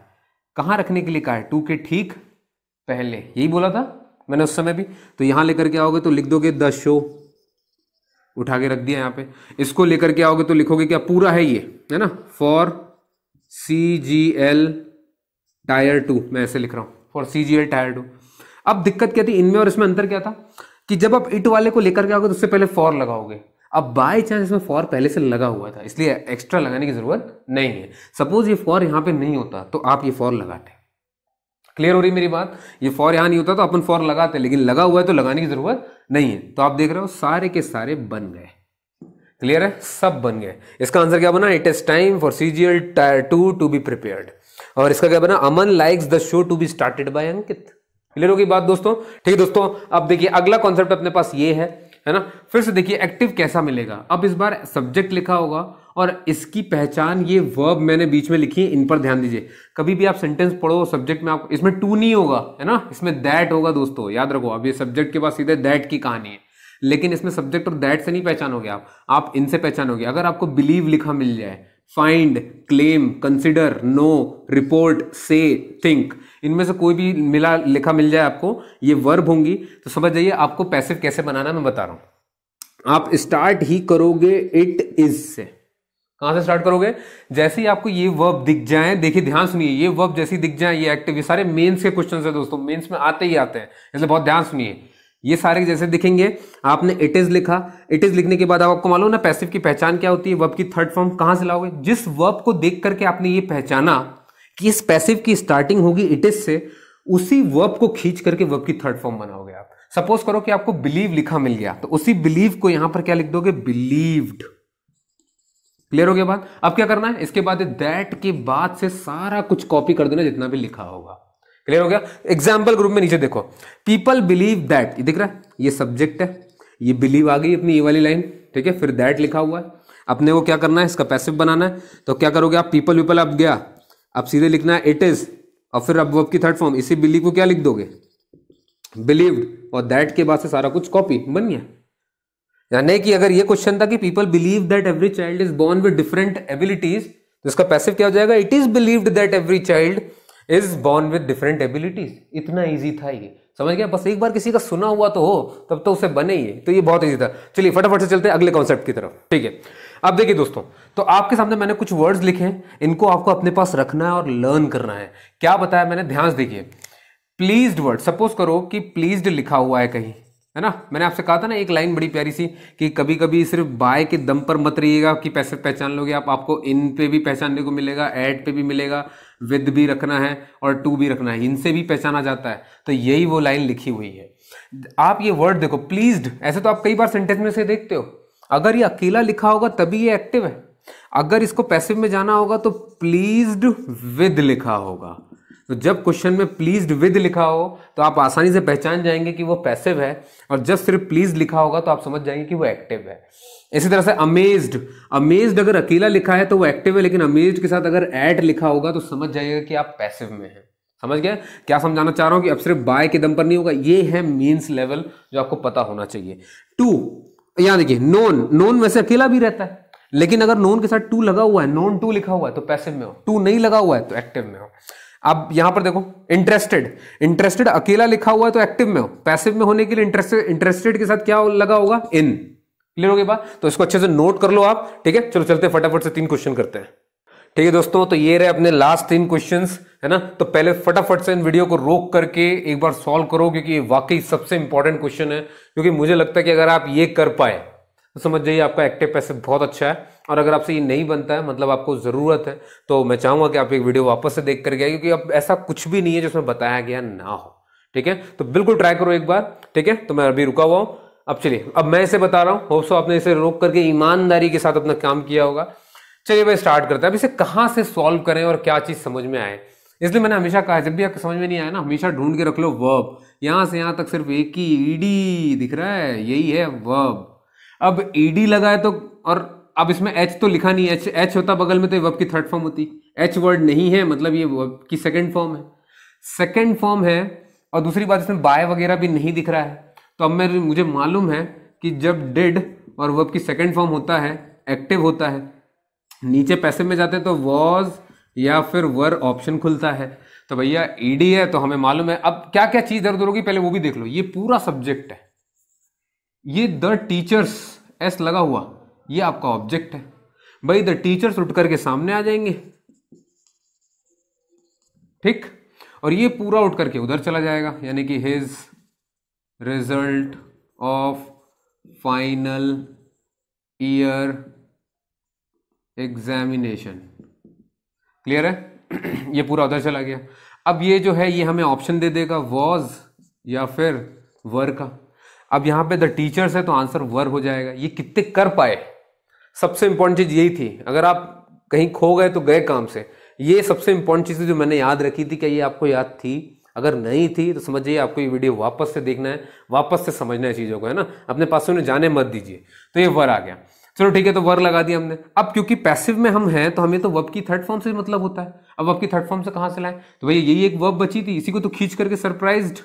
कहाँ रखने के लिए कहा है टू के ठीक पहले यही बोला था मैंने उस समय भी तो यहाँ लेकर के आओगे तो लिख दोगे द शो उठा के रख दिया यहाँ पे इसको लेकर के आओगे तो लिखोगे क्या पूरा है ये है ना for C G L tier two मैं ऐसे लिख रहा हूँ for C G L tier two अब दिक्कत क्या थी इनमें और इसमें अंतर क्या था कि जब आप इट वाले को लेकर के आओगे तो उससे पहले फॉर लगाओगे अब बाई चांस इसमें फॉर पहले से लगा हुआ था इसलिए एक्स्ट्रा लगाने की जरूरत नहीं है सपोज ये फॉर यहाँ पे नहीं होता तो आप ये फॉर लगाते क्लियर हो रही मेरी बात ये फॉर यहाँ नहीं होता तो अपन फॉर लगाते हैं लेकिन लगा हुआ है तो लगाने की जरूरत नहीं है तो आप देख रहे हो सारे के सारे बन गए क्लियर है सब बन गए इसका आंसर क्या बना it is time for CGL tier two to be prepared और इसका क्या बना Aman likes the show to be started by Ankit clear होगी बात दोस्तों ठीक है दोस्तों अब देखिए अगला कॉन्सेप्ट अपने पास ये है है ना फिर से देखिए एक्टिव कैसा मिलेगा अब इस बार सब्जेक्ट लिखा होगा और इसकी पहचान ये वर्ब मैंने बीच में लिखी है इन पर ध्यान दीजिए कभी भी आप सेंटेंस पढ़ो सब्जेक्ट में आपको इसमें टू नहीं होगा है ना इसमें दैट होगा दोस्तों याद रखो अब ये सब्जेक्ट के पास सीधे दैट की कहानी है लेकिन इसमें सब्जेक्ट और दैट से नहीं पहचानोगे आप आप इनसे पहचानोगे अगर आपको बिलीव लिखा मिल जाए find claim consider know report से थिंक इनमें से कोई भी मिला लिखा मिल जाए आपको ये वर्ब होंगी तो समझ जाइए आपको पैसिव कैसे बनाना मैं बता रहा हूं आप स्टार्ट ही करोगे इट इज से कहां से स्टार्ट करोगे जैसे ही आपको ये वर्ब दिख जाए देखिए ध्यान सुनिए ये वर्ब जैसे दिख जाए ये एक्टिव ये सारे मेंस के क्वेश्चन है दोस्तों मेंस में आते ही आते हैं इसलिए बहुत ध्यान सुनिए ये सारे जैसे दिखेंगे आपने इट इज लिखा इट इज लिखने के बाद आपको मालूम ना पैसिव की पहचान क्या होती है वर्ब की थर्ड फॉर्म कहां से लाओगे जिस वर्ब को देख करके आपने ये पहचाना किस पैसिव की स्टार्टिंग होगी इट इज से उसी वर्ब को खींच करके वर्ब की थर्ड फॉर्म बनाओगे आप सपोज करो कि आपको बिलीव लिखा मिल गया तो उसी बिलीव को यहां पर क्या लिख दोगे बिलीव्ड क्लियर हो गया बात अब क्या करना है इसके बाद दैट के बाद से सारा कुछ कॉपी कर देना जितना भी लिखा होगा क्लियर हो गया एग्जाम्पल ग्रुप में नीचे देखो पीपल बिलीव दैट दिख रहा है ये सब्जेक्ट है ये बिलीव आ गई अपनी ये वाली लाइन ठीक है फिर दैट लिखा हुआ है अपने को क्या करना है इसका पैसिव बनाना है तो क्या करोगे आप पीपल वीपल अब गया अब सीधे लिखना है इट इज और फिर अब वर्ब की थर्ड फॉर्म इसी बिली को क्या लिख दोगे बिलीव्ड और दैट के बाद से सारा कुछ कॉपी बन गया यानी कि अगर ये क्वेश्चन था कि people believe that every child is born with different abilities तो इसका पैसिव क्या हो जाएगा it is believed that every child is born with different abilities इतना ईजी था ये समझ गया बस एक बार किसी का सुना हुआ तो हो तब तो उसे बने ही है तो ये बहुत ईजी था चलिए फटाफट से चलते हैं अगले कॉन्सेप्ट की तरफ ठीक है अब देखिए दोस्तों तो आपके सामने मैंने कुछ वर्ड्स लिखे हैं इनको आपको अपने पास रखना है और लर्न करना है क्या बताया मैंने ध्यान देखिए प्लीज वर्ड सपोज करो कि प्लीज लिखा हुआ है कहीं है ना मैंने आपसे कहा था ना एक लाइन बड़ी प्यारी सी कि कभी कभी सिर्फ बाय के दम पर मत रहिएगा कि पैसे पहचान लोगे आप आपको इन पे भी पहचानने को मिलेगा एड पे भी मिलेगा विद भी रखना है और टू भी रखना है इनसे भी पहचाना जाता है तो यही वो लाइन लिखी हुई है आप ये वर्ड देखो प्लीज ऐसे तो आप कई बार सेंटेंस में से देखते हो अगर ये अकेला लिखा होगा तभी ये एक्टिव है अगर इसको पैसिव में जाना होगा तो प्लीज्ड विद लिखा होगा तो जब क्वेश्चन में प्लीज्ड विद लिखा हो तो आप आसानी से पहचान जाएंगे कि वो पैसिव है और जब सिर्फ प्लीज लिखा होगा तो आप समझ जाएंगे कि वो एक्टिव है इसी तरह से अमेज्ड अमेज्ड अगर अकेला लिखा है तो वो एक्टिव है लेकिन अमेज्ड के साथ अगर एड लिखा होगा तो समझ जाइएगा कि आप पैसिव में हैं समझ गए क्या समझाना चाह रहा हूं कि अब सिर्फ बाय के दम पर नहीं होगा ये है मीन्स लेवल जो आपको पता होना चाहिए टू यहां देखिए नोन नोन वैसे अकेला भी रहता है लेकिन अगर नोन के साथ टू लगा हुआ है नोन टू लिखा हुआ है तो पैसिव में हो टू नहीं लगा हुआ है तो एक्टिव में हो अब यहां पर देखो इंटरेस्टेड इंटरेस्टेड अकेला लिखा हुआ है तो एक्टिव में हो पैसिव में होने के लिए इंटरेस्टेड इंटरेस्टेड के साथ क्या लगा होगा इन क्लियर हो गया बात तो इसको अच्छे से नोट कर लो आप ठीक है चलो चलते फटाफट से तीन क्वेश्चन करते हैं ठीक है दोस्तों तो ये रहे अपने लास्ट तीन क्वेश्चन है ना तो पहले फटाफट से इन वीडियो को रोक करके एक बार सॉल्व करो क्योंकि ये वाकई सबसे इंपॉर्टेंट क्वेश्चन है क्योंकि मुझे लगता है कि अगर आप ये कर पाए तो समझ जाइए आपका एक्टिव पैसे बहुत अच्छा है और अगर आपसे ये नहीं बनता है मतलब आपको ज़रूरत है तो मैं चाहूँगा कि आप एक वीडियो वापस से देख कर गया क्योंकि अब ऐसा कुछ भी नहीं है जिसमें बताया गया ना हो ठीक है तो बिल्कुल ट्राई करो एक बार ठीक है तो मैं अभी रुका हुआ हूँ अब चलिए अब मैं इसे बता रहा हूँ होप्सो आपने इसे रोक करके ईमानदारी के साथ अपना काम किया होगा चलिए भाई स्टार्ट करते हैं अब इसे कहाँ से सॉल्व करें और क्या चीज़ समझ में आए इसलिए मैंने हमेशा कहा जब भी आपको समझ में नहीं आया ना हमेशा ढूंढ के रख लो वर्ब यहाँ से यहाँ तक सिर्फ एक ही ईडी e दिख रहा है यही है वर्ब अब ईडी लगा है तो और अब इसमें एच तो लिखा नहीं एच एच होता बगल में तो ये वर्ब की थर्ड फॉर्म होती एच वर्ड नहीं है मतलब ये वर्ब की सेकेंड फॉर्म है सेकेंड फॉर्म है और दूसरी बात इसमें बाय वगैरह भी नहीं दिख रहा है तो अब मेरे मुझे मालूम है कि जब डिड और वर्ब की सेकेंड फॉर्म होता है एक्टिव होता है नीचे पैसे में जाते तो वॉज या फिर वर ऑप्शन खुलता है तो भैया ईडी है तो हमें मालूम है अब क्या क्या चीज़ दर्द होगी पहले वो भी देख लो ये पूरा सब्जेक्ट है ये द टीचर्स एस लगा हुआ ये आपका ऑब्जेक्ट है भाई द टीचर्स उठ करके सामने आ जाएंगे ठीक और ये पूरा उठ करके उधर चला जाएगा यानी कि his result of final year examination clear है ये पूरा उधर चला गया अब ये जो है ये हमें ऑप्शन दे देगा वॉज या फिर वर का अब यहां पे द टीचर्स है तो आंसर वर हो जाएगा ये कितने कर पाए सबसे इंपॉर्टेंट चीज़ यही थी अगर आप कहीं खो गए तो गए काम से ये सबसे इंपॉर्टेंट चीज़ जो मैंने याद रखी थी क्या ये आपको याद थी अगर नहीं थी तो समझिए आपको ये वीडियो वापस से देखना है वापस से समझना है चीज़ों को है ना अपने से उन्हें जाने मत दीजिए तो ये वर आ गया चलो ठीक है तो वर लगा दिया हमने अब क्योंकि पैसिव में हम हैं तो हमें तो वब की थर्ड फॉर्म से मतलब होता है अब वब की थर्ड फॉर्म से कहां से लाए तो भैया यही एक वब बची थी इसी को तो खींच करके सरप्राइज्ड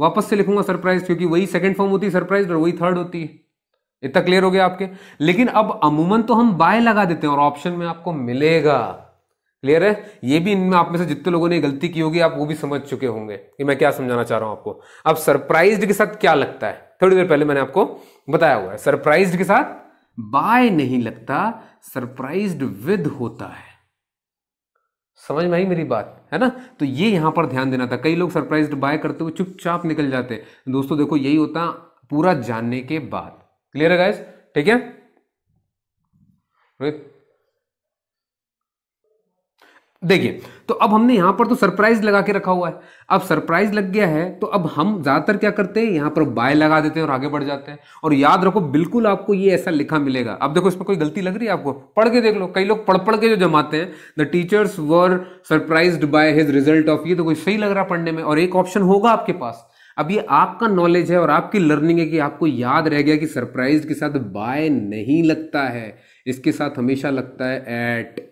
वापस से लिखूंगा सरप्राइज क्योंकि वही सेकंड फॉर्म होती है सरप्राइज और वही थर्ड होती है इतना क्लियर हो गया आपके लेकिन अब अमूमन तो हम बाय लगा देते हैं और ऑप्शन में आपको मिलेगा क्लियर है ये भी इनमें आप में से जितने लोगों ने गलती की होगी आप वो भी समझ चुके होंगे कि मैं क्या समझाना चाह रहा हूं आपको अब सरप्राइज के साथ क्या लगता है थोड़ी देर पहले मैंने आपको बताया हुआ है सरप्राइज के साथ बाय नहीं लगता सरप्राइज विद होता है समझ में आई मेरी बात है ना तो ये यहाँ पर ध्यान देना था कई लोग सरप्राइज बाय करते हुए चुपचाप निकल जाते दोस्तों देखो यही होता पूरा जानने के बाद क्लियर है गाइस ठीक है देखिए तो अब हमने यहां पर तो सरप्राइज लगा के रखा हुआ है अब सरप्राइज लग गया है तो अब हम ज्यादातर क्या करते हैं यहां पर बाय लगा देते हैं और आगे बढ़ जाते हैं और याद रखो बिल्कुल आपको ये ऐसा लिखा मिलेगा अब देखो इसमें कोई गलती लग रही है आपको पढ़ के देख लो कई लोग पढ़ पढ़ के जो जमाते हैं the teachers were surprise by his result of ये तो कोई सही लग रहा पढ़ने में और एक ऑप्शन होगा आपके पास अब ये आपका नॉलेज है और आपकी लर्निंग है कि आपको याद रह गया कि सरप्राइज के साथ बाय नहीं लगता है इसके साथ हमेशा लगता है एट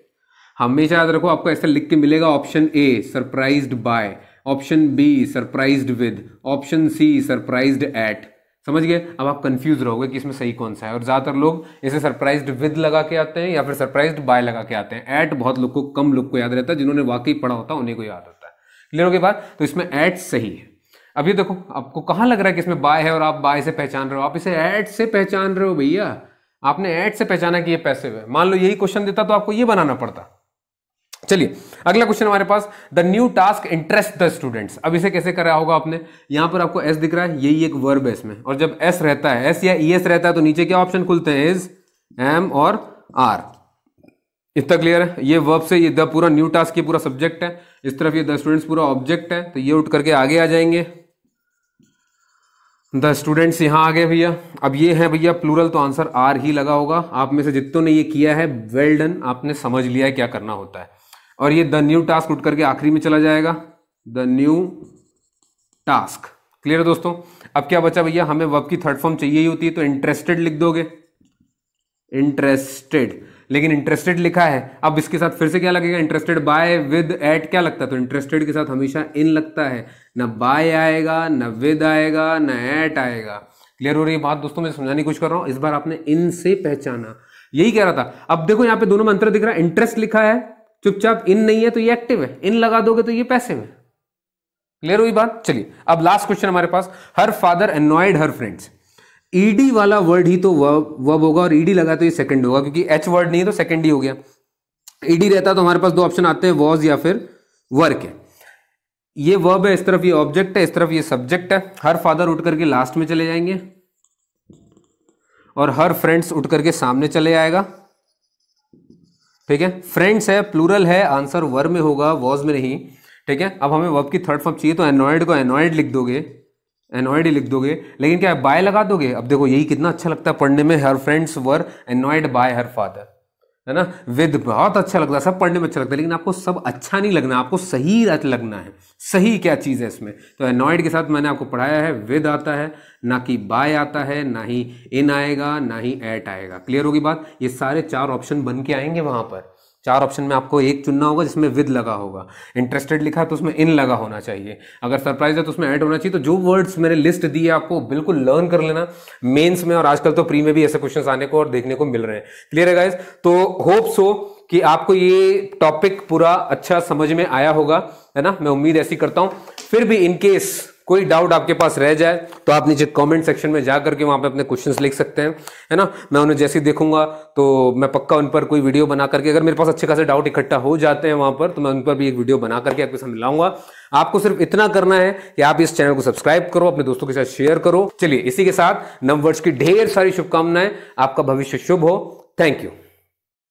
हमेशा याद रखो आपको ऐसा लिख के मिलेगा option A surprise by option B surprise with option C surprise at समझ गए अब आप कंफ्यूज रहोगे कि इसमें सही कौन सा है और ज़्यादातर लोग इसे सरप्राइज विद लगा के आते हैं या फिर सरप्राइज बाय लगा के आते हैं ऐट बहुत लोग को कम लोग को याद रहता है जिन्होंने वाकई पढ़ा होता है उन्हें को याद होता है क्लियर हो गया बात तो इसमें ऐट सही है अब ये देखो आपको कहाँ लग रहा है कि इसमें बाय है और आप बाय से पहचान रहे हो आप इसे ऐड से पहचान रहे हो भैया आपने एट से पहचाना कि ये पैसे हुए मान लो यही क्वेश्चन देता तो आपको ये बनाना पड़ता चलिए अगला क्वेश्चन हमारे पास the new task interest the students अब इसे कैसे करा होगा आपने यहां पर आपको एस दिख रहा है यही एक वर्ब है इसमें और जब एस रहता है एस या ई e एस रहता है तो नीचे क्या ऑप्शन खुलते हैं इज एम और आर इतना क्लियर है ये वर्ब से ये द पूरा न्यू टास्क ये पूरा सब्जेक्ट है इस तरफ ये द स्टूडेंट्स पूरा ऑब्जेक्ट है तो ये उठ करके आगे आ जाएंगे द स्टूडेंट्स यहां आ गए भैया अब ये है भैया प्लूरल तो आंसर आर ही लगा होगा आप में से जितनों ने ये किया है वेल well डन आपने समझ लिया है क्या करना होता है और ये द न्यू टास्क उठ करके आखिरी में चला जाएगा द न्यू टास्क क्लियर है दोस्तों अब क्या बचा भैया हमें वर्ब की थर्ड फॉर्म चाहिए ही होती है तो इंटरेस्टेड लिख दोगे इंटरेस्टेड लेकिन इंटरेस्टेड लिखा है अब इसके साथ फिर से क्या लगेगा इंटरेस्टेड बाय विद एट क्या लगता है तो इंटरेस्टेड के साथ हमेशा इन लगता है ना बाय आएगा ना विद आएगा ना एट आएगा क्लियर हो रही है बात दोस्तों मैं समझाने की कोशिश कर रहा हूं इस बार आपने इन से पहचाना यही कह रहा था अब देखो यहाँ पे दोनों में अंतर दिख रहा है इंटरेस्ट लिखा है चुपचाप इन नहीं है तो ये एक्टिव है इन लगा दोगे तो ये पैसे में क्लियर हुई बात चलिए अब लास्ट क्वेश्चन हमारे पास her father annoyed her friends ed वाला वर्ड ही तो वर्ब होगा और ईडी e लगा तो ये सेकंड होगा क्योंकि एच वर्ड नहीं है तो सेकंड ही हो गया ईडी e रहता तो हमारे पास दो ऑप्शन आते हैं वॉज या फिर वर्क है ये वर्ब है इस तरफ ये ऑब्जेक्ट है इस तरफ ये सब्जेक्ट है हर फादर उठ करके लास्ट में चले जाएंगे और हर फ्रेंड्स उठ करके सामने चले आएगा ठीक है फ्रेंड्स है प्लूरल है आंसर वर में होगा वॉज में नहीं ठीक है अब हमें वर्ब की थर्ड फॉर्म चाहिए तो एनॉयड को एनॉयड लिख दोगे एनॉयड लिख दोगे लेकिन क्या बाय लगा दोगे अब देखो यही कितना अच्छा लगता है पढ़ने में her friends were annoyed by her father है ना वेद बहुत अच्छा लगता है सब पढ़ने में अच्छा लगता है लेकिन आपको सब अच्छा नहीं लगना आपको सही लगना है सही क्या चीज़ है इसमें तो एनॉइड के साथ मैंने आपको पढ़ाया है वेद आता है ना कि बाय आता है ना ही इन आएगा ना ही एट आएगा क्लियर होगी बात ये सारे चार ऑप्शन बन के आएंगे वहाँ पर चार ऑप्शन में आपको एक चुनना होगा जिसमें विद लगा होगा इंटरेस्टेड लिखा है तो उसमें इन लगा होना चाहिए अगर सरप्राइज है तो उसमें ऐड होना चाहिए तो जो वर्ड्स मैंने लिस्ट दी है आपको बिल्कुल लर्न कर लेना मेंस में और आजकल तो प्री में भी ऐसे क्वेश्चन आने को और देखने को मिल रहे हैं क्लियर है गाइज तो होप सो कि आपको ये टॉपिक पूरा अच्छा समझ में आया होगा है ना मैं उम्मीद ऐसी करता हूं फिर भी इनकेस कोई डाउट आपके पास रह जाए तो आप नीचे कमेंट सेक्शन में जा करके वहां पे अपने क्वेश्चंस लिख सकते हैं है ना मैं उन्हें जैसे ही देखूंगा तो मैं पक्का उन पर कोई वीडियो बना करके अगर मेरे पास अच्छे खासे डाउट इकट्ठा हो जाते हैं वहां पर तो मैं उन पर भी एक वीडियो बना करके आपके साथ मिलाऊंगा आपको सिर्फ इतना करना है कि आप इस चैनल को सब्सक्राइब करो अपने दोस्तों के साथ शेयर करो चलिए इसी के साथ नववर्ष की ढेर सारी शुभकामनाएं आपका भविष्य शुभ हो थैंक यू